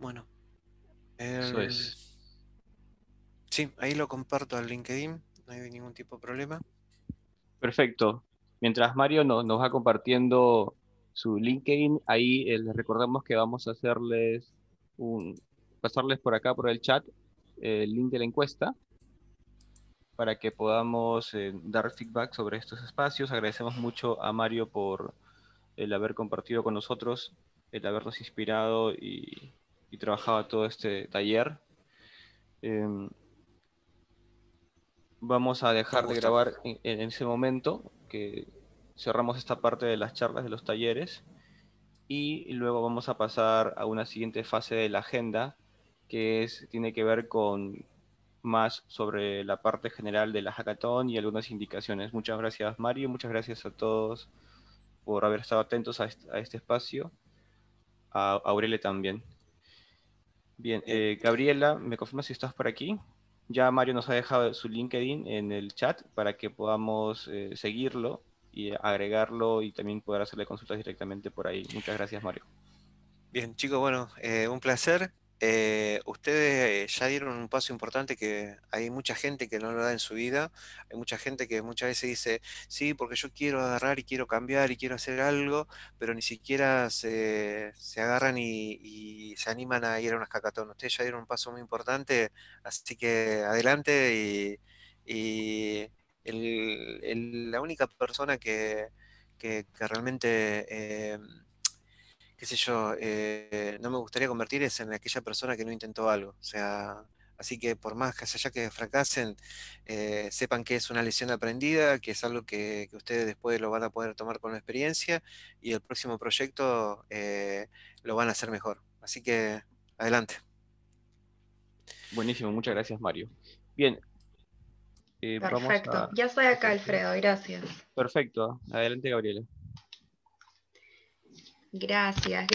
Bueno. Em, sí, ahí lo comparto al LinkedIn no hay ningún tipo de problema. Perfecto. Mientras Mario no, nos va compartiendo su LinkedIn, ahí eh, les recordamos que vamos a hacerles un, pasarles por acá, por el chat, eh, el link de la encuesta para que podamos eh, dar feedback sobre estos espacios. Agradecemos mucho a Mario por el haber compartido con nosotros, el habernos inspirado y, y trabajado todo este taller. Em, vamos a dejar de grabar en, ese momento, que cerramos esta parte de las charlas de los talleres y luego vamos a pasar a una siguiente fase de la agenda que tiene que ver con más sobre la parte general de la hackathon y algunas indicaciones. Muchas gracias Mario, muchas gracias a todos por haber estado atentos a este, espacio, a, Aurele también. Bien, eh, Gabriela, ¿me confirmas si estás por aquí? Ya Mario nos ha dejado su LinkedIn en el chat para que podamos eh, seguirlo y agregarlo y también poder hacerle consultas directamente por ahí. Muchas gracias, Mario. Bien, chicos, bueno, eh, un placer. Eh, ustedes eh, ya dieron un paso importante que hay mucha gente que no lo da en su vida, hay mucha gente que muchas veces dice, sí, porque yo quiero agarrar y quiero cambiar y quiero hacer algo, pero ni siquiera se, se agarran y, se animan a ir a unas cacatones Ustedes ya dieron un paso muy importante, así que adelante y, la única persona que, que, que realmente... Eh, qué sé yo, eh, no me gustaría convertirles en aquella persona que no intentó algo. O sea, así que por más que allá que fracasen, eh, sepan que es una lección aprendida, que es algo que, ustedes después lo van a poder tomar con la experiencia y el próximo proyecto eh, lo van a hacer mejor. Así que adelante. Buenísimo, muchas gracias Mario. Bien, Perfecto, ya estoy acá, Alfredo, gracias. Perfecto, adelante Gabriela. Gracias.